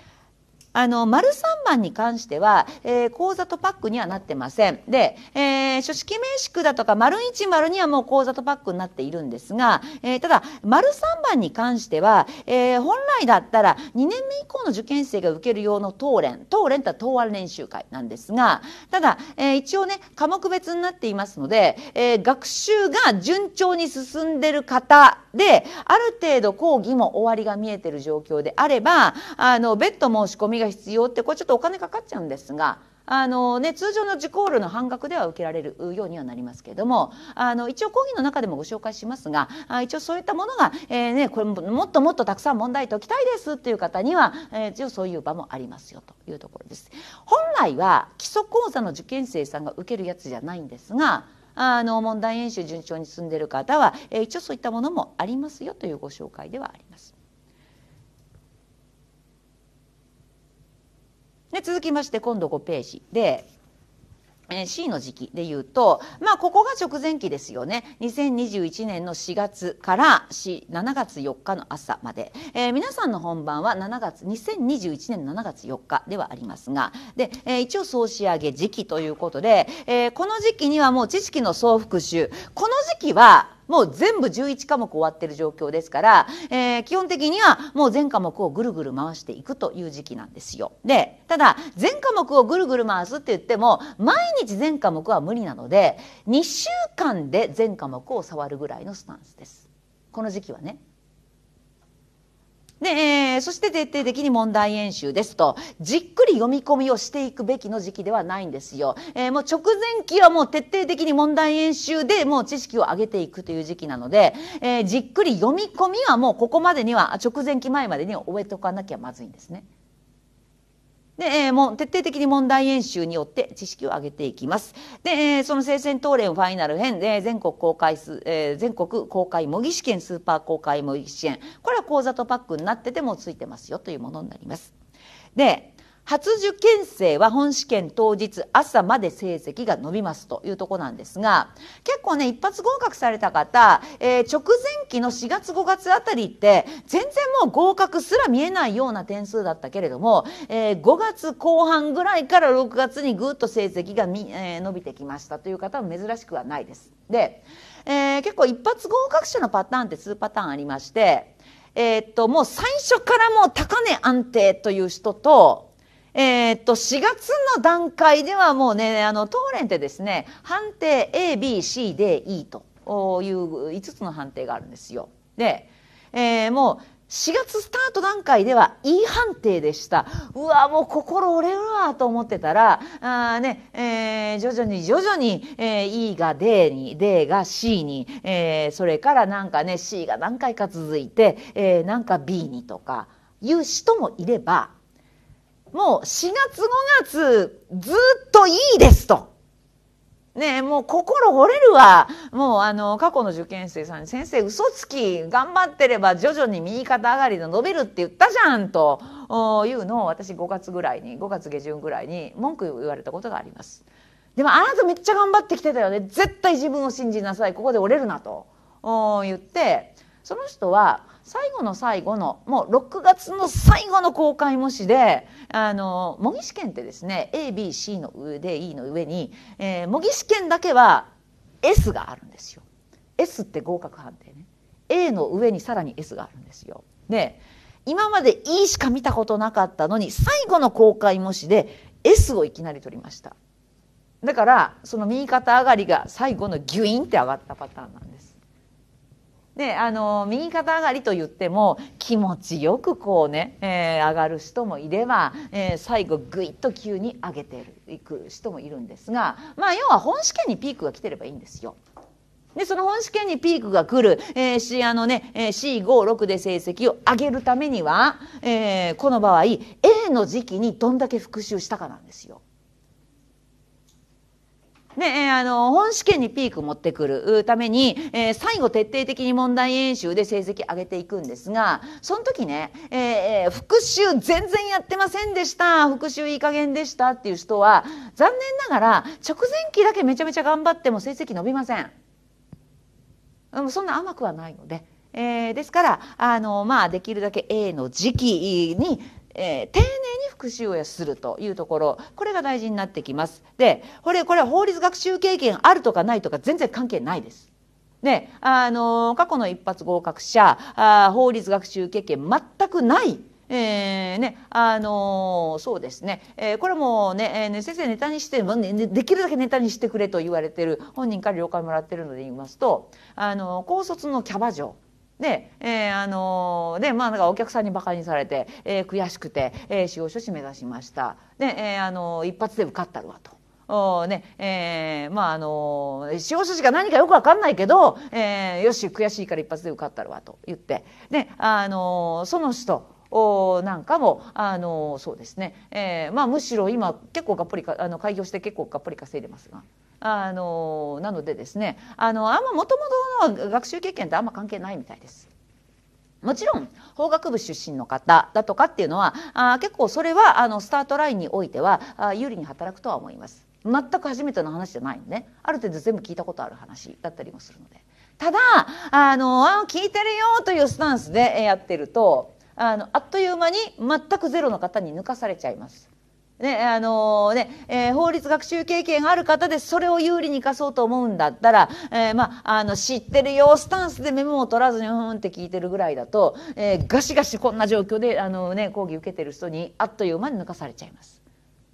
あの、丸三番に関しては、えー、講座とパックにはなってません。で、えー、書式名宿だとか、丸1、丸にはもう講座とパックになっているんですが、えー、ただ、丸3番に関しては、えー、本来だったら2年目以降の受験生が受ける用の当連、当連とは当案練習会なんですが、ただ、えー、一応ね、科目別になっていますので、えー、学習が順調に進んでる方で、ある程度講義も終わりが見えてる状況であれば、あの、別途申し込みがが必要ってこれちょっとお金かかっちゃうんですがあのね、通常の受講料の半額では受けられるようにはなりますけれども、あの、一応講義の中でもご紹介しますが、あ一応そういったものが、えー、ね、これもっともっとたくさん問題解きたいですっていう方には、えー、一応そういう場もありますよというところです。本来は基礎講座の受験生さんが受けるやつじゃないんですが、あの、問題演習順調に進んでいる方は、えー、一応そういったものもありますよというご紹介ではあります。で続きまして今度5ページで C の時期で言うと、まあ、ここが直前期ですよね。2021年の4月から7月4日の朝まで。えー、皆さんの本番は7月、2021年7月4日ではありますが、で、えー、一応総仕上げ時期ということで、えー、この時期にはもう知識の総復習。この時期は、もう全部11科目終わってる状況ですから、えー、基本的にはもう全科目をぐるぐる回していくという時期なんですよ。でただ全科目をぐるぐる回すって言っても毎日全科目は無理なので2週間で全科目を触るぐらいのスタンスです。この時期はねで、えー、そして徹底的に問題演習ですと、じっくり読み込みをしていくべきの時期ではないんですよ。えー、もう直前期はもう徹底的に問題演習でもう知識を上げていくという時期なので、えー、じっくり読み込みはもうここまでには、直前期前までには終えとかなきゃまずいんですね。で、えー、もう徹底的に問題演習によって知識を上げていきます。で、えー、その聖戦討論ファイナル編で、全国公開す、えー、全国公開模擬試験スーパー公開模擬試験これは講座とパックになっててもついてますよというものになります。で初受験生は本試験当日朝まで成績が伸びますというとこなんですが結構ね一発合格された方、えー、直前期の4月5月あたりって全然もう合格すら見えないような点数だったけれども、えー、5月後半ぐらいから6月にぐっと成績がみ、えー、伸びてきましたという方は珍しくはないです。で、えー、結構一発合格者のパターンって数パターンありまして、えー、っともう最初からもう高値安定という人とえー、っと、4月の段階ではもうね、あの、当連ってですね、判定 A、B、C、D、E という5つの判定があるんですよ。で、えー、もう、4月スタート段階では E 判定でした。うわ、もう心折れるわと思ってたら、あね、えー、徐々に徐々に、えー、E が D に、D が C に、えー、それからなんかね、C が何回か続いて、えー、なんか B にとか、いう人もいれば、もう4月5月ずっといいですと。ねもう心折れるわ。もうあの、過去の受験生さんに先生嘘つき、頑張ってれば徐々に右肩上がりで伸びるって言ったじゃんというのを私5月ぐらいに、5月下旬ぐらいに文句言われたことがあります。でもあなためっちゃ頑張ってきてたよね。絶対自分を信じなさい。ここで折れるなと言って、その人は最後の最後のもう6月の最後の公開模試であの模擬試験ってですね ABC の上で E の上に、えー、模擬試験だけは S があるんですよ。S って合格判定ね。A の上にさらに S があるんですよ。で今まで E しか見たことなかったのに最後の公開模試で S をいきなり取りました。だからその右肩上がりが最後のギュインって上がったパターンなんです。で、あの、右肩上がりと言っても、気持ちよくこうね、えー、上がる人もいれば、えー、最後ぐいっと急に上げていく人もいるんですが、まあ、要は本試験にピークが来てればいいんですよ。で、その本試験にピークが来る、えー、C、のね、えー、C56 で成績を上げるためには、えー、この場合、A の時期にどんだけ復習したかなんですよ。ね、あの、本試験にピーク持ってくるために、えー、最後徹底的に問題演習で成績上げていくんですが、その時ね、えー、復習全然やってませんでした、復習いい加減でしたっていう人は、残念ながら直前期だけめちゃめちゃ頑張っても成績伸びません。うん、そんな甘くはないので。えー、ですからあの、まあ、できるだけ A の時期にえー、丁寧に復習をするというところこれが大事になってきますでこれこれは法律学習経験あるとかないとか全然関係ないです。ね、あの過去の一発合格者あ法律学習経験全くないえーねあのー、そうですね、えー、これもね,、えー、ね先生ネタにして、ね、できるだけネタにしてくれと言われてる本人から了解もらってるので言いますと、あのー、高卒のキャバ嬢で,、えーあのー、でまあ、なんかお客さんにバカにされて、えー、悔しくて、えー、司法書士目指しましたで、えーあのー、一発で受かったるわと。おねえー、まああのー、司法書士が何かよく分かんないけど、えー、よし悔しいから一発で受かったるわと言ってで、あのー、その人なんかもあのそうですね、えーまあ、むしろ今結構がっぽりかあの開業して結構がっぽり稼いでますが。あのなのでですねあのあんまもともとの学習経験ってあんま関係ないみたいです。もちろん法学部出身の方だとかっていうのはあ結構それはあのスタートラインにおいてはあ有利に働くとは思います。全く初めての話じゃないんで、ね、ある程度全部聞いたことある話だったりもするので。ただあのあ聞いてるよというスタンスでやってるとあのあっという間に全くゼロの方に抜かされちゃいます。ねあのー、ねえー、法律学習経験がある方でそれを有利に生かそうと思うんだったら、えーまあ、あの知ってるよスタンスでメモを取らずにふんって聞いてるぐらいだと、えー、ガシガシこんな状況で、あのー、ね、講義受けてる人にあっという間に抜かされちゃいます。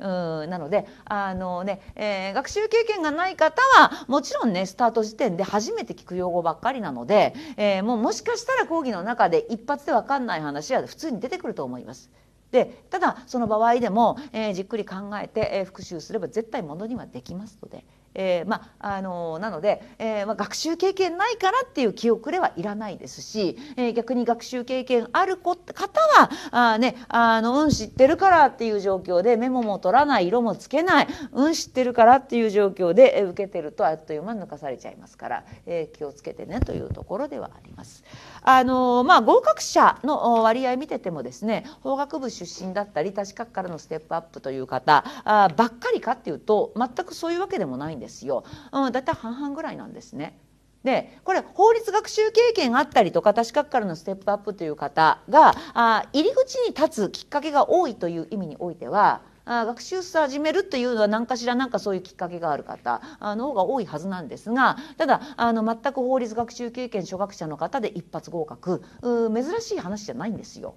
うんなのであのね、えー、学習経験がない方はもちろんねスタート時点で初めて聞く用語ばっかりなので、えー、もうもしかしたら講義の中で一発で分かんない話は普通に出てくると思います。でただその場合でも、えー、じっくり考えて、え復習すれば絶対ものにはできますので。えー、まああのなので、えーまあ、学習経験ないからっていう記憶ではいらないですし、えー、逆に学習経験ある方はあ、ね、あのうん知ってるからっていう状況でメモも取らない色もつけないうん知ってるからっていう状況で、え受けてるとあっという間抜かされちゃいますから、えー、気をつけてねというところではあります。あのまあ、合格者の割合見ててもですね法学部出身だったり他資格からのステップアップという方あばっかりかっていうと全くそういうわけでもないんです。ですよ。うん、だいたい半々ぐらいなんですね。でこれ法律学習経験があったりとか私資からのステップアップという方があ入り口に立つきっかけが多いという意味においてはあ学習を始めるというのは何かしら何かそういうきっかけがある方の方が多いはずなんですがただあの全く法律学習経験初学者の方で一発合格珍しい話じゃないんですよ。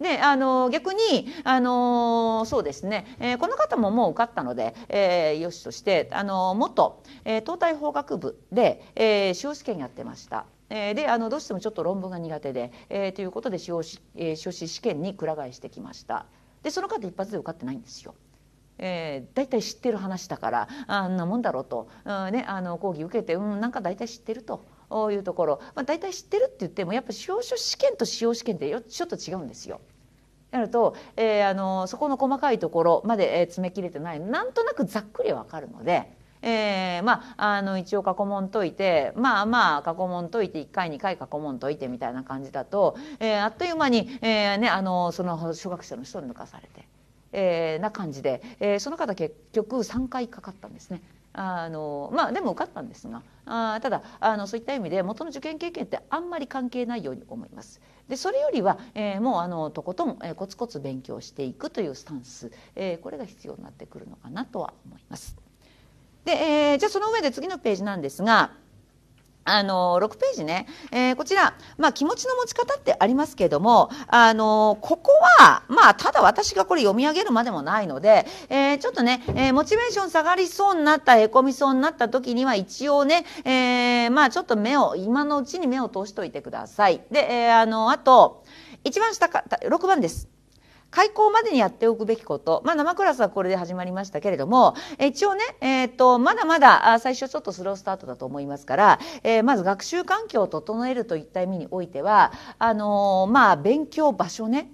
ね、あの逆にあのそうですね、えー、この方ももう受かったので、えー、よしとしてあの元、えー、東大法学部で、えー、司法試験やってました。えー、であのどうしてもちょっと論文が苦手で、えー、ということで司法,、えー、司法試験にくら替えしてきましたでその方一発で受かってないんですよ。えー、大体知ってる話だからあんなもんだろうと、うんね、あの講義受けて、うん、なんか大体知ってるとういうところ、まあ、大体知ってるって言ってもやっぱ司法書試験と司法試験ってちょっと違うんですよ。なると、えー、あのそこの細かいところまで、え詰め切れてないなんとなくざっくりわかるので。えー、まああの一応過去問解いてまあまあ過去問解いて1回2回過去問解いてみたいな感じだと、えー、あっという間に、えーね、あのその初学者の人に抜かされて。えー、な感じで、えー、その方結局3回かかったんですねあのまあでも受かったんですがあただあのそういった意味で元の受験経験ってあんまり関係ないように思います。でそれよりは、えー、もうあのとことん、えー、コツコツ勉強していくというスタンス、えー、これが必要になってくるのかなとは思います。で、えー、じゃあその上で次のページなんですが。あの、6ページね。えー、こちら、まあ、気持ちの持ち方ってありますけども、あの、ここは、まあ、ただ私がこれ読み上げるまでもないので、えー、ちょっとね、えー、モチベーション下がりそうになった、へこみそうになった時には、一応ね、えまあ、ちょっと目を、今のうちに目を通しといてください。で、えあの、あと、一番下か、6番です。開校までにやっておくべきこと、まあ、生クラスはこれで始まりましたけれども、え一応ね、えーと、とまだまだ最初ちょっとスロースタートだと思いますから、えー、まず学習環境を整えるといった意味においてはあのー、まあ、勉強場所ね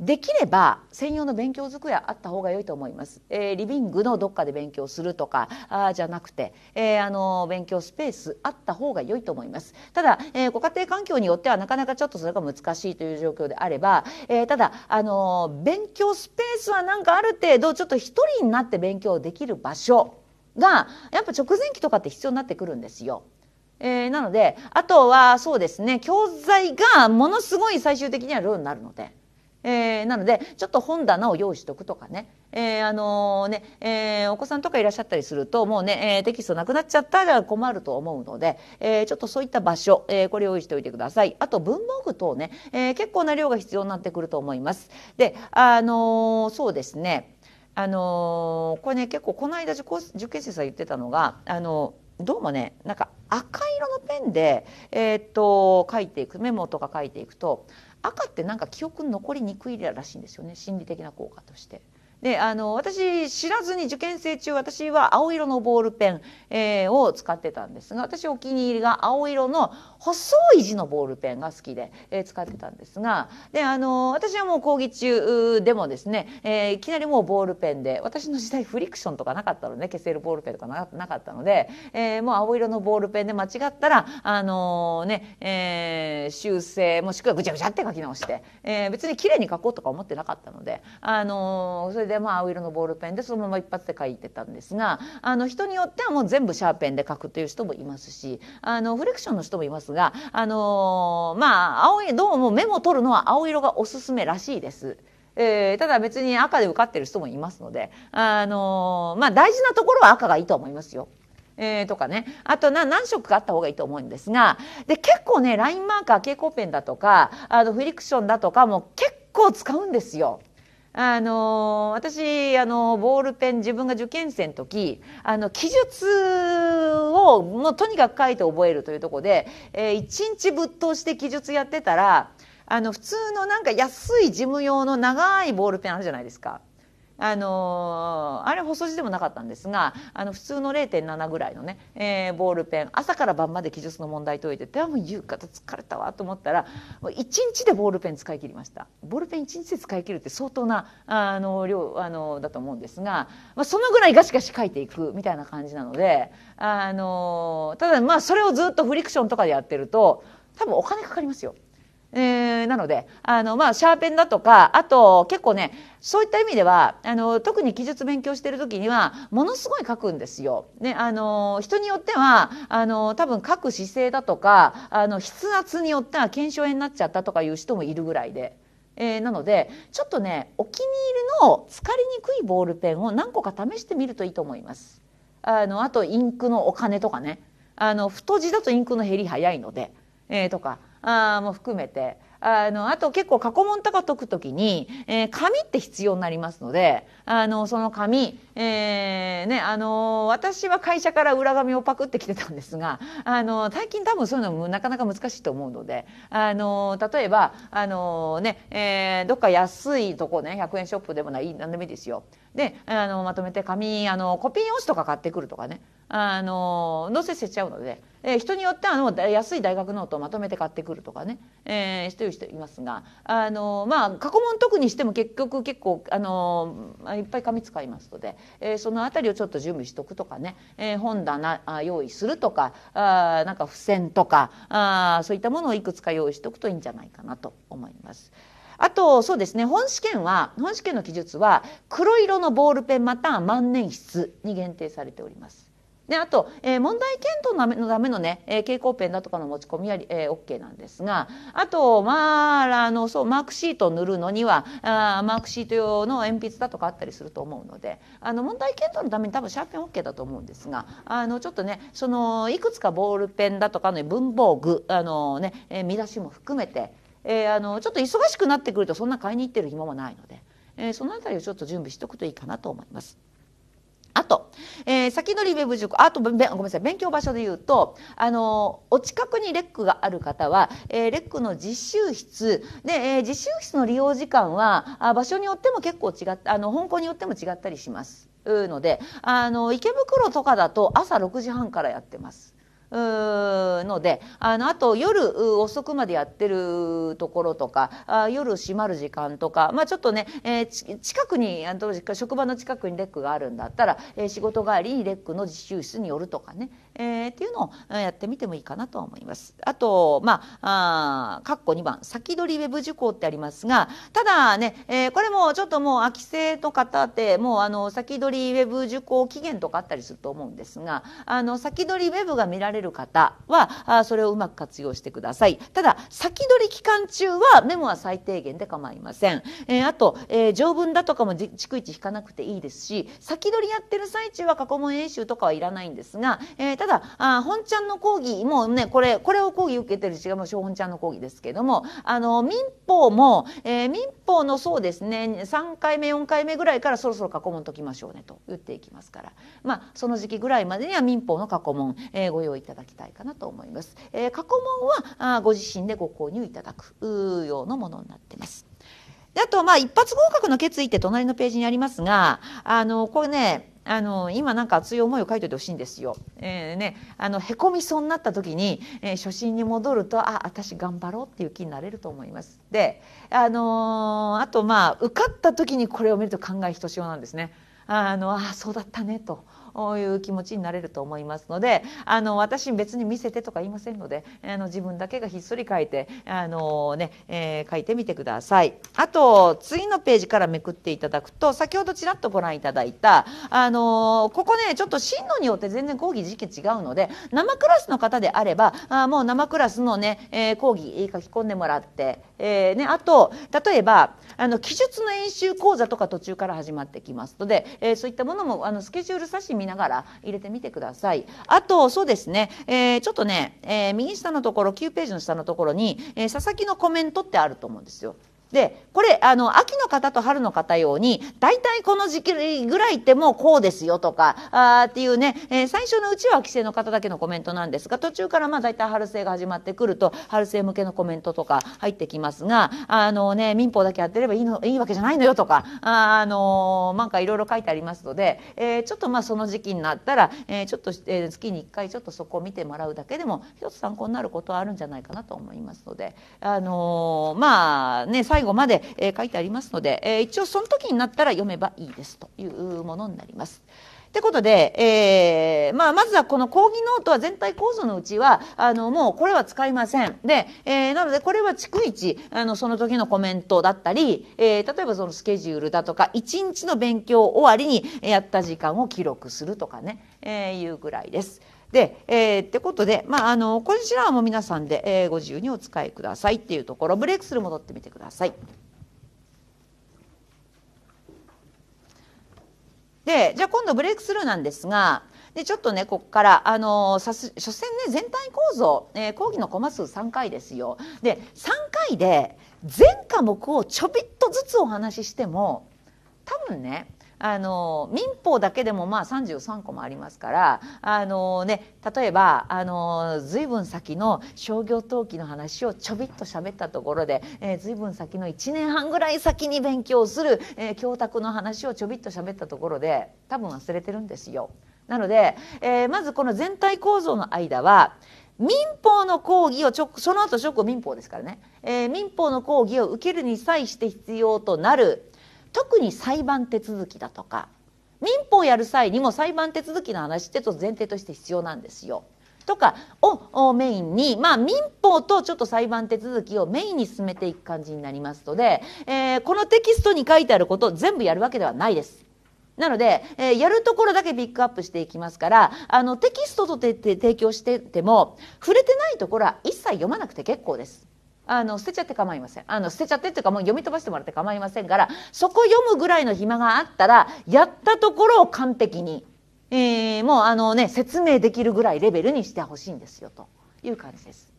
できれば専用の勉強机あった方が良いと思います、えー、リビングのどっかで勉強するとかあじゃなくて、えー、あの勉強スペースあった方が良いと思いますただ、えー、ご家庭環境によってはなかなかちょっとそれが難しいという状況であれば、えただあの勉強スペースはなんかある程度ちょっと一人になって勉強できる場所がやっぱ直前期とかって必要になってくるんですよ。えなのであとはそうですね教材がものすごい最終的にはルールになるので。えー、なのでちょっと本棚を用意しとくとかね,、えーあのー、ねえー、お子さんとかいらっしゃったりするともうね、えー、テキストなくなっちゃったら困ると思うので、えー、ちょっとそういった場所、えー、これ用意しておいてくださいあと文房具等ね、えー、結構な量が必要になってくると思います。であのー、そうですねあのー、これね結構この間受受験生さん言ってたのが、あのー、どうもねなんか赤色のペンで、えー、っと書いていくメモとか書いていくと赤ってなんか記憶に残りにくいらしいんですよね心理的な効果として。であの私知らずに受験生中私は青色のボールペン、えー、を使ってたんですが私お気に入りが青色の細い字のボールペンが好きで、えー、使ってたんですがであの私はもう講義中でもですね、えー、いきなりもうボールペンで私の時代フリクションとかなかったので、ね、消せるボールペンとかなかったので、えー、もう青色のボールペンで間違ったらあのー、ね、えー、修正もしくはぐちゃぐちゃって書き直して、えー、別に綺麗に書こうとか思ってなかったのであのー、それででまあ青色のボールペンでそのまま一発で書いてたんですがあの人によってはもう全部シャーペンで書くという人もいますしあのフレクションの人もいますがあのー、まあ青いどうもメモを取るのは青色がおすすめらしいです。えー、ただ別に赤で受かってる人もいますので、あのー、まあ、大事なところは赤がいいと思いますよ。えー、とかねあとな何色かあった方がいいと思うんですがで結構ねラインマーカー蛍光ペンだとかあのフリクションだとかも結構使うんですよ。あの私あのボールペン自分が受験生の時あの記述をもうとにかく書いて覚えるというとこで、えー、一日ぶっ通して記述やってたらあの普通のなんか安い事務用の長いボールペンあるじゃないですか。あのー、あれ細字でもなかったんですがあの普通の0.7ぐらいのね、えー、ボールペン朝から晩まで記述の問題解いててもうう方疲れたわと思ったら一日でボールペン使い切りましたボールペン1日で使い切るって相当なあの量あのだと思うんですが、まあ、そのぐらいガシガシ書いていくみたいな感じなので、あのー、ただまあそれをずっとフリクションとかでやってると多分お金かかりますよ。えー、なのであの、まあ、シャーペンだとかあと結構ねそういった意味ではあの特に記述勉強してる時にはものすごい書くんですよ。ね、あの人によってはあの多分書く姿勢だとかあの筆圧によっては腱鞘炎になっちゃったとかいう人もいるぐらいで。えー、なのでちょっとねお気に入りの疲れにくいボールペンを何個か試してみるといいと思います。あのあとインクのお金とかねあの太字だとインクの減り早いので、えー、とかあも含めてあのあと結構過去問とか解くときに、えー、紙って必要になりますのであのその紙、えーねあの私は会社から裏紙をパクってきてたんですがあの最近多分そういうのもなかなか難しいと思うのであの例えばあの、ねえー、どっか安いとこね100円ショップでもない何でもいいですよであのまとめて紙あのコピー用紙とか買ってくるとかねあのどうせちゃうので、えー、人によってはの安い大学ノートをまとめて買ってくるとかね、えー、してる人いますがあの、まあ、過去問特にしても結局結構あのいっぱい紙使いますので、えー、その辺りをちょっと準備しとくとかね、えー、本棚用意するとかあなんか付箋とかあそういったものをいくつか用意しておくといいんじゃないかなと思います。あとそうですね本試験は本試験の記述は黒色のボールペンまたは万年筆に限定されております。であと、えー、問題検討のためのね、えー、蛍光ペンだとかの持ち込みは、えー、OK なんですがあとまああのそうマークシートを塗るのにはあーマークシート用の鉛筆だとかあったりすると思うのであの問題検討のために多分シャーペン OK だと思うんですがあのちょっとねそのいくつかボールペンだとかの、文房具あの、ねえー、見出しも含めて、えー、あのちょっと忙しくなってくるとそんな買いに行ってる暇もないので、えー、その辺りをちょっと準備しておくといいかなと思います。あと、えー、先取りウェブ塾、あと、ごめんなさい、勉強場所で言うと、あのお近くにレックがある方は、えー、レックの実習室、で、えー、実習室の利用時間は、あ場所によっても結構違った、あの、本校によっても違ったりします。ので、あの、池袋とかだと朝6時半からやってます。のであのあと夜遅くまでやってるところとかあ夜閉まる時間とか、まあ、ちょっとね、えー、近くにあの職場の近くにレックがあるんだったら、えー、仕事帰りにレックの自習室に寄るとかね、えー、っていうのをやってみてもいいかなと思います。あと、まあ、あ括弧2番、先取りウェブ受講ってありますが、ただね、えー、これもちょっともう空秋生の方ってもうあの先取りウェブ受講期限とかあったりすると思うんですが、あの先取りウェブが見られる方はあそれをうまく活用してください。ただ、先取り期間中はメモは最低限で構いません。えー、あと、えー、条文だとかも逐一引かなくていいですし、先取りやってる最中は過去問演習とかはいらないんですが、えー、ただだあ本ちゃんの講義もうねこれこれを講義受けてる違う本ちゃんの講義ですけどもあの民法も、えー、民法のそうですね3回目4回目ぐらいからそろそろ過去問解きましょうねと言っていきますから、まあ、その時期ぐらいまでには民法の過去問、えー、ご用意いただきたいかなと思います。えー、過去問はあご自身でご購入いただくうようなものになってます。であとまあ一発合格の決意って隣のページにありますがあのこれねあの今なんか熱い思いを書いておいてほしいんですよ。えーね、あのへこみそうになった時に、えー、初心に戻るとあ私頑張ろうっていう気になれると思います。で、あのー、あとまあ受かった時にこれを見ると考えひとしおなんですね。あのあそうだったねと。ういう気持ちになれると思いますのであの私別に見せてとか言いませんのであの自分だけがひっそり書いてあのね、えー、書いてみてください。あと次のページからめくっていただくと先ほどちらっとご覧いただいたあのここねちょっと進路によって全然講義時期違うので生クラスの方であればあもう生クラスのね、えー、講義書き込んでもらってえーね、あと例えばあの記述の演習講座とか途中から始まってきますので、えー、そういったものもあのスケジュール差し見ながら入れてみてください。あとそうですね、えー、ちょっとね、えー、右下のところ9ページの下のところに、え佐々木のコメントってあると思うんですよ。でこれあの秋の方と春の方用に大体この時期ぐらいってもうこうですよとかあっていうね、えー、最初のうちは帰省の方だけのコメントなんですが途中からまあ大体春生が始まってくると春生向けのコメントとか入ってきますがあの、ね、民法だけやってればいいのいいわけじゃないのよとかあのなんかいろいろ書いてありますので、えー、ちょっとまあその時期になったら、えー、ちょっと、えー、月に1回ちょっとそこを見てもらうだけでも一つ参考になることはあるんじゃないかなと思いますのであのまあね最最後まで、え書いてありますので、え一応その時になったら読めばいいですというものになります。ってことで、えー、まあ、まずはこの講義ノートは全体構造のうちは、あの、もうこれは使いません。で、えー、なのでこれは逐一、あの、その時のコメントだったり、えー、例えばそのスケジュールだとか、一日の勉強終わりにやった時間を記録するとかね、えいうぐらいです。で、えー、ってことで、まあ、あのこちらはもう皆さんで、えー、ご自由にお使いくださいっていうところブレイクスルー戻ってみてください。でじゃあ今度ブレイクスルーなんですがでちょっとねここからあのさす所詮ね全体構造、えー、講義のコマ数3回ですよ。で3回で全科目をちょびっとずつお話ししても多分ねあの民法だけでもまあ33個もありますからあの、ね、例えばあの随分先の商業登記の話をちょびっと喋ったところで、えー、随分先の1年半ぐらい先に勉強する、えー、教託の話をちょびっと喋ったところで多分忘れてるんですよ。なので、えー、まずこの全体構造の間は民法の講義をょその後直後民法ですからね、えー、民法の講義を受けるに際して必要となる特に裁判手続きだとか民法をやる際にも裁判手続きの話ってと前提として必要なんですよ。とかをメインに、まあ、民法とちょっと裁判手続きをメインに進めていく感じになりますので、えー、このテキストに書いてあること全部やるわけではないです。なので、えー、やるところだけピックアップしていきますからあのテキストと提供してても触れてないところは一切読まなくて結構です。あの捨てちゃって構いませんあの捨てちゃってっていうかもう読み飛ばしてもらって構いませんからそこ読むぐらいの暇があったらやったところを完璧に、えー、もうあのね説明できるぐらいレベルにしてほしいんですよという感じです。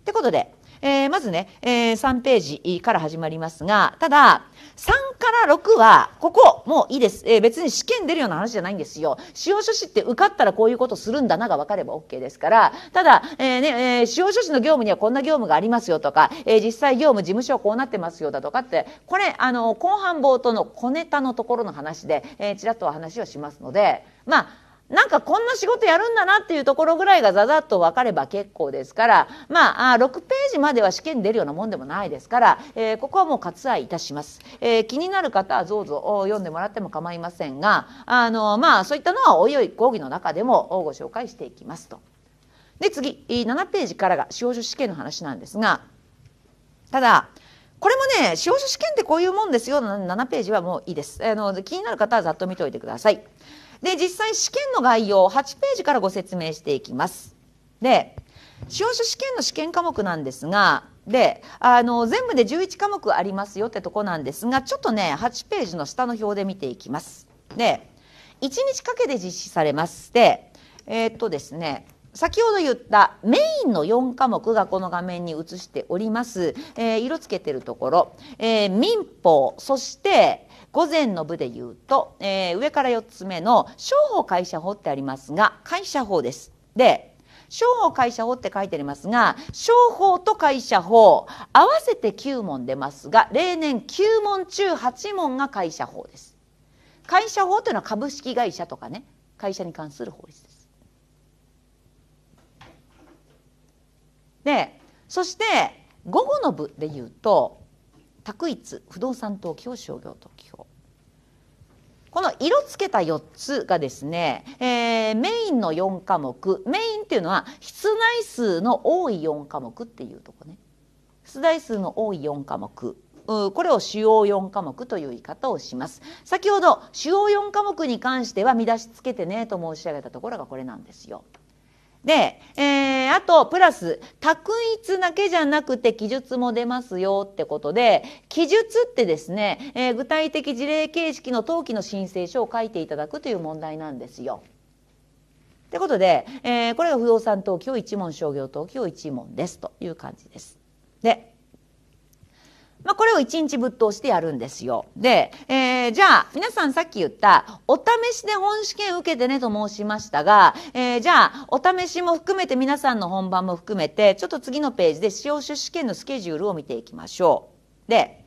ってことで、えー、まずね、えー、3ページから始まりますがただ3から6は、ここ、もういいです。えー、別に試験出るような話じゃないんですよ。司法書士って受かったらこういうことするんだなが分かれば OK ですから、ただ、えー、ね、えー、司法書士の業務にはこんな業務がありますよとか、えー、実際業務事務所はこうなってますよだとかって、これ、あの、後半冒頭の小ネタのところの話で、えー、ちらっとお話をしますので、まあ、なんかこんな仕事やるんだなっていうところぐらいがざざっと分かれば結構ですからまあ6ページまでは試験に出るようなもんでもないですから、えー、ここはもう割愛いたします、えー、気になる方はどうぞ読んでもらっても構いませんがあのまあそういったのはおいおい講義の中でもご紹介していきますと。で次7ページからが司法書試験の話なんですがただこれもね司法書試験ってこういうもんですよ7ページはもういいですあの気になる方はざっと見ておいてください。で、実際試験の概要を8ページからご説明していきます。で、司法書試験の試験科目なんですが、で、あの、全部で11科目ありますよってとこなんですが、ちょっとね、8ページの下の表で見ていきます。で、1日かけて実施されまして、えー、っとですね、先ほど言ったメインの4科目がこの画面に映しております、えー、色つけてるところ、えー、民法そして午前の部で言うと、えー、上から4つ目の商法会社法ってありますが会社法です。で商法会社法って書いてありますが商法と会社法合わせて9問出ますが例年9問中8問が会社法です。会社法というのは株式会社とかね会社に関する法律です。でそして午後の部で言うと択一不動産登記を商業登記法この色付けた4つがですね、えー、メインの4科目メインっていうのは室内数の多い4科目っていうとこね出題数の多い4科目これを主要4科目という言い方をします先ほど主要4科目に関しては見出しつけてねと申し上げたところがこれなんですよ。で、えー、あと、プラス、択一だけじゃなくて記述も出ますよってことで、記述ってですね、えー、具体的事例形式の登記の申請書を書いていただくという問題なんですよ。ってことで、えー、これが不動産登記を1問、商業登記を1問ですという感じです。で、まあ、これを1日ぶっ通してやるんですよ。で、えー、じゃあ、皆さんさっき言った、お試しで本試験受けてねと申しましたが、えー、じゃあ、お試しも含めて皆さんの本番も含めて、ちょっと次のページで使用書試験のスケジュールを見ていきましょう。で、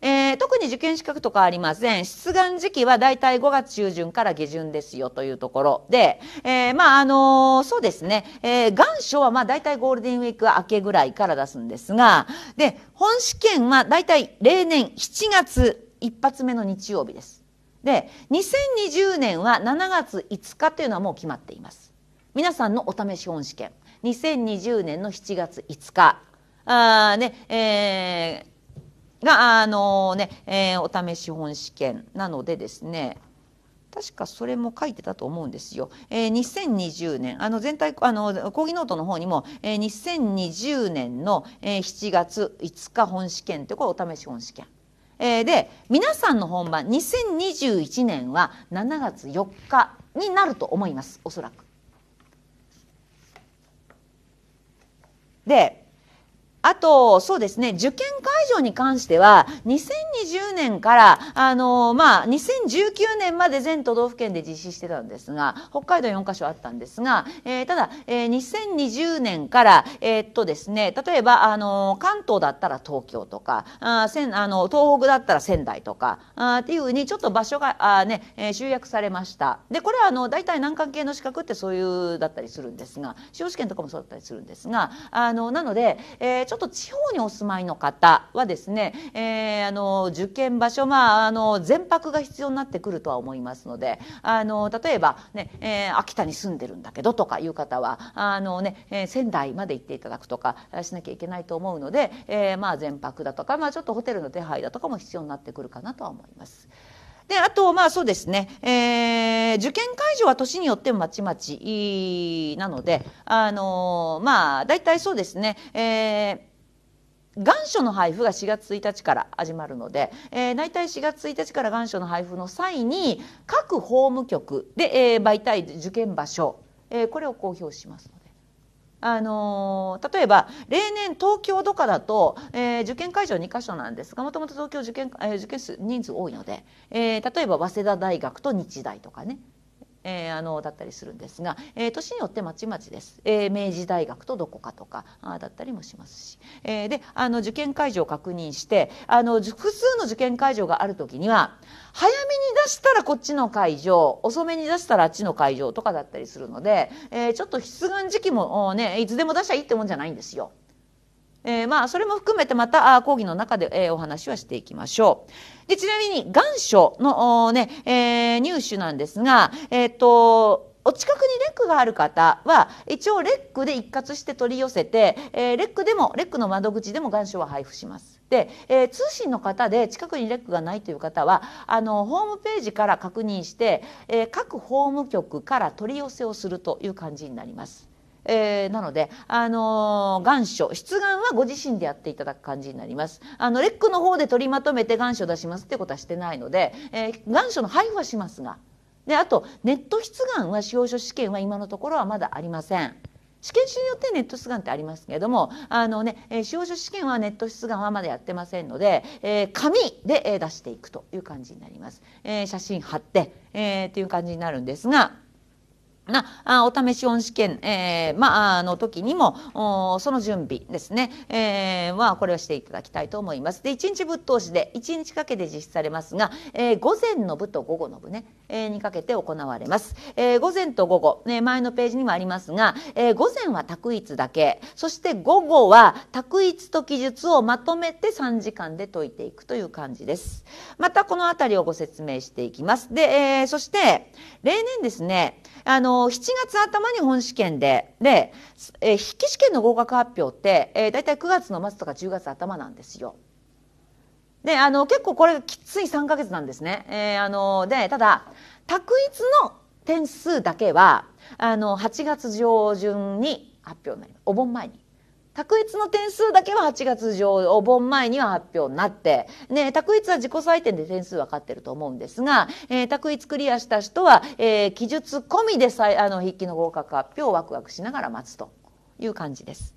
えー、特に受験資格とかありません出願時期はだいたい5月中旬から下旬ですよというところで、えー、まああのー、そうですね、え願書はまあだいたいゴールデンウィーク明けぐらいから出すんですがで本試験はだいたい例年7月1発目の日曜日です。で2020年は7月5日というのはもう決まっています。皆さんのお試し本試験2020年の7月5日あね、えーが、あのね、えお試し本試験なのでですね、確かそれも書いてたと思うんですよ。えー、2020年、あの全体、あの、講義ノートの方にも、えー、2020年の、えー、7月5日本試験って、これお試し本試験。えー、で、皆さんの本番、2021年は7月4日になると思います、おそらく。で、あと、そうですね、受験会場に関しては、2020年から、あの、まあ、2019年まで全都道府県で実施してたんですが、北海道4カ所あったんですが、えー、ただ、えー、2020年から、えー、っとですね、例えば、あの、関東だったら東京とか、あせんあの東北だったら仙台とか、あっていうふうにちょっと場所が、あね、え集約されました。で、これは、あの、大体難関系の資格ってそういうだったりするんですが、司法試験とかもそうだったりするんですが、あの、なので、えー、ちょっとょっと地方にお住まいの方はですね、えー、あの受験場所、まあ、あの全泊が必要になってくるとは思いますのであの例えばね、ねえー、秋田に住んでるんだけどとかいう方はあの、ねえー、仙台まで行っていただくとかしなきゃいけないと思うので、えー、まあ、全泊だとか、まあ、ちょっとホテルの手配だとかも必要になってくるかなとは思います。で、あと、まあそうですね、えー、受験会場は年によってもまちまちなので、あのー、まあ大体そうですね、えー願書の配布が4月1日から始まるので、えー、大体4月1日から願書の配布の際に各法務局で、えー、媒体受験場所、えー、これを公表しますので、あのー、例えば例年東京とかだと、えー、受験会場2か所なんですがもともと東京受験,、えー、受験数人数多いので、えー、例えば早稲田大学と日大とかねえー、あのだったりするんですが、えー、年によってまちまちです、えー、明治大学とどこかとかあだったりもしますし、えー、であの受験会場を確認してあの複数の受験会場がある時には早めに出したらこっちの会場遅めに出したらあっちの会場とかだったりするので、えー、ちょっと出願時期もねいつでも出しゃいいってもんじゃないんですよ。えー、まあ、それも含めてまた、講義の中で、えー、お話はしていきましょう。で、ちなみに、願書の、ね、えー、入手なんですが、えっ、と、お近くにレックがある方は一応レックで一括して取り寄せて、えー、レックでもレックの窓口でも願書は配布します。で、えー、通信の方で近くにレックがないという方はあのホームページから確認して、えー、各法務局から取り寄せをするという感じになります。えー、なので、あのー、願書、出願はご自身でやっていただく感じになります。あの、レックの方で取りまとめて願書出しますってことはしてないので、えー、願書の配布はしますが、で、あと、ネット出願は司法書試験は今のところはまだありません。試験種によってネット出願ってありますけれども、あのね、えー、司法書試験はネット出願はまだやってませんので、えー、紙で、え出していくという感じになります。えー、写真貼って、えー、っていう感じになるんですが、なお試し音試験、えー、まあ、の時にもその準備ですね、えー、はこれをしていただきたいと思います。で1日ぶっ通しで1日かけて実施されますが、えー、午前の部と午後の部ね、えー、にかけて行われます。えー、午前と午後、ね、前のページにもありますが、えー、午前は択一だけそして午後は択一と記述をまとめて3時間で解いていくという感じです。またこの辺りをご説明していきます。で、えー、そして例年ですねあの、7月頭に本試験で、で、えー、筆記試験の合格発表って、えー、大体9月の末とか10月頭なんですよ。で、あの、結構これきつい3か月なんですね。えー、あの、で、ただ、択一の点数だけは、あの、8月上旬に発表になります。お盆前に。択一の点数だけは8月上、お盆前には発表になって、ね、択一は自己採点で点数分かってると思うんですが、えー、択一クリアした人は、えー、記述込みであの筆記の合格発表をワクワクしながら待つという感じです。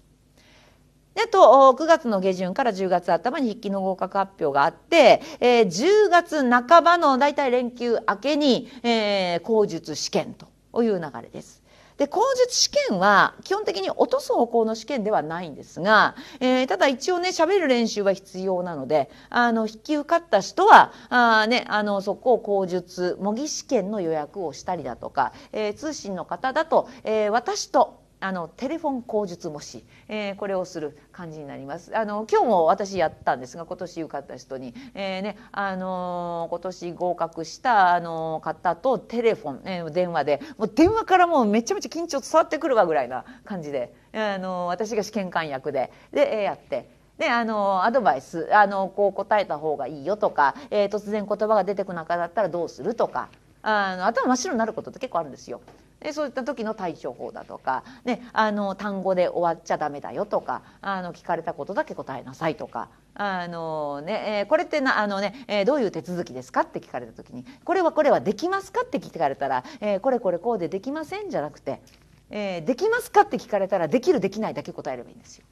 でと9月の下旬から10月頭に筆記の合格発表があって、えー、10月半ばの大体連休明けに、えー、口述試験という流れです。で口述試験は基本的に落とす方向の試験ではないんですが、えー、ただ一応ね喋る練習は必要なのであの引き受かった人はあ、ね、あのそこを口述模擬試験の予約をしたりだとか、えー、通信の方だと、えー、私とあのテレフォン口述模試、えー、これをする感じになります。あの今日も私やったんですが今年受かった人に、えー、ねあのー、今年合格したあの方とテレフォン、えー、電話でもう電話からもうめちゃめちゃ緊張伝わってくるわぐらいな感じで、あの私が試験官役ででやって。であのアドバイスあのこう答えた方がいいよとか、え突然言葉が出てこなかったらどうするとかあの頭真っ白になることって結構あるんですよ。でそういった時の対処法だとか、ね、あの単語で終わっちゃダメだよとかあの聞かれたことだけ答えなさいとか。あのねえー、これってなあのね、えー、どういう手続きですかって聞かれた時にこれはこれはできますかって聞かれたら、えー、これこれこうでできませんじゃなくて、えできますかって聞かれたらできるできないだけ答えればいいんですよ。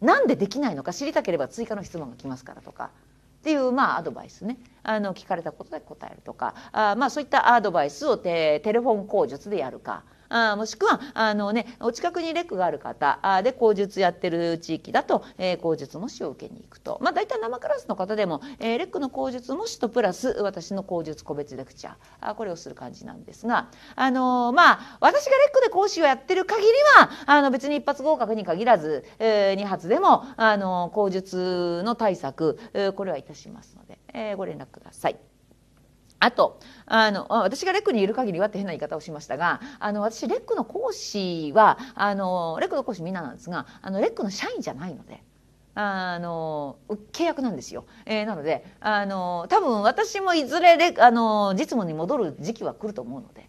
なんでできないのか知りたければ追加の質問が来ますからとかっていう、まあ、アドバイスねあの聞かれたことで答えるとかあ、まあ、そういったアドバイスをテレフォン口述でやるかあもしくはあの、ね、お近くにレクがある方あで口述やってる地域だと、えー、口述模試を受けに行くと、まあ、大体生クラスの方でも、えー、レックの口述模試とプラス私の口述個別レクチャーあこれをする感じなんですが、あのー、まあ、私がレックで講師をやってる限りはあの別に一発合格に限らず、えー、2発でも、あのー、口述の対策、えー、これはいたしますので、えー、ご連絡ください。あと、あの、私がレックにいる限りはって変な言い方をしましたが、あの、私、レックの講師は、あの、レックの講師みんななんですが、あの、レックの社員じゃないので、あの、契約なんですよ。えー、なので、あの、多分私もいずれあの、実務に戻る時期は来ると思うので。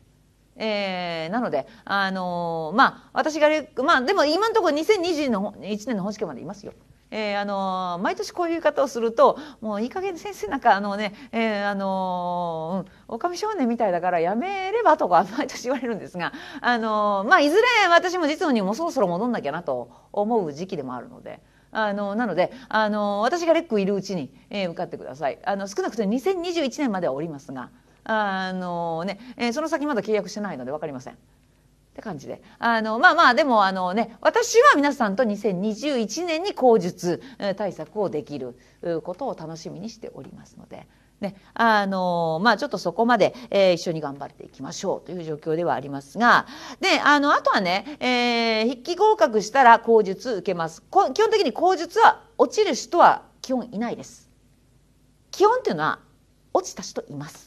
えー、なので、あのまあ、私がレック、まあ、でも今のところ2021年の本試験までいますよ。えー、あのー、毎年こういう言い方をするともういい加減先生なんかあのね、えー、あのー、うん、少年みたいだからやめればとか <laughs> 毎年言われるんですが、あのまあ、いずれ私も実務にもそろそろ戻んなきゃなと思う時期でもあるので。あのなのであの私がレックいるうちに、えー、受かってくださいあの少なくとも2021年まではおりますがあのね、えー、その先まだ契約してないので分かりません。って感じで。あの、まあまあ、でもあのね、私は皆さんと2021年に口述対策をできることを楽しみにしておりますので。ね、あの、まあ、ちょっとそこまで、えー、一緒に頑張っていきましょうという状況ではありますが、で、あの、あとはね、えー、筆記合格したら口述受けます。基本的に口述は落ちる人は基本いないです。基本っていうのは落ちた人います。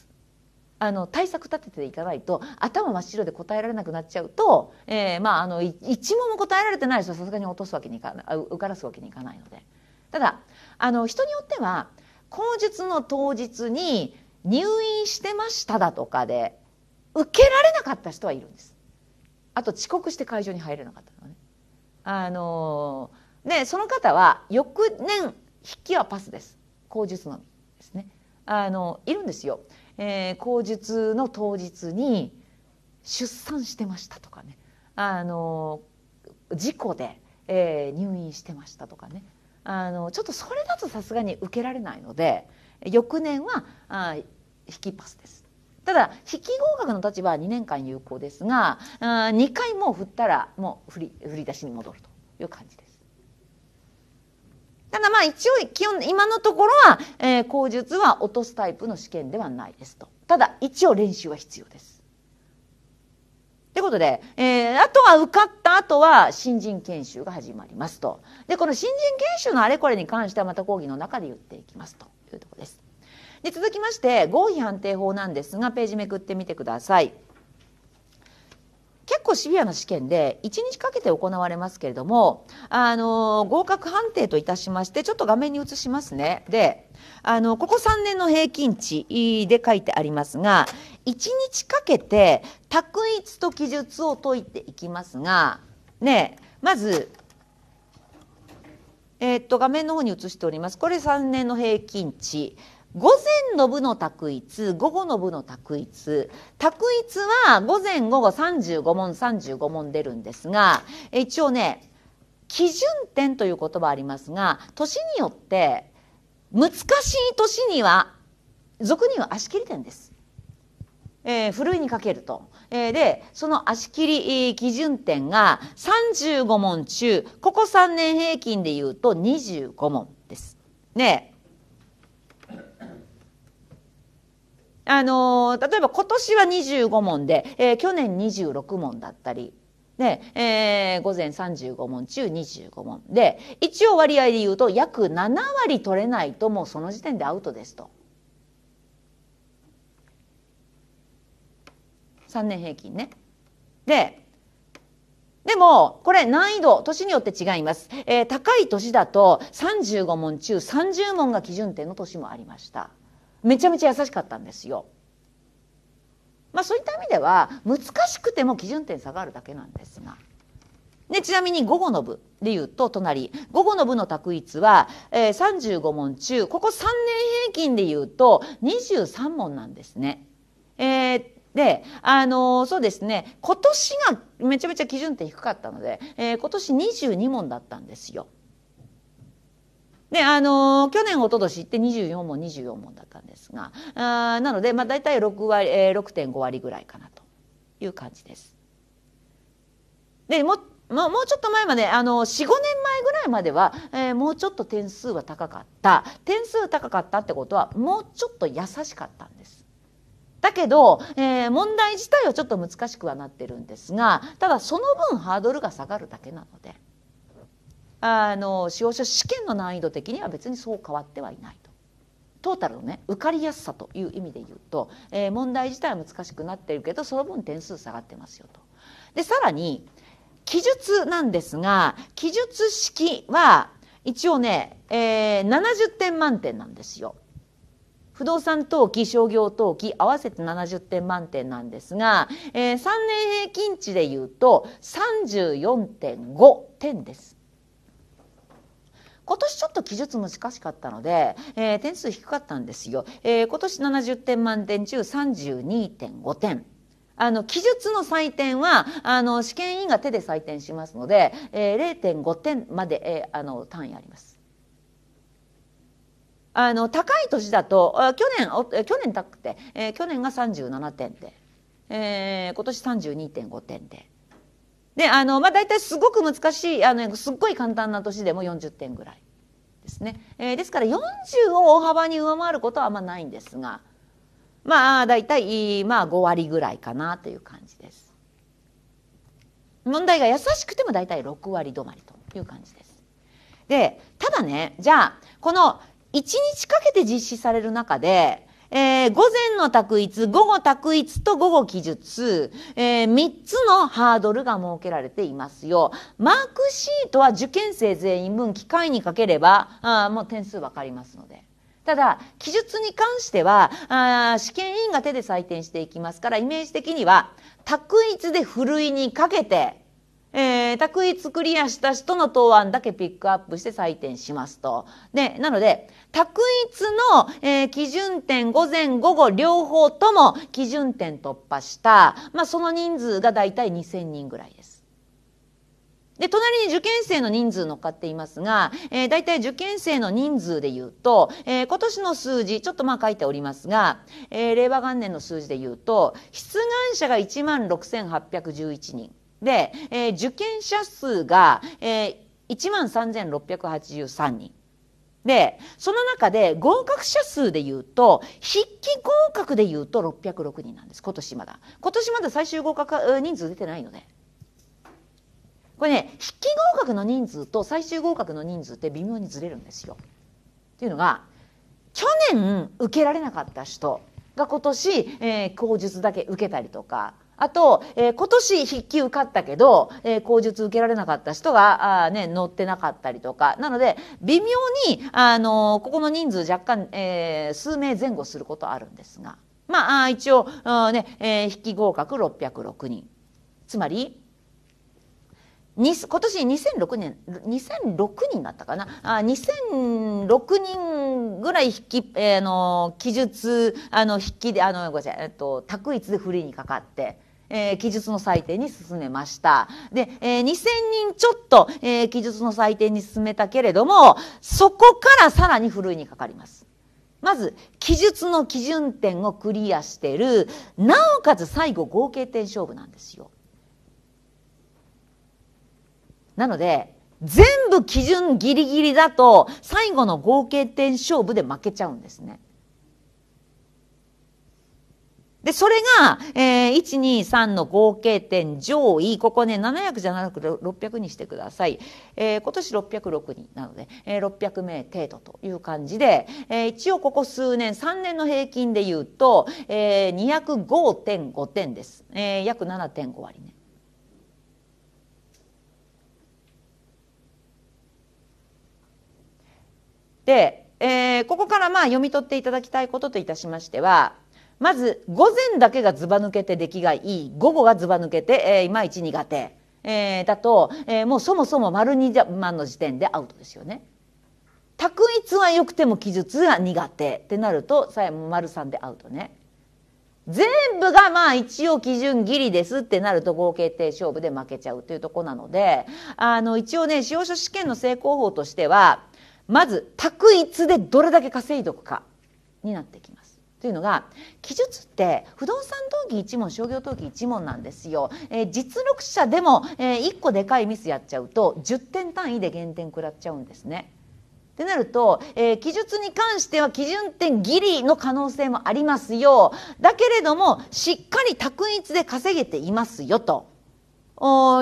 あの対策立てていかないと頭真っ白で答えられなくなっちゃうと、えー、まああの一問も答えられてない人はさすがに落とすわけにいかない受からすわけにいかないのでただあの人によっては口述の当日に入院してましただとかで受けられなかった人はいるんです。あと遅刻して会場に入れなかったのね。あのー、でその方は翌年筆記はパスです口述のみですね。あのいるんですよ。えー、口述の当日に出産してましたとかねあの事故で、えー、入院してましたとかねあのちょっとそれだとさすがに受けられないので翌年はあ引きパスです。ただ筆記合格の立場は2年間有効ですがあ2回もう振ったらもう振り振り出しに戻るという感じです。ただまあ一応基本今のところは、えー、口述は落とすタイプの試験ではないですと。ただ一応練習は必要です。ってことで、えー、あとは受かった後は新人研修が始まりますと。で、この新人研修のあれこれに関してはまた講義の中で言っていきますというところです。で、続きまして、合否判定法なんですが、ページめくってみてください。結構シビアな試験で1日かけて行われますけれどもあの合格判定といたしましてちょっと画面に移しますねであのここ3年の平均値で書いてありますが1日かけて択一と記述を解いていきますがねまずえー、っと画面の方に移しておりますこれ3年の平均値午前の部の択一、午後の部の択一。択一は午前午後35問、35問出るんですが、一応ね、基準点という言葉ありますが、年によって難しい年には、俗には足切り点です。えー、ふるいにかけると。えー、で、その足切り基準点が35問中、ここ3年平均で言うと25問です。ねあのー、例えば今年は25問で、えー、去年26問だったり、ね、えー、午前35問中25問。で、一応割合で言うと約7割取れないともうその時点でアウトですと。3年平均ね。で、でも、これ難易度、年によって違います。えー、高い年だと35問中30問が基準点の年もありました。めちゃめちゃ優しかったんですよ。まあ、そういった意味では難しくても基準点差があるだけなんですが。でちなみに午後の部でいうと隣午後の部の択一は、えー、35問中ここ3年平均でいうと23問なんですね。えー、で、あのー、そうですね今年がめちゃめちゃ基準点低かったので、えー、今年22問だったんですよ。で、あのー、去年、おととしって24問、24問だったんですが、あなので、まあ、大体6割、え6.5割ぐらいかなという感じです。で、も、もうちょっと前まで、あの4、5年前ぐらいまでは、えー、もうちょっと点数は高かった。点数高かったってことは、もうちょっと優しかったんです。だけど、えー、問題自体はちょっと難しくはなってるんですが、ただその分ハードルが下がるだけなので。あの使用者試験の難易度的には別にそう変わってはいないと。トータルのね受かりやすさという意味で言うと、えー、問題自体は難しくなっているけどその分点数下がってますよと。でさらに記述なんですが記述式は一応ね、えー、70点満点なんですよ。不動産登記商業登記合わせて70点満点なんですが、えー、3年平均値でいうと34.5点です。今年ちょっと記述難しかったので、えー、点数低かったんですよ、えー、今年70点満点中32.5点。あの記述の採点はあの試験委員が手で採点しますので、えー、0.5点まで、えー、あの単位あります。あの高い年だと去年去年高くて、えー、去年が37点で、えー、今年32.5点で。であの、まあ、大体すごく難しいあのすっごい簡単な年でも40点ぐらいですね、えー、ですから40を大幅に上回ることはあんまないんですがまあ大体、まあ、5割ぐらいかなという感じです問題が優しくても大体6割止まりという感じですでただねじゃあこの1日かけて実施される中でえー、午前の択一、午後択一と午後記述、えー、3つのハードルが設けられていますよ。マークシートは受験生全員分機械にかければ、あもう点数わかりますので。ただ、記述に関しては、あ試験委員が手で採点していきますから、イメージ的には、択一でふるいにかけて、えー、択一クリアした人の答案だけピックアップして採点しますと。で、なので、択一の、えー、基準点午前午後両方とも基準点突破した、まあその人数がだいたい2000人ぐらいです。で、隣に受験生の人数乗っかっていますが、えー、大体受験生の人数で言うと、えー、今年の数字、ちょっとまあ書いておりますが、えー、令和元年の数字で言うと、出願者が16,811人。で、えー、受験者数が、えー、1万3683人。で、その中で合格者数で言うと、筆記合格で言うと606人なんです。今年まだ。今年まだ最終合格人数出てないので。これね、筆記合格の人数と最終合格の人数って微妙にずれるんですよ。っていうのが、去年受けられなかった人が今年、えー、口述だけ受けたりとか、あと、えー、今年筆記受かったけど、えー、口述受けられなかった人が、あね、乗ってなかったりとか。なので、微妙に、あのー、ここの人数若干、えー、数名前後することあるんですが。まあ、あ一応、あね、えー、筆記合格606人。つまり、に今年2006年2006人だったかなあ2006人ぐらい筆記、えー、の記述あの筆記であのごめんなさい、えっと、択一でフリーにかかって。えー、記述の採点に進めました。で、えー、2000人ちょっと、えー、記述の採点に進めたけれども、そこからさらにふるいにかかります。まず、記述の基準点をクリアしてる、なおかつ最後合計点勝負なんですよ。なので、全部基準ギリギリだと、最後の合計点勝負で負けちゃうんですね。で、それが、えー、1、2、3の合計点上位、ここね、700じゃなくて600にしてください。えー、今年606人なので、えー、600名程度という感じで、えー、一応ここ数年、3年の平均で言うと、えー、205.5点です。えー、約7.5割ね。で、えー、ここからまあ読み取っていただきたいことといたしましては、まず午前だけがずば抜けて出来がいい午後がずば抜けて、えー、いまいち苦手、えー、だと、えー、もうそもそも丸2万の時点でアウトですよね。択一は良くても記述が苦手ってなるとさえ丸3でアウトね。全部がまあ一応基準ギリですってなると合計点勝負で負けちゃうというとこなのであの一応ね司法書試験の成功法としてはまず択一でどれだけ稼いどくかになってきます。というのが記述って不動産登記1問商業登記1問なんですよ、えー、実力者でも、えー、1個でかいミスやっちゃうと10点単位で減点食らっちゃうんですね。ってなると、えー、記述に関しては基準点ギリの可能性もありますよだけれどもしっかり択一で稼げていますよと。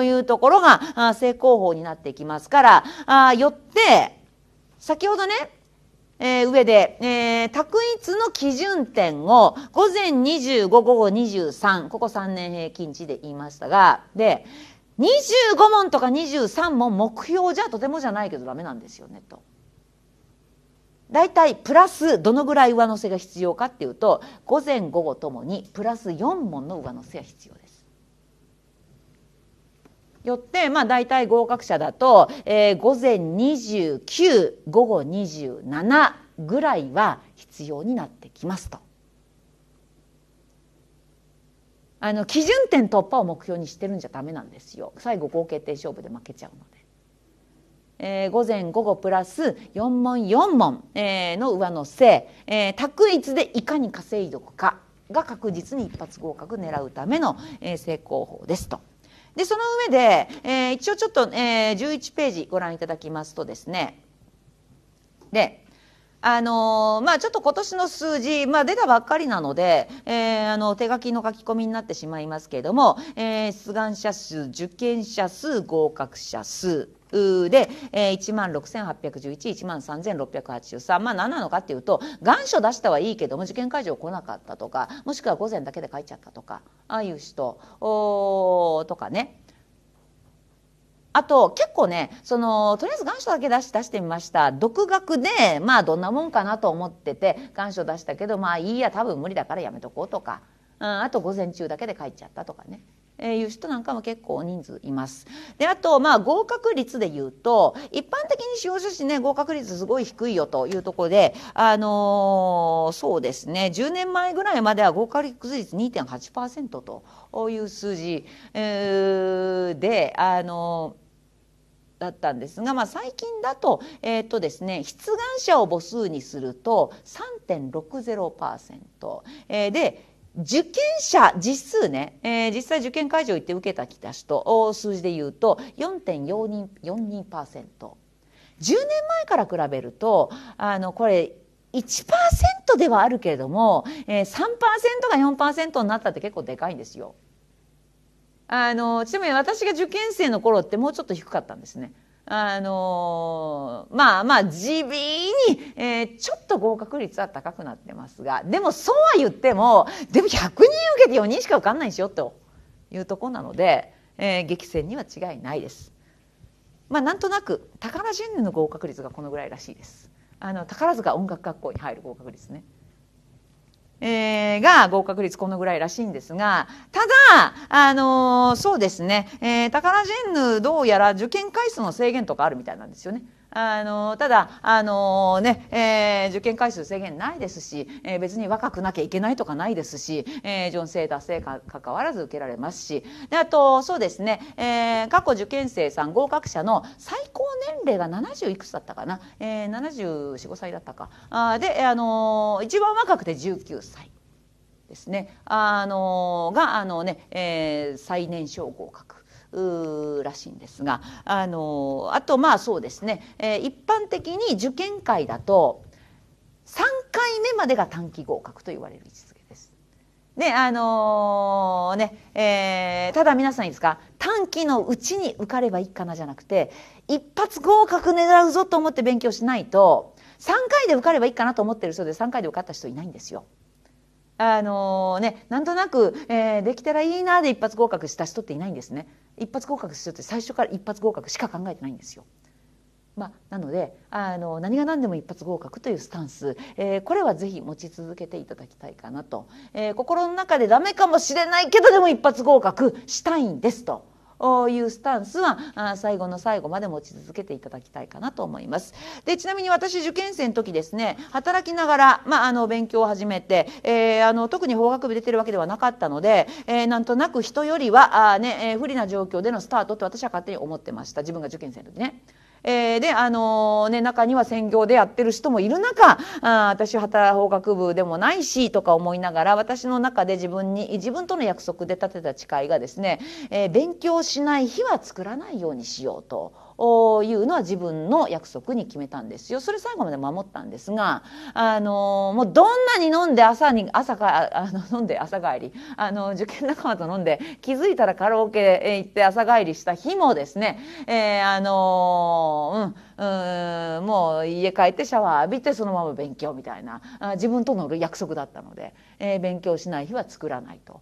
いうところが正攻法になってきますから、あよって、先ほどね、えー、上で、えー、択一の基準点を午前25午後23ここ3年平均値で言いましたがで25問とか23問目標じゃとてもじゃないけどダメなんですよねと。大体プラスどのぐらい上乗せが必要かっていうと午前午後ともにプラス4問の上乗せが必要です。よって、まあ、大体合格者だと、えー、午前29午後27ぐらいは必要になってきますと。あの基準点突破を目標にしてるんじゃダメなんですよ最後合計点勝負で負けちゃうので。えー、午前午後プラス4問4問、えー、の上乗せ、えー、択一でいかに稼いどくかが確実に一発合格狙うための、えー、成功法ですと。でその上で、えー、一応ちょっと、えー、11ページご覧いただきますとですねであのー、まあ、ちょっと今年の数字、まあ、出たばっかりなので、えー、あの手書きの書き込みになってしまいますけれども、えー、出願者数受験者数合格者数で、えー、16,811、13,683、まあ何なのかっていうと、願書出したはいいけども受験会場来なかったとか、もしくは午前だけで帰っちゃったとか、ああいう人とかね。あと結構ねそのとりあえず願書だけ出し出してみました独学でまあどんなもんかなと思ってて願書出したけどまあいいや多分無理だからやめとこうとか、うん、あと午前中だけで帰っちゃったとかね。えいう人なんかも結構人数います。であと、まあ、合格率で言うと一般的に司法書士ね合格率すごい低いよというところで、あのー、そうですね10年前ぐらいまでは合格率2.8%という数字、えー、で、あのーだったんですが、まあ、最近だと,、えーとですね、出願者を母数にすると3.60%、えー、で受験者実数ね、えー、実際受験会場行って受けた来た人を数字で言うと4.4人4人パーセント10年前から比べるとあのこれ1%ではあるけれども、えー、3%が4%になったって結構でかいんですよ。あのちなみに私が受験生の頃ってもうちょっと低かったんですね。あのー、まあまあ地味に、えー、ちょっと合格率は高くなってますがでもそうは言ってもでも100人受けて4人しか受かんないですよというとこなので、えー、激戦には違いないです。まあ、なんとなく宝ジェンヌの合格率がこのぐらいらしいです。あの宝塚音楽学校に入る合格率ね。えー、が合格率このぐらいらしいんですが、ただ、あのー、そうですね、えー、タカラジェンヌどうやら受験回数の制限とかあるみたいなんですよね。あのただあの、ねえー、受験回数制限ないですし、えー、別に若くなきゃいけないとかないですし、えー、女性男性か関わらず受けられますしであとそうですね、えー、過去受験生さん合格者の最高年齢が70いくつだったかな、えー、745歳だったかあで、あの一番若くて19歳ですね、あのがあのね、えー、最年少合格。らしいんですがあのあとまあそうですね、えー、一般的に受験会だと3回目までが短期合格と言われる位置づけです。ねあのー、ねえー、ただ皆さんいいですか短期のうちに受かればいいかなじゃなくて一発合格狙うぞと思って勉強しないと3回で受かればいいかなと思ってる人で3回で受かった人いないんですよ。あのー、ね、なんとなく、えー、できたらいいなで一発合格した人っていないんですね。一発合格するって最初から一発合格しか考えてないんですよ。まあ、なのであの何が何でも一発合格というスタンス、えー、これはぜひ持ち続けていただきたいかなと、えー、心の中でダメかもしれないけどでも一発合格したいんですというスタンスは最後の最後まで持ち続けていただきたいかなと思います。でちなみに私受験生の時ですね働きながら、まあ、あの勉強を始めて、えー、あの特に法学部出てるわけではなかったので、えー、なんとなく人よりはあ、ねえ不利な状況でのスタートって私は勝手に思ってました自分が受験生の時ね。えー、で、あのー、ね、中には専業でやってる人もいる中、あ私働法学部でもないし、とか思いながら、私の中で自分に、自分との約束で立てた誓いがですね、えー、勉強しない日は作らないようにしようと。いうのは自分の約束に決めたんですよ。それ最後まで守ったんですが、あのもうどんなに飲んで朝に朝か <laughs> あの飲んで朝帰りあの受験仲間と飲んで気づいたらカラオケへ行って朝帰りした日もですね、えー、あのー、うんもう家帰ってシャワー浴びてそのまま勉強みたいな自分との約束だったので、えー、勉強しない日は作らないと。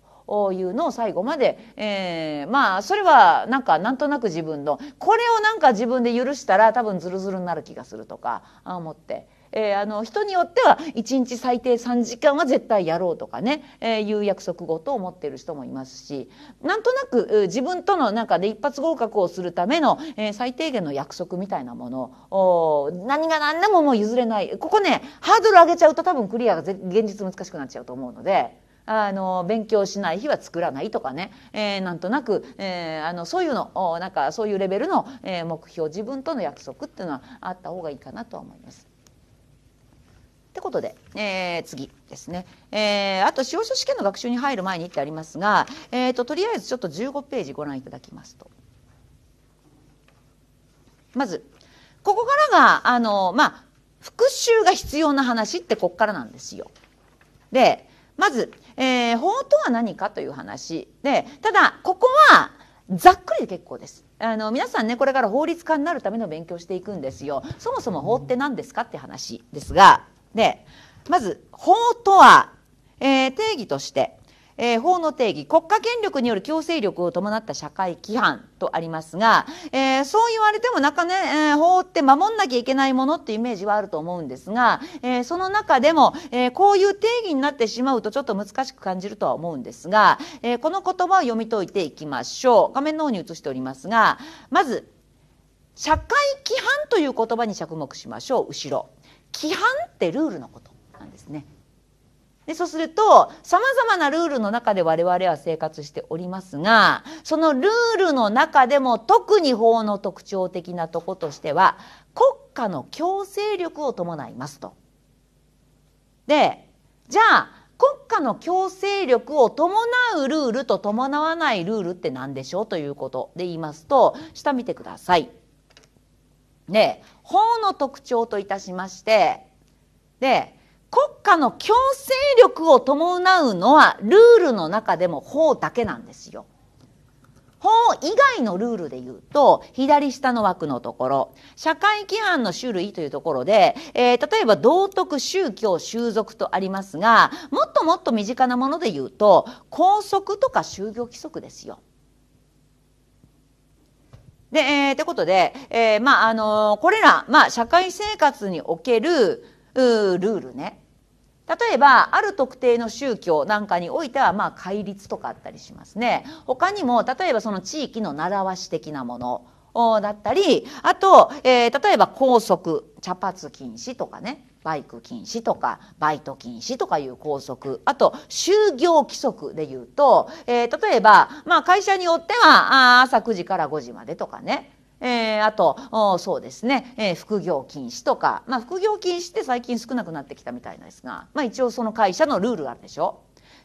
いうのを最後まで、えー、まあそれはなんかなんとなく自分のこれをなんか自分で許したら多分ズルズルになる気がするとか思って。えー、あの人によっては1日最低3時間は絶対やろうとかね、えー、いう約束ごとを持ってる人もいますしなんとなく自分との中で一発合格をするための、えー、最低限の約束みたいなものを何が何でももう譲れないここねハードル上げちゃうと多分クリアが現実難しくなっちゃうと思うので。あの勉強しない日は作らないとかね、えー、なんとなく、えー、あのそういうのなんかそういうレベルの、え目標自分との約束っていうのはあった方がいいかなとは思います。ってことで、えー、次ですね、えー、あと司法書試験の学習に入る前にってありますが、えーと、ととりあえずちょっと15ページご覧いただきますと。まずここからがあのまあ復習が必要な話ってここからなんですよ。でまずえー、法とは何かという話でただここはざっくりで結構です。あの皆さんねこれから法律家になるための勉強していくんですよ。そもそも法って何ですかって話ですがでまず法とは、えー、定義としてえー、法の定義国家権力による強制力を伴った社会規範とありますが、えー、そう言われてもなかね、えー、法って守んなきゃいけないものってイメージはあると思うんですが、えその中でも、えこういう定義になってしまうとちょっと難しく感じるとは思うんですが、えこの言葉を読み解いていきましょう画面の方に移しておりますがまず社会規範という言葉に着目しましょう後ろ規範ってルールのことなんですねでそうすると、様々なルールの中で我々は生活しておりますが、そのルールの中でも特に法の特徴的なとことしては、国家の強制力を伴いますと。で、じゃあ、国家の強制力を伴うルールと伴わないルールって何でしょうということで言いますと、下見てください。で、法の特徴といたしまして、で、国家の強制力を伴うのはルールの中でも法だけなんですよ。法以外のルールで言うと、左下の枠のところ、社会規範の種類というところで、えー、例えば道徳、宗教、習俗とありますが、もっともっと身近なもので言うと、校則とか就業規則ですよ。で、えー、ってことで、えー、まあ、あのー、これら、まあ、社会生活における、ルールね例えばある特定の宗教なんかにおいてはまあ戒律とかあったりしますね他にも例えばその地域の習わし的なものだったりあと、えー、例えば拘束茶髪禁止とかねバイク禁止とかバイト禁止とかいう拘束あと就業規則でいうと、えー、例えば、まあ、会社によってはあ朝9時から5時までとかねえー、あとそうですね、えー、副業禁止とか、まあ、副業禁止って最近少なくなってきたみたいですが、まあ、一応その会社のルールがあるでしょ。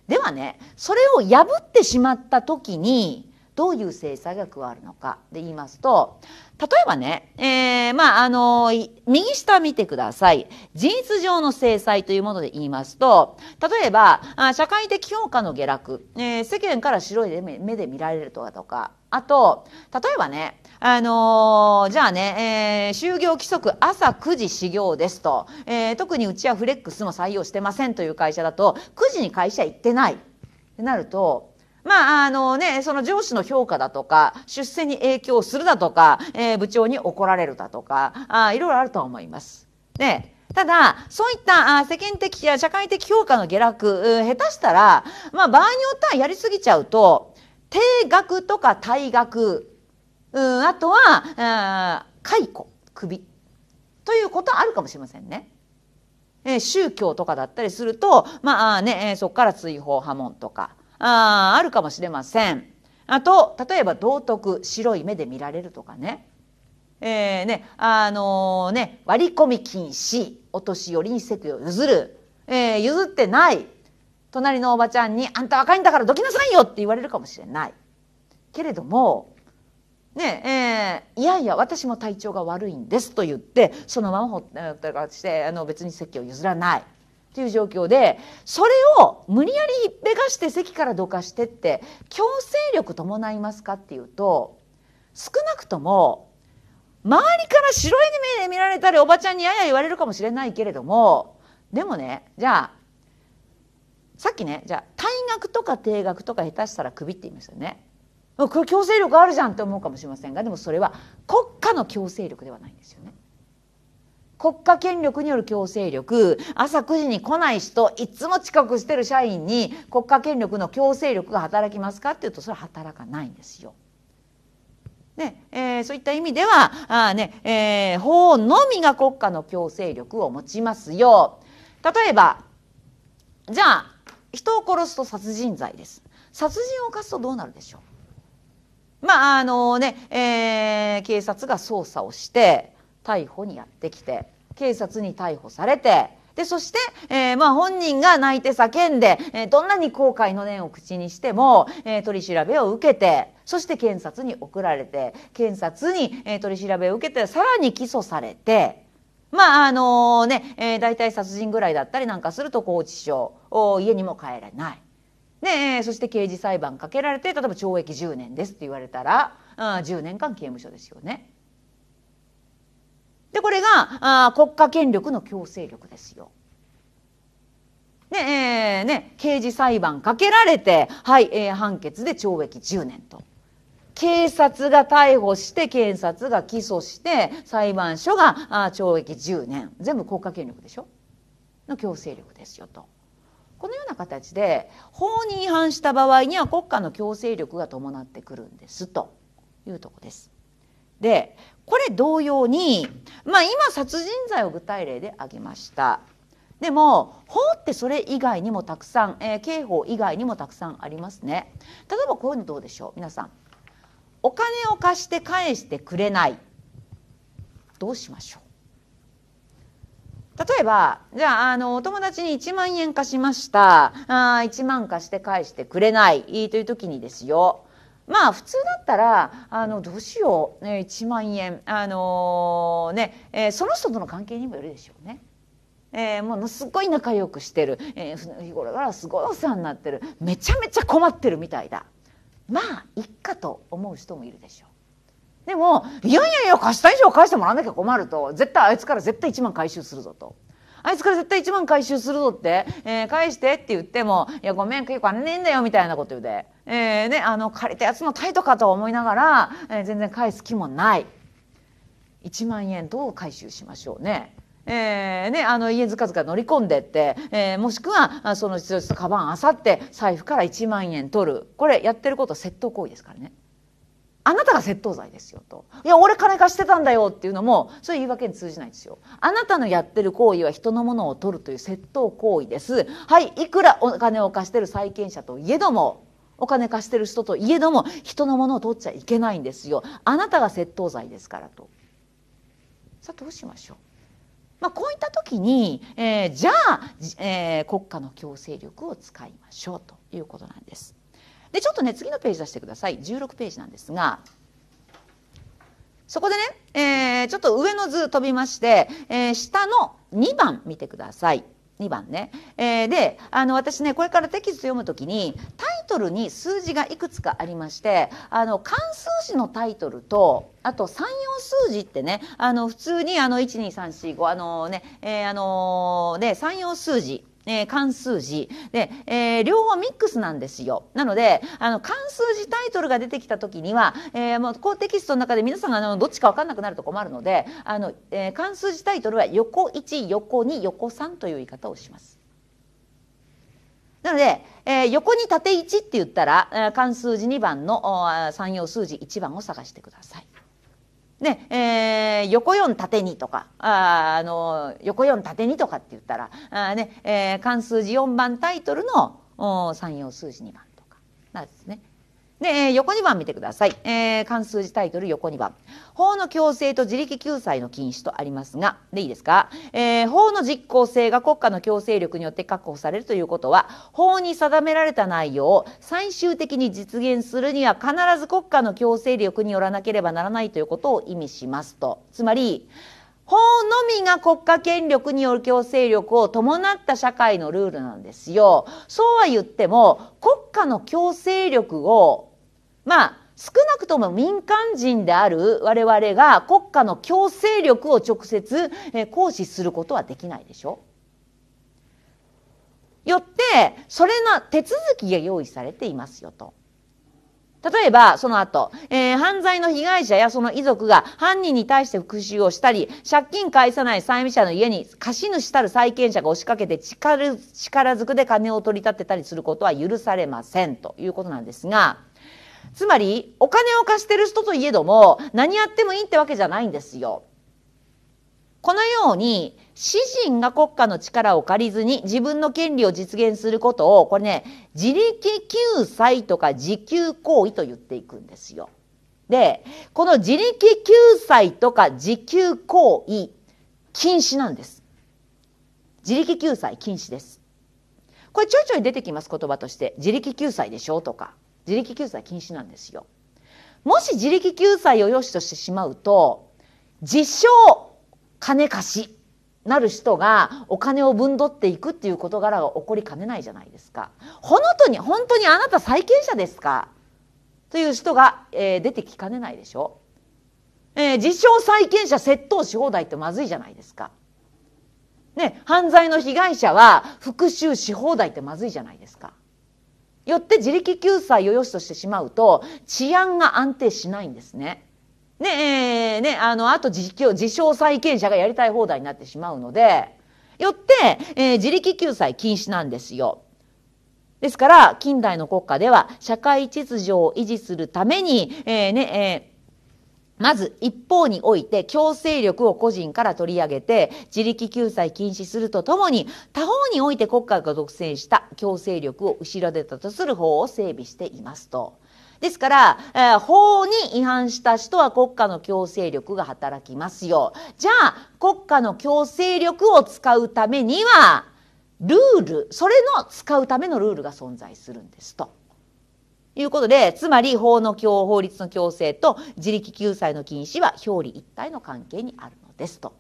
ではねそれを破ってしまった時にどういう制裁が加わるのかで言いますと例えばね、えー、まああの右下見てください事実上の制裁というもので言いますと例えばあ社会的評価の下落、えー、世間から白い目で見られるとかとかあと例えばねあのー、じゃあね、えー、就業規則朝9時始業ですと、えー、特にうちはフレックスも採用してませんという会社だと、9時に会社行ってないってなると、まあ、あのね、その上司の評価だとか、出世に影響するだとか、えー、部長に怒られるだとか、あいろいろあると思います。ね。ただ、そういった世間的や社会的評価の下落、下手したら、まあ、場合によってはやりすぎちゃうと、定額とか退学うん、あとは、解雇、首ということはあるかもしれませんね。えー、宗教とかだったりすると、まあね、えー、そこから追放破門とか、ああるかもしれません。あと、例えば道徳、白い目で見られるとかね。えー、ね、あのー、ね、割り込み禁止、お年寄りに席を譲る、えー、譲ってない。隣のおばちゃんに、あんた若いんだからどきなさいよって言われるかもしれない。けれども、ねえー、いやいや私も体調が悪いんですと言ってそのままほったらしてあの別に席を譲らないっていう状況でそれを無理やりひっぺがして席からどかしてって強制力伴いますかっていうと少なくとも周りから白い目で見られたりおばちゃんにやや言われるかもしれないけれどもでもねじゃあさっきねじゃあ退学とか定額とか下手したらクビって言いましたよね。これ強制力あるじゃんって思うかもしれませんがでもそれは国家の強制力ではないんですよね。国家権力による強制力朝9時に来ない人いつも遅刻してる社員に国家権力の強制力が働きますかっていうとそれは働かないんですよ。ねえー、そういった意味ではあ、ねえー、法のみが国家の強制力を持ちますよ。例えばじゃあ人を殺すと殺人罪です。殺人を犯すとどうなるでしょうまああのね、えー、警察が捜査をして逮捕にやってきて警察に逮捕されてでそして、えー、まあ、本人が泣いて叫んで、えー、どんなに後悔の念を口にしても、えー、取り調べを受けてそして検察に送られて検察に、え取り調べを受けてさらに起訴されて。まああのね、え大体殺人ぐらいだったりなんかすると拘置所家にも帰れないね、そして刑事裁判かけられて例えば懲役10年ですって言われたら、あ10年間刑務所ですよね。でこれがあ国家権力の強制力ですよ。ねえー、ね刑事裁判かけられて、はいえー、判決で懲役10年と。警察が逮捕して検察が起訴して裁判所があ懲役10年全部国家権力でしょの強制力ですよと。このような形で法に違反した場合には国家の強制力が伴ってくるんですというとこです。でこれ同様に、まあ、今殺人罪を具体例で挙げました。でも法ってそれ以外にもたくさん、えー、刑法以外にもたくさんありますね。例えばこういうのどうでしょう皆さん。お金を貸して返してくれないどうしましょう例えば、じゃあ、あの、お友達に1万円貸しました。あ1万貸して返してくれない。という時にですよ。まあ普通だったらあのどうしよう、ね、1万円、あのー、ねえー、その人との関係にもよるでしょうね。えー、ものすごい仲良くしてる、えー、日頃からすごいお世話になってるめちゃめちゃ困ってるみたいだまあいっかと思う人もいるでしょう。でも、いやいやいや、貸した以上返してもらわなきゃ困ると、絶対あいつから絶対1万回収するぞと。あいつから絶対1万回収するぞって、えー、返してって言っても、いや、ごめん、結構あんねえんだよ、みたいなこと言うて。えー、ね、あの、借りたやつの態度かと思いながら、えー、全然返す気もない。1万円どう回収しましょうね。えーね、あの家ずかずか乗り込んでって、えー、もしくはその人たちカバンあさって財布から1万円取るこれやってること窃盗行為ですからね。あなたが窃盗罪ですよと。いや、俺金貸してたんだよっていうのも、そういう言い訳に通じないんですよ。あなたのやってる行為は人のものを取るという窃盗行為です。はい、いくらお金を貸してる債権者といえども、お金貸してる人といえども、人のものを取っちゃいけないんですよ。あなたが窃盗罪ですからと。さあ、どうしましょう。まあ、こういった時に、えー、じゃあ、えー、国家の強制力を使いましょうということなんです。でちょっとね次のページ出してください16ページなんですがそこでね、えー、ちょっと上の図飛びまして、えー、下の2番見てください。2番ね、えー、であの私ねこれからテキスト読む時にタイトルに数字がいくつかありましてあの関数字のタイトルとあと34数字ってねあの普通にあの12345あのね、えー、あのね34数字えー、関数字で、えー、両方ミックスなんですよ。なのであの関数字タイトルが出てきた時には、えー、もうこうテキストの中で皆さんがあのどっちか分かんなくなると困るのであの、えー、関数字タイトルは横1横2横3という言い方をします。なので、えー、横に縦1って言ったら、え関数字2番の3行数字1番を探してください。ね、えー、横四縦二とか、ああの、横四縦二とかって言ったら、あね、えー、漢数字4番タイトルの、お3、4数字2番とか、なんですね。で、横2番見てください。えー、関数字タイトル横2番。法の強制と自力救済の禁止とありますが、で、いいですか、えー、法の実効性が国家の強制力によって確保されるということは、法に定められた内容を最終的に実現するには必ず国家の強制力によらなければならないということを意味しますと。つまり、法のみが国家権力による強制力を伴った社会のルールなんですよ。そうは言っても、国家の強制力をまあ少なくとも民間人である我々が国家の強制力を直接行使することはできないでしょよってそれの手続きが用意されていますよと。例えば、その後、えー、犯罪の被害者やその遺族が犯人に対して復讐をしたり、借金返さない債務者の家に貸主たる債権者が押しかけて力力ずくで金を取り立てたりすることは許されませんということなんですが、つまりお金を貸してる人といえども何やってもいいってわけじゃないんですよ。このように私人が国家の力を借りずに自分の権利を実現することをこれね自力救済とか自給行為と言っていくんですよ。でこの自力救済とか自給行為禁止なんです。自力救済禁止です。これちょいちょい出てきます言葉として自力救済でしょとか自力救済禁止なんですよ。もし自力救済を良しとしてしまうと自称金貸しなる人がお金をぶんどっていくっていう事柄が起こりかねないじゃないですか。ほのとに本当にあなた債権者ですかという人が、えー、出てきかねないでしょ。えー、自称債権者窃盗し放題ってまずいじゃないですか。ね、犯罪の被害者は復讐し放題ってまずいじゃないですか。よって自力救済を良しとしてしまうと治安が安定しないんですね。ねえねあのあと自自称債権者がやりたい放題になってしまうのでよって、えー、自力救済禁止なんですよ。ですから近代の国家では社会秩序を維持するために、えーねえーまず一方において強制力を個人から取り上げて自力救済禁止するとともに他方において国家が独占した強制力を後ろ盾とする法を整備していますと。ですから、えー、法に違反した人は国家の強制力が働きますよ。じゃあ国家の強制力を使うためにはルールそれの使うためのルールが存在するんですと。いうことで、つまり法の教、法律の強制と自力救済の禁止は表裏一体の関係にあるのですと。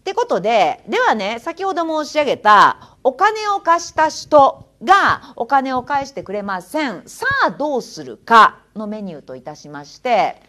ってことで、ではね、先ほど申し上げた、お金を貸した人がお金を返してくれません。さあどうするかのメニューといたしまして、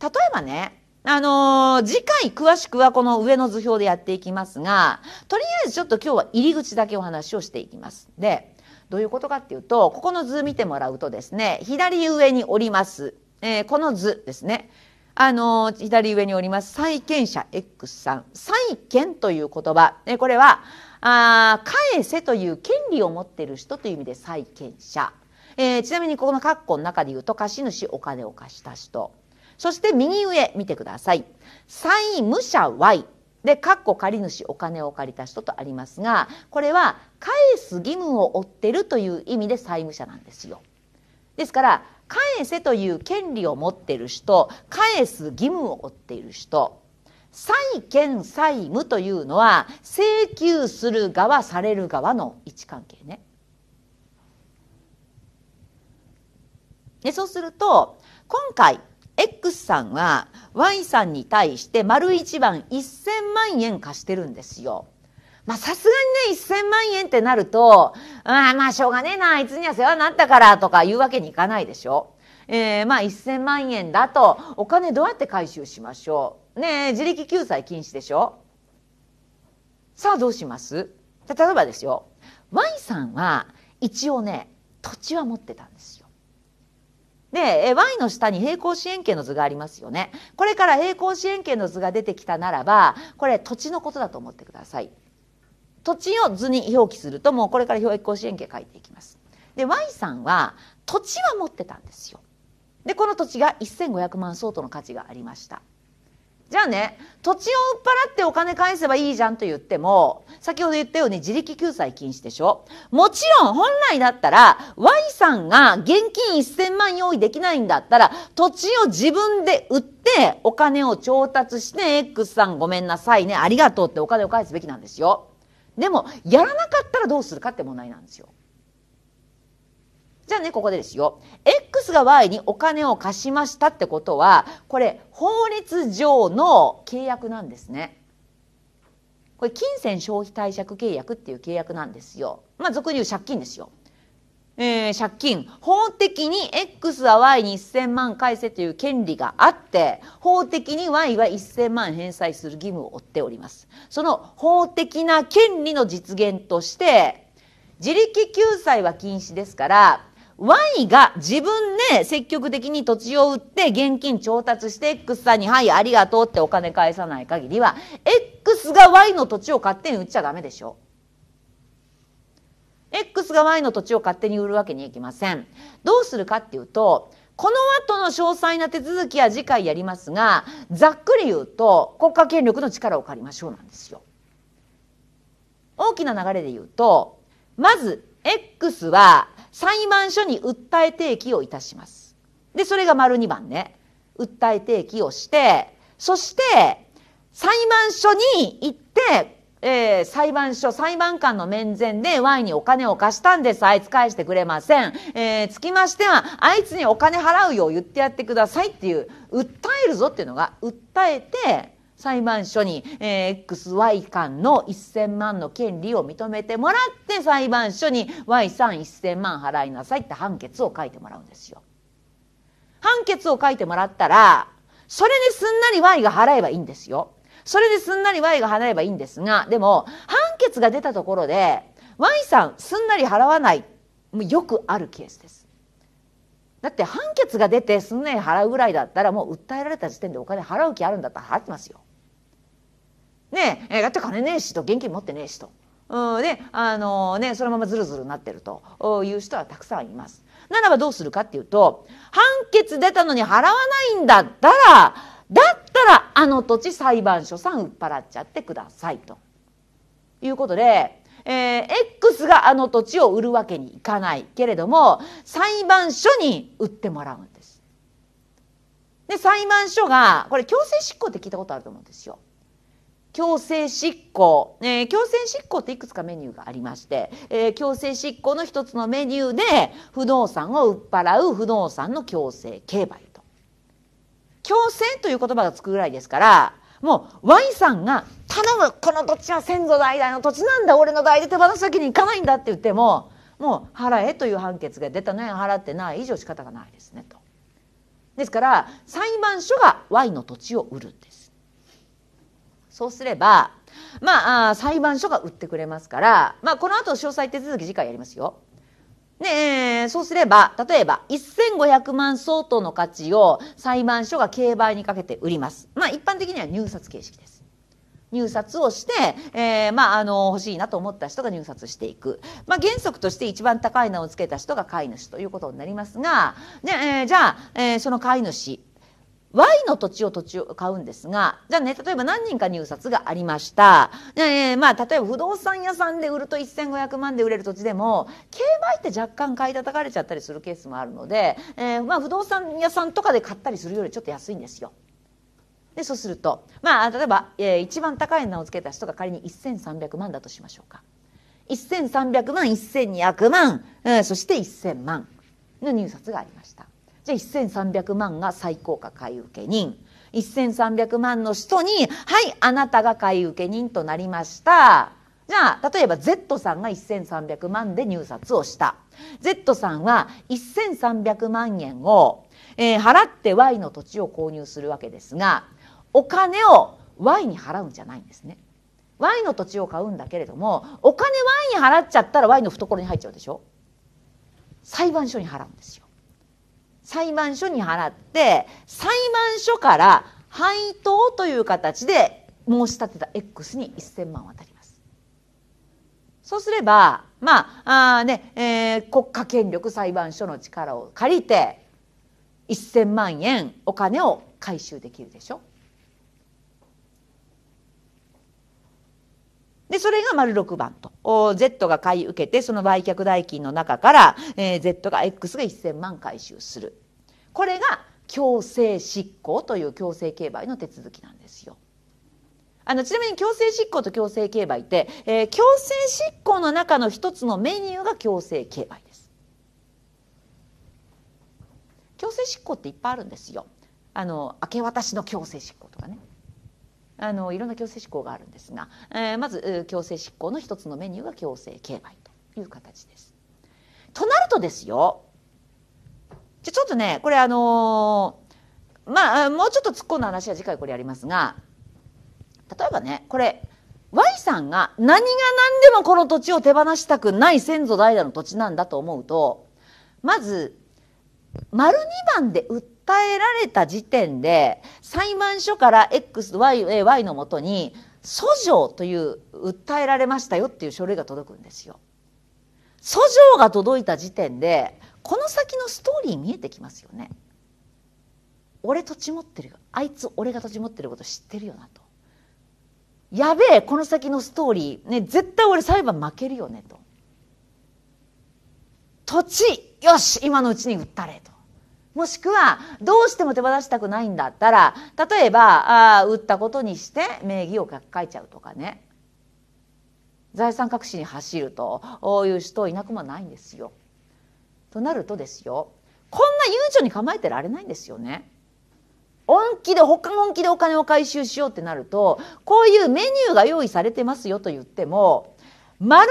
例えばね、あのー、次回詳しくはこの上の図表でやっていきますが、とりあえずちょっと今日は入り口だけお話をしていきます。で、どういうことかっていうとここの図見てもらうとですね左上におります、えー、この図ですねあの左上におります債権者 X さん債権という言葉、えー、これはあ返せという権利を持っている人という意味で債権者、えー、ちなみにここの括弧の中で言うと貸主お金を貸した人そして右上見てください債務者 Y で、かっこ借主、お金を借りた人とありますが、これは返す義務を負ってるという意味で債務者なんですよ。ですから、返せという権利を持ってる人、返す義務を負っている人、債権債務というのは請求する側される側の位置関係ね。でそうすると今回 X さんは Y さんに対して丸一番1000万円貸してるんですよ。まあさすがにね、1000万円ってなると、あまあしょうがねえな、あいつには世話になったからとか言うわけにいかないでしょ。えー、まあ1000万円だとお金どうやって回収しましょう。ねえ、自力救済禁止でしょ。さあどうします例えばですよ、Y さんは一応ね、土地は持ってたんですよ。で、Y の下に平行四辺形の図がありますよね。これから平行四辺形の図が出てきたならば、これ土地のことだと思ってください。土地を図に表記すると、もうこれから平行四辺形書いていきます。で、Y さんは土地は持ってたんですよ。で、この土地が1500万相当の価値がありました。じゃあね土地を売っ払ってお金返せばいいじゃんと言っても先ほど言ったように自力救済禁止でしょもちろん本来だったら Y さんが現金1000万用意できないんだったら土地を自分で売ってお金を調達して X さんごめんなさいねありがとうってお金を返すべきなんですよ。でもやらなかったらどうするかって問題なんですよ。じゃあね、ここでですよ。X が Y にお金を貸しましたってことは、これ、法律上の契約なんですね。これ、金銭消費貸借契約っていう契約なんですよ。まあ、俗に言う借金ですよ。えー、借金法的に X は Y に1000万返せという権利があって法的に Y は1000万返済する義務を負っておりますその法的な権利の実現として自力救済は禁止ですから Y が自分で積極的に土地を売って現金調達して X さんにはいありがとうってお金返さない限りは X が Y の土地を勝手に売っちゃダメでしょ。X が Y の土地を勝手に売るわけにいきません。どうするかっていうと、この後の詳細な手続きは次回やりますが、ざっくり言うと国家権力の力を借りましょうなんですよ。大きな流れで言うと、まず X は裁判所に訴え提起をいたします。で、それが丸二番ね。訴え提起をして、そして、裁判所に行って、えー、裁判所、裁判官の面前で Y にお金を貸したんです。あいつ返してくれません。えー、つきましては、あいつにお金払うよう言ってやってくださいっていう、訴えるぞっていうのが、訴えて、裁判所に、えー、XY 間の1000万の権利を認めてもらって裁判所に Y さん1000万払いなさいって判決を書いてもらうんですよ。判決を書いてもらったら、それですんなり Y が払えばいいんですよ。それですんなり Y が払えばいいんですが、でも、判決が出たところで、Y さんすんなり払わない、もうよくあるケースです。だって判決が出てすんなり払うぐらいだったらもう訴えられた時点でお金払う気あるんだったら払ってますよ。ねえだって金ねえしと現金持ってねえしと。うん、で、あのね、そのままずるずるなってるという人はたくさんいます。ならばどうするかっていうと、判決出たのに払わないんだったら、だったらあの土地裁判所さん売っ払っちゃってくださいということで、えー、X があの土地を売るわけにいかないけれども裁判所に売ってもらうんです。で裁判所がこれ強制執行って聞いたことあると思うんですよ。強制執行、えー、強制執行っていくつかメニューがありまして、えー、強制執行の一つのメニューで不動産を売っ払う不動産の強制競売と強制という言葉がつくぐらいですからもう Y さんが「頼むこの土地は先祖代々の土地なんだ俺の代で手放す先に行かないんだ」って言ってももう「払え」という判決が出たのに払ってない以上仕方がないですねと。ですから裁判所が Y の土地を売るんです。そうすれば、まあ、裁判所が売ってくれますから、まあ、この後詳細手続き次回やりますよ。ねえ、そうすれば、例えば、1500万相当の価値を裁判所が競売にかけて売ります。まあ、一般的には入札形式です。入札をして、えー、まあ、あの、欲しいなと思った人が入札していく。まあ、原則として一番高い名をつけた人が買い主ということになりますが、ねえー、じゃあ、えー、その買い主、Y の土地を土地を買うんですが、じゃあね、例えば何人か入札がありました。えー、まあ、例えば不動産屋さんで売ると1500万で売れる土地でも、競売って若干買い叩かれちゃったりするケースもあるので、えー、まあ、不動産屋さんとかで買ったりするよりちょっと安いんですよ。で、そうすると、まあ、例えば、えー、一番高い名を付けた人が仮に1300万だとしましょうか。1300万、1200万、えー、そして1000万の入札がありました。じゃあ1300万が最高価買受人1300万の人に「はいあなたが買受人となりました」じゃあ例えば Z さんが1300万で入札をした Z さんは1300万円を、えー、払って Y の土地を購入するわけですがお金を Y に払うんじゃないんですね。Y の土地を買うんだけれどもお金 Y に払っちゃったら Y の懐に入っちゃうでしょ裁判所に払うんですよ。裁判所に払って裁判所から配当という形で申し立てた X に1,000万渡ります。そうすればまああね、えー、国家権力裁判所の力を借りて1,000万円お金を回収できるでしょ。で、それが丸6番と。Z が買い受けて、その売却代金の中から、えー、Z が X が1000万回収する。これが強制執行という強制競売の手続きなんですよ。あのちなみに強制執行と強制競売って、えー、強制執行の中の一つのメニューが強制競売です。強制執行っていっぱいあるんですよ。あの明け渡しの強制執行とかね。あのいろんな強制執行があるんですが、えー、まず強制執行の一つのメニューが強制競売という形です。となるとですよじゃちょっとねこれあのー、まあもうちょっと突っ込んだ話は次回これやりますが例えばねこれ Y さんが何が何でもこの土地を手放したくない先祖代々の土地なんだと思うとまず丸2番で売ったえられた時点で裁判所から XYY のもとに訴状という訴えられましたよっていう書類が届くんですよ。訴状が届いた時点でこの先のストーリー見えてきますよね。俺土地持ってるよあいつ俺が土地持ってること知ってるよなと。やべえこの先のストーリー、ね、絶対俺裁判負けるよねと。土地よし今のうちに売ったれと。もしくはどうしても手放したくないんだったら例えばあ売ったことにして名義を書いちゃうとかね財産隠しに走るという人いなくもないんですよ。となるとですよこんな悠長に構えてられないんですよね。本気で他本気でお金を回収しようってなるとこういうメニューが用意されてますよと言っても丸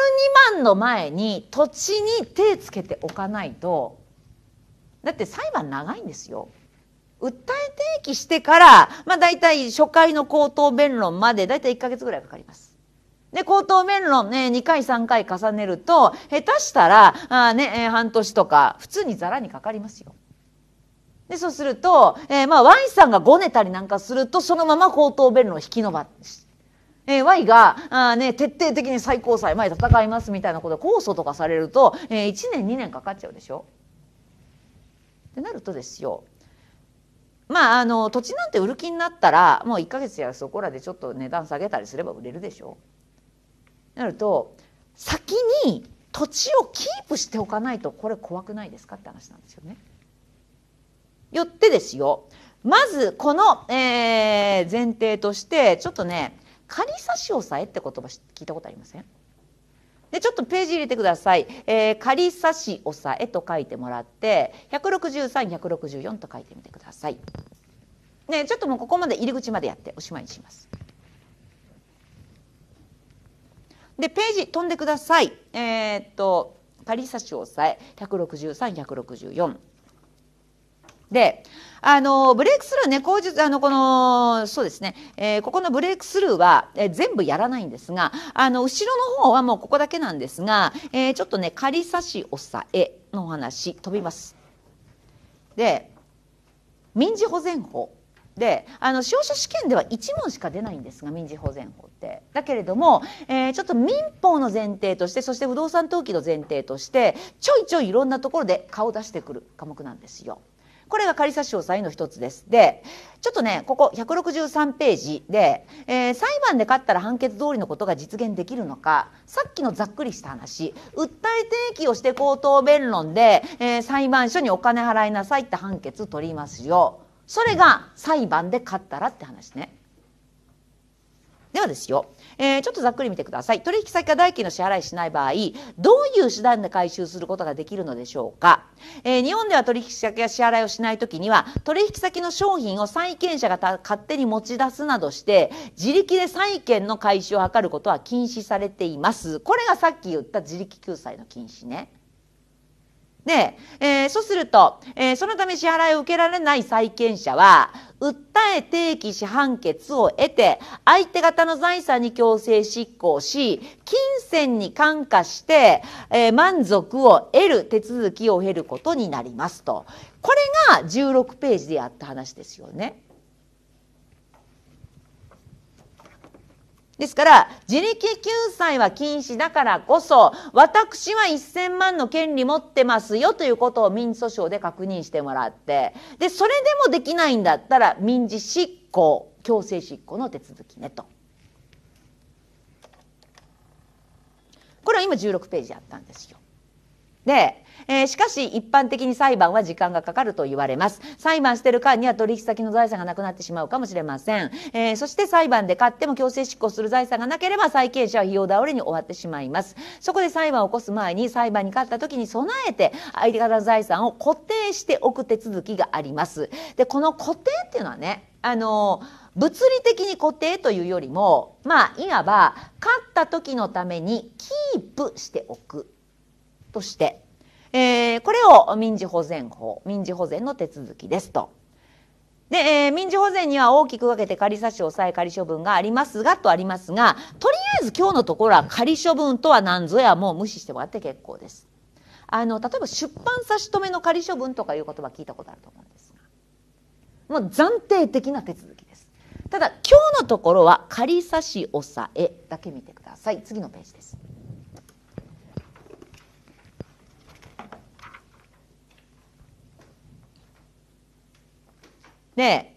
2万の前に土地に手つけておかないとだって裁判長いんですよ。訴え提起してから、まあ、大体初回の口頭弁論まで大体1か月ぐらいかかります。で、口頭弁論ね、2回3回重ねると、下手したら、あね、半年とか、普通にざらにかかりますよ。で、そうすると、えー、まあ、Y さんがごねたりなんかすると、そのまま口頭弁論を引き延ばし、えー、Y が、あね、徹底的に最高裁前戦いますみたいなことで控訴とかされると、えー、1年2年かかっちゃうでしょ。ってなるとですよまああの土地なんて売る気になったらもう1か月やそこらでちょっと値段下げたりすれば売れるでしょ。なると先に土地をキープしておかないとこれ怖くないですかって話なんですよね。よってですよまずこの、えー、前提としてちょっとね仮差し押さえって言葉聞いたことありませんでちょっとページ入れてください「えー、仮差し押さえ」と書いてもらって163164と書いてみてください。ねちょっともうここまで入り口までやっておしまいにします。でページ飛んでください。えー、っと仮差し押さえ163164で、あの、ブレイクスルーね、口述、あの、この、そうですね、えー、ここのブレイクスルーは、えー、全部やらないんですが、あの、後ろの方はもうここだけなんですが、えー、ちょっとね、仮差し押さえのお話、飛びます。で、民事保全法。であの司法書試験では1問しか出ないんですが民事保全法って。だけれども、えー、ちょっと民法の前提としてそして不動産登記の前提としてちょいちょいいろんなところで顔出してくる科目なんですよ。これが仮差し押さえの一つです。で、ちょっとね、ここ163ページで、えー、裁判で勝ったら判決通りのことが実現できるのか、さっきのざっくりした話、訴え提起をして口頭弁論で、えー、裁判所にお金払いなさいって判決取りますよ。それが裁判で勝ったらって話ね。ではですよ。えー、ちょっとざっくり見てください取引先が代金の支払いしない場合どういう手段で回収することができるのでしょうか、えー、日本では取引先が支払いをしない時には取引先の商品を債権者が勝手に持ち出すなどして自力で債権の回収を図ることは禁止されていますこれがさっき言った自力救済の禁止ね。ねえー、そうすると、えー、そのため支払いを受けられない債権者は、訴え提起し判決を得て、相手方の財産に強制執行し、金銭に感化して、えー、満足を得る手続きを経ることになりますと。これが16ページでやった話ですよね。ですから、自力救済は禁止だからこそ、私は1000万の権利持ってますよということを民事訴訟で確認してもらって、で、それでもできないんだったら、民事執行、強制執行の手続きねと。これは今16ページあったんですよ。で、えー、しかし一般的に裁判は時間がかかると言われます。裁判してる間には取引先の財産がなくなってしまうかもしれません。えー、そして裁判で勝っても強制執行する財産がなければ債権者は費用倒れに終わってしまいます。そこで裁判を起こす前に裁判に勝った時に備えて相手方の財産を固定しておく手続きがあります。で、この固定っていうのはね、あの、物理的に固定というよりも、まあ、いわば、勝った時のためにキープしておくとして、えー、これを民事保全法、民事保全の手続きですと。で、えー、民事保全には大きく分けて仮差し押さえ仮処分がありますがとありますが、とりあえず今日のところは仮処分とは何ぞやもう無視してもらって結構です。あの、例えば出版差し止めの仮処分とかいう言葉聞いたことあると思うんですが、もう暫定的な手続きです。ただ、今日のところは仮差し押さえだけ見てください。次のページです。で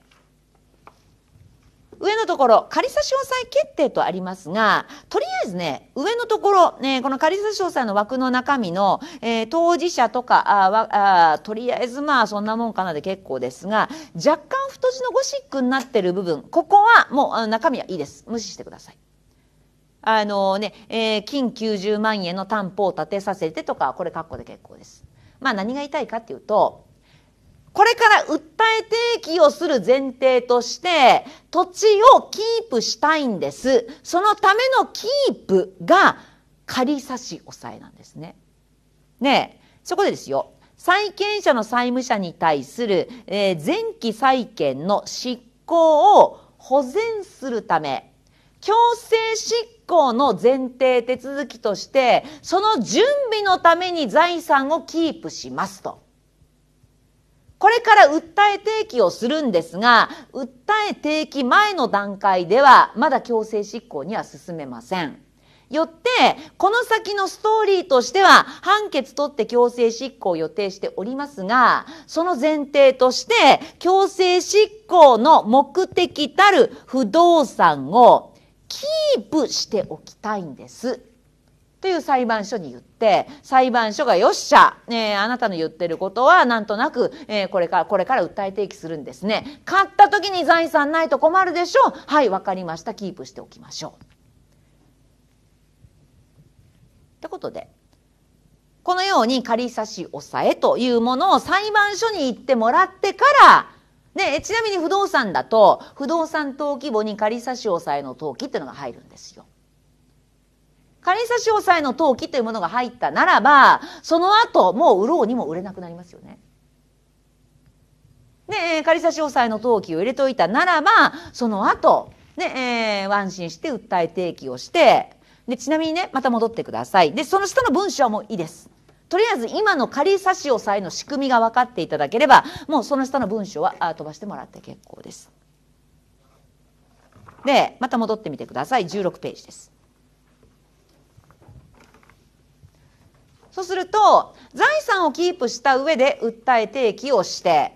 上のところ仮差し押さえ決定とありますがとりあえずね上のところ、ね、この仮差し押さえの枠の中身の、えー、当事者とかああとりあえずまあそんなもんかなで結構ですが若干太字のゴシックになってる部分ここはもう中身はいいです無視してください。あのね、えー、金90万円の担保を立てさせてとかこれ括弧で結構です。まあ何が言いたいかっていうとこれから訴え提起をする前提として、土地をキープしたいんです。そのためのキープが仮差し押さえなんですね。ねえ、そこでですよ。債権者の債務者に対する、えー、前期債権の執行を保全するため、強制執行の前提手続きとして、その準備のために財産をキープしますと。これから訴え提起をするんですが、訴え提起前の段階では、まだ強制執行には進めません。よって、この先のストーリーとしては、判決取って強制執行を予定しておりますが、その前提として、強制執行の目的たる不動産をキープしておきたいんです。という裁判所に言って裁判所がよっしゃ、ね、あなたの言ってることはなんとなく、えー、これからこれから訴え提起するんですね買った時に財産ないと困るでしょうはいわかりましたキープしておきましょう。ってことでこのように仮差し押さえというものを裁判所に行ってもらってからね、ちなみに不動産だと、不動産登記簿に仮差し押さえの登記っていうのが入るんですよ。仮差し押さえの登記というものが入ったならば、その後、もう売ろうにも売れなくなりますよね。ね、仮差し押さえの登記を入れといたならば、その後、ね、えー、安心して訴え提起をして、で、ちなみにね、また戻ってください。で、その下の文章はもういいです。とりあえず今の仮差し押さえの仕組みが分かっていただければ、もうその下の文章は飛ばしてもらって結構です。で、また戻ってみてください。16ページです。そうすると財産をキープした上で訴え提起をして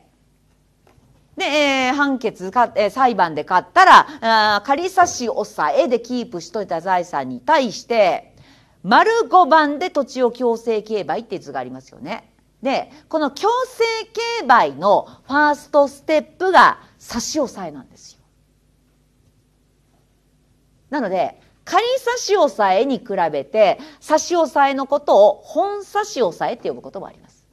で、えー、判決か、えー、裁判で勝ったらあ仮差し押さえでキープしといた財産に対して丸5番で土地を強制競売って図がありますよね。でこの強制競売のファーストステップが差し押さえなんですよ。なので仮差し押さえに比べて、差し押さえのことを本差し押さえって呼ぶこともあります。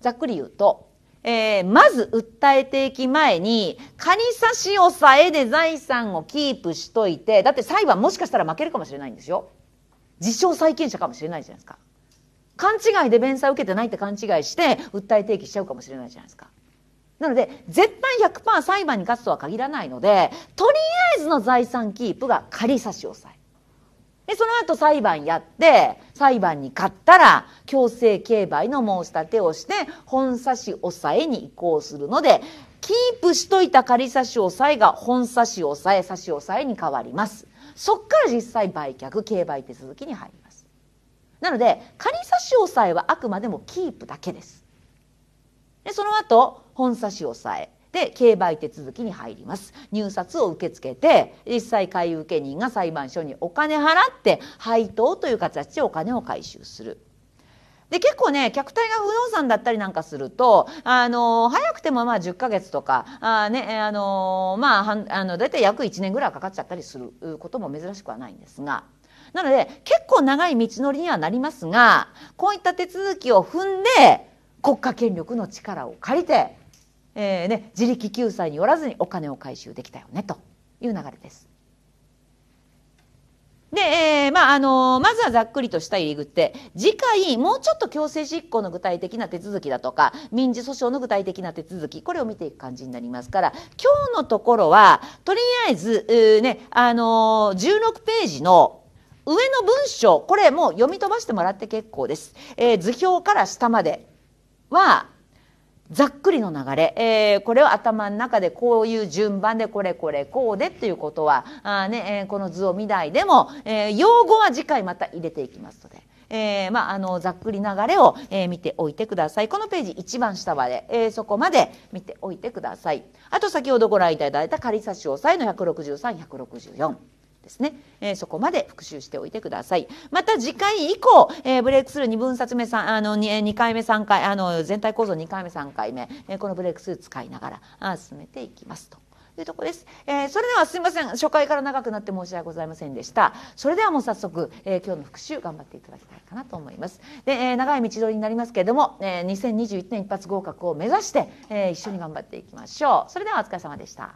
ざっくり言うと、えー、まず訴えていき前に、仮差し押さえで財産をキープしといて、だって裁判もしかしたら負けるかもしれないんですよ。自称債権者かもしれないじゃないですか。勘違いで弁済を受けてないって勘違いして、訴え提起しちゃうかもしれないじゃないですか。なので絶対100%裁判に勝つとは限らないのでとりあえずの財産キープが仮差し押さえでその後裁判やって裁判に勝ったら強制競売の申し立てをして本差し押さえに移行するのでキープしといた仮差し押さえが本差し押さえ差し押さえに変わりますそっから実際売却競売手続きに入りますなので仮差し押さえはあくまでもキープだけですでその後本差し押さえで競売手続きに入ります入札を受け付けて実際買い受け人が裁判所にお金払って配当という形でお金を回収する。で結構ね客体が不動産だったりなんかするとあの早くてもまあ10ヶ月とかあ、ねあのまあ、はんあの大体約1年ぐらいかかっちゃったりすることも珍しくはないんですが。なので結構長い道のりにはなりますがこういった手続きを踏んで国家権力の力を借りてえーね、自力救済によらずにお金を回収できたよねという流れです。で、えー、まあ、あのー、まずはざっくりとした入り口で、次回、もうちょっと強制執行の具体的な手続きだとか、民事訴訟の具体的な手続き、これを見ていく感じになりますから、今日のところは、とりあえず、ね、あのー、16ページの上の文章、これもう読み飛ばしてもらって結構です。えー、図表から下までは、ざっくりの流れ、えー、これを頭の中でこういう順番でこれこれこうでっていうことはあ、ねえー、この図を見ないでも、えー、用語は次回また入れていきますので。えーまあ、あのざっくり流れを、えー、見ておいてくださいこのページ一番下まで、えー、そこまで見ておいてくださいあと先ほどご覧いただいた仮差し押さえの163、164。ですね、えー、そこまで復習しておいてくださいまた次回以降、えー、ブレイクスルー2分冊目あの 2, 2回目3回あの全体構造2回目3回目、えー、このブレイクスルー使いながら進めていきますと。というところです、えー、それではすいません初回から長くなって申し訳ございませんでしたそれではもう早速、えー、今日の復習頑張っていただきたいかなと思いますで、えー、長い道のりになりますけれども、え2021年一発合格を目指して、え一緒に頑張っていきましょうそれではお疲れ様でした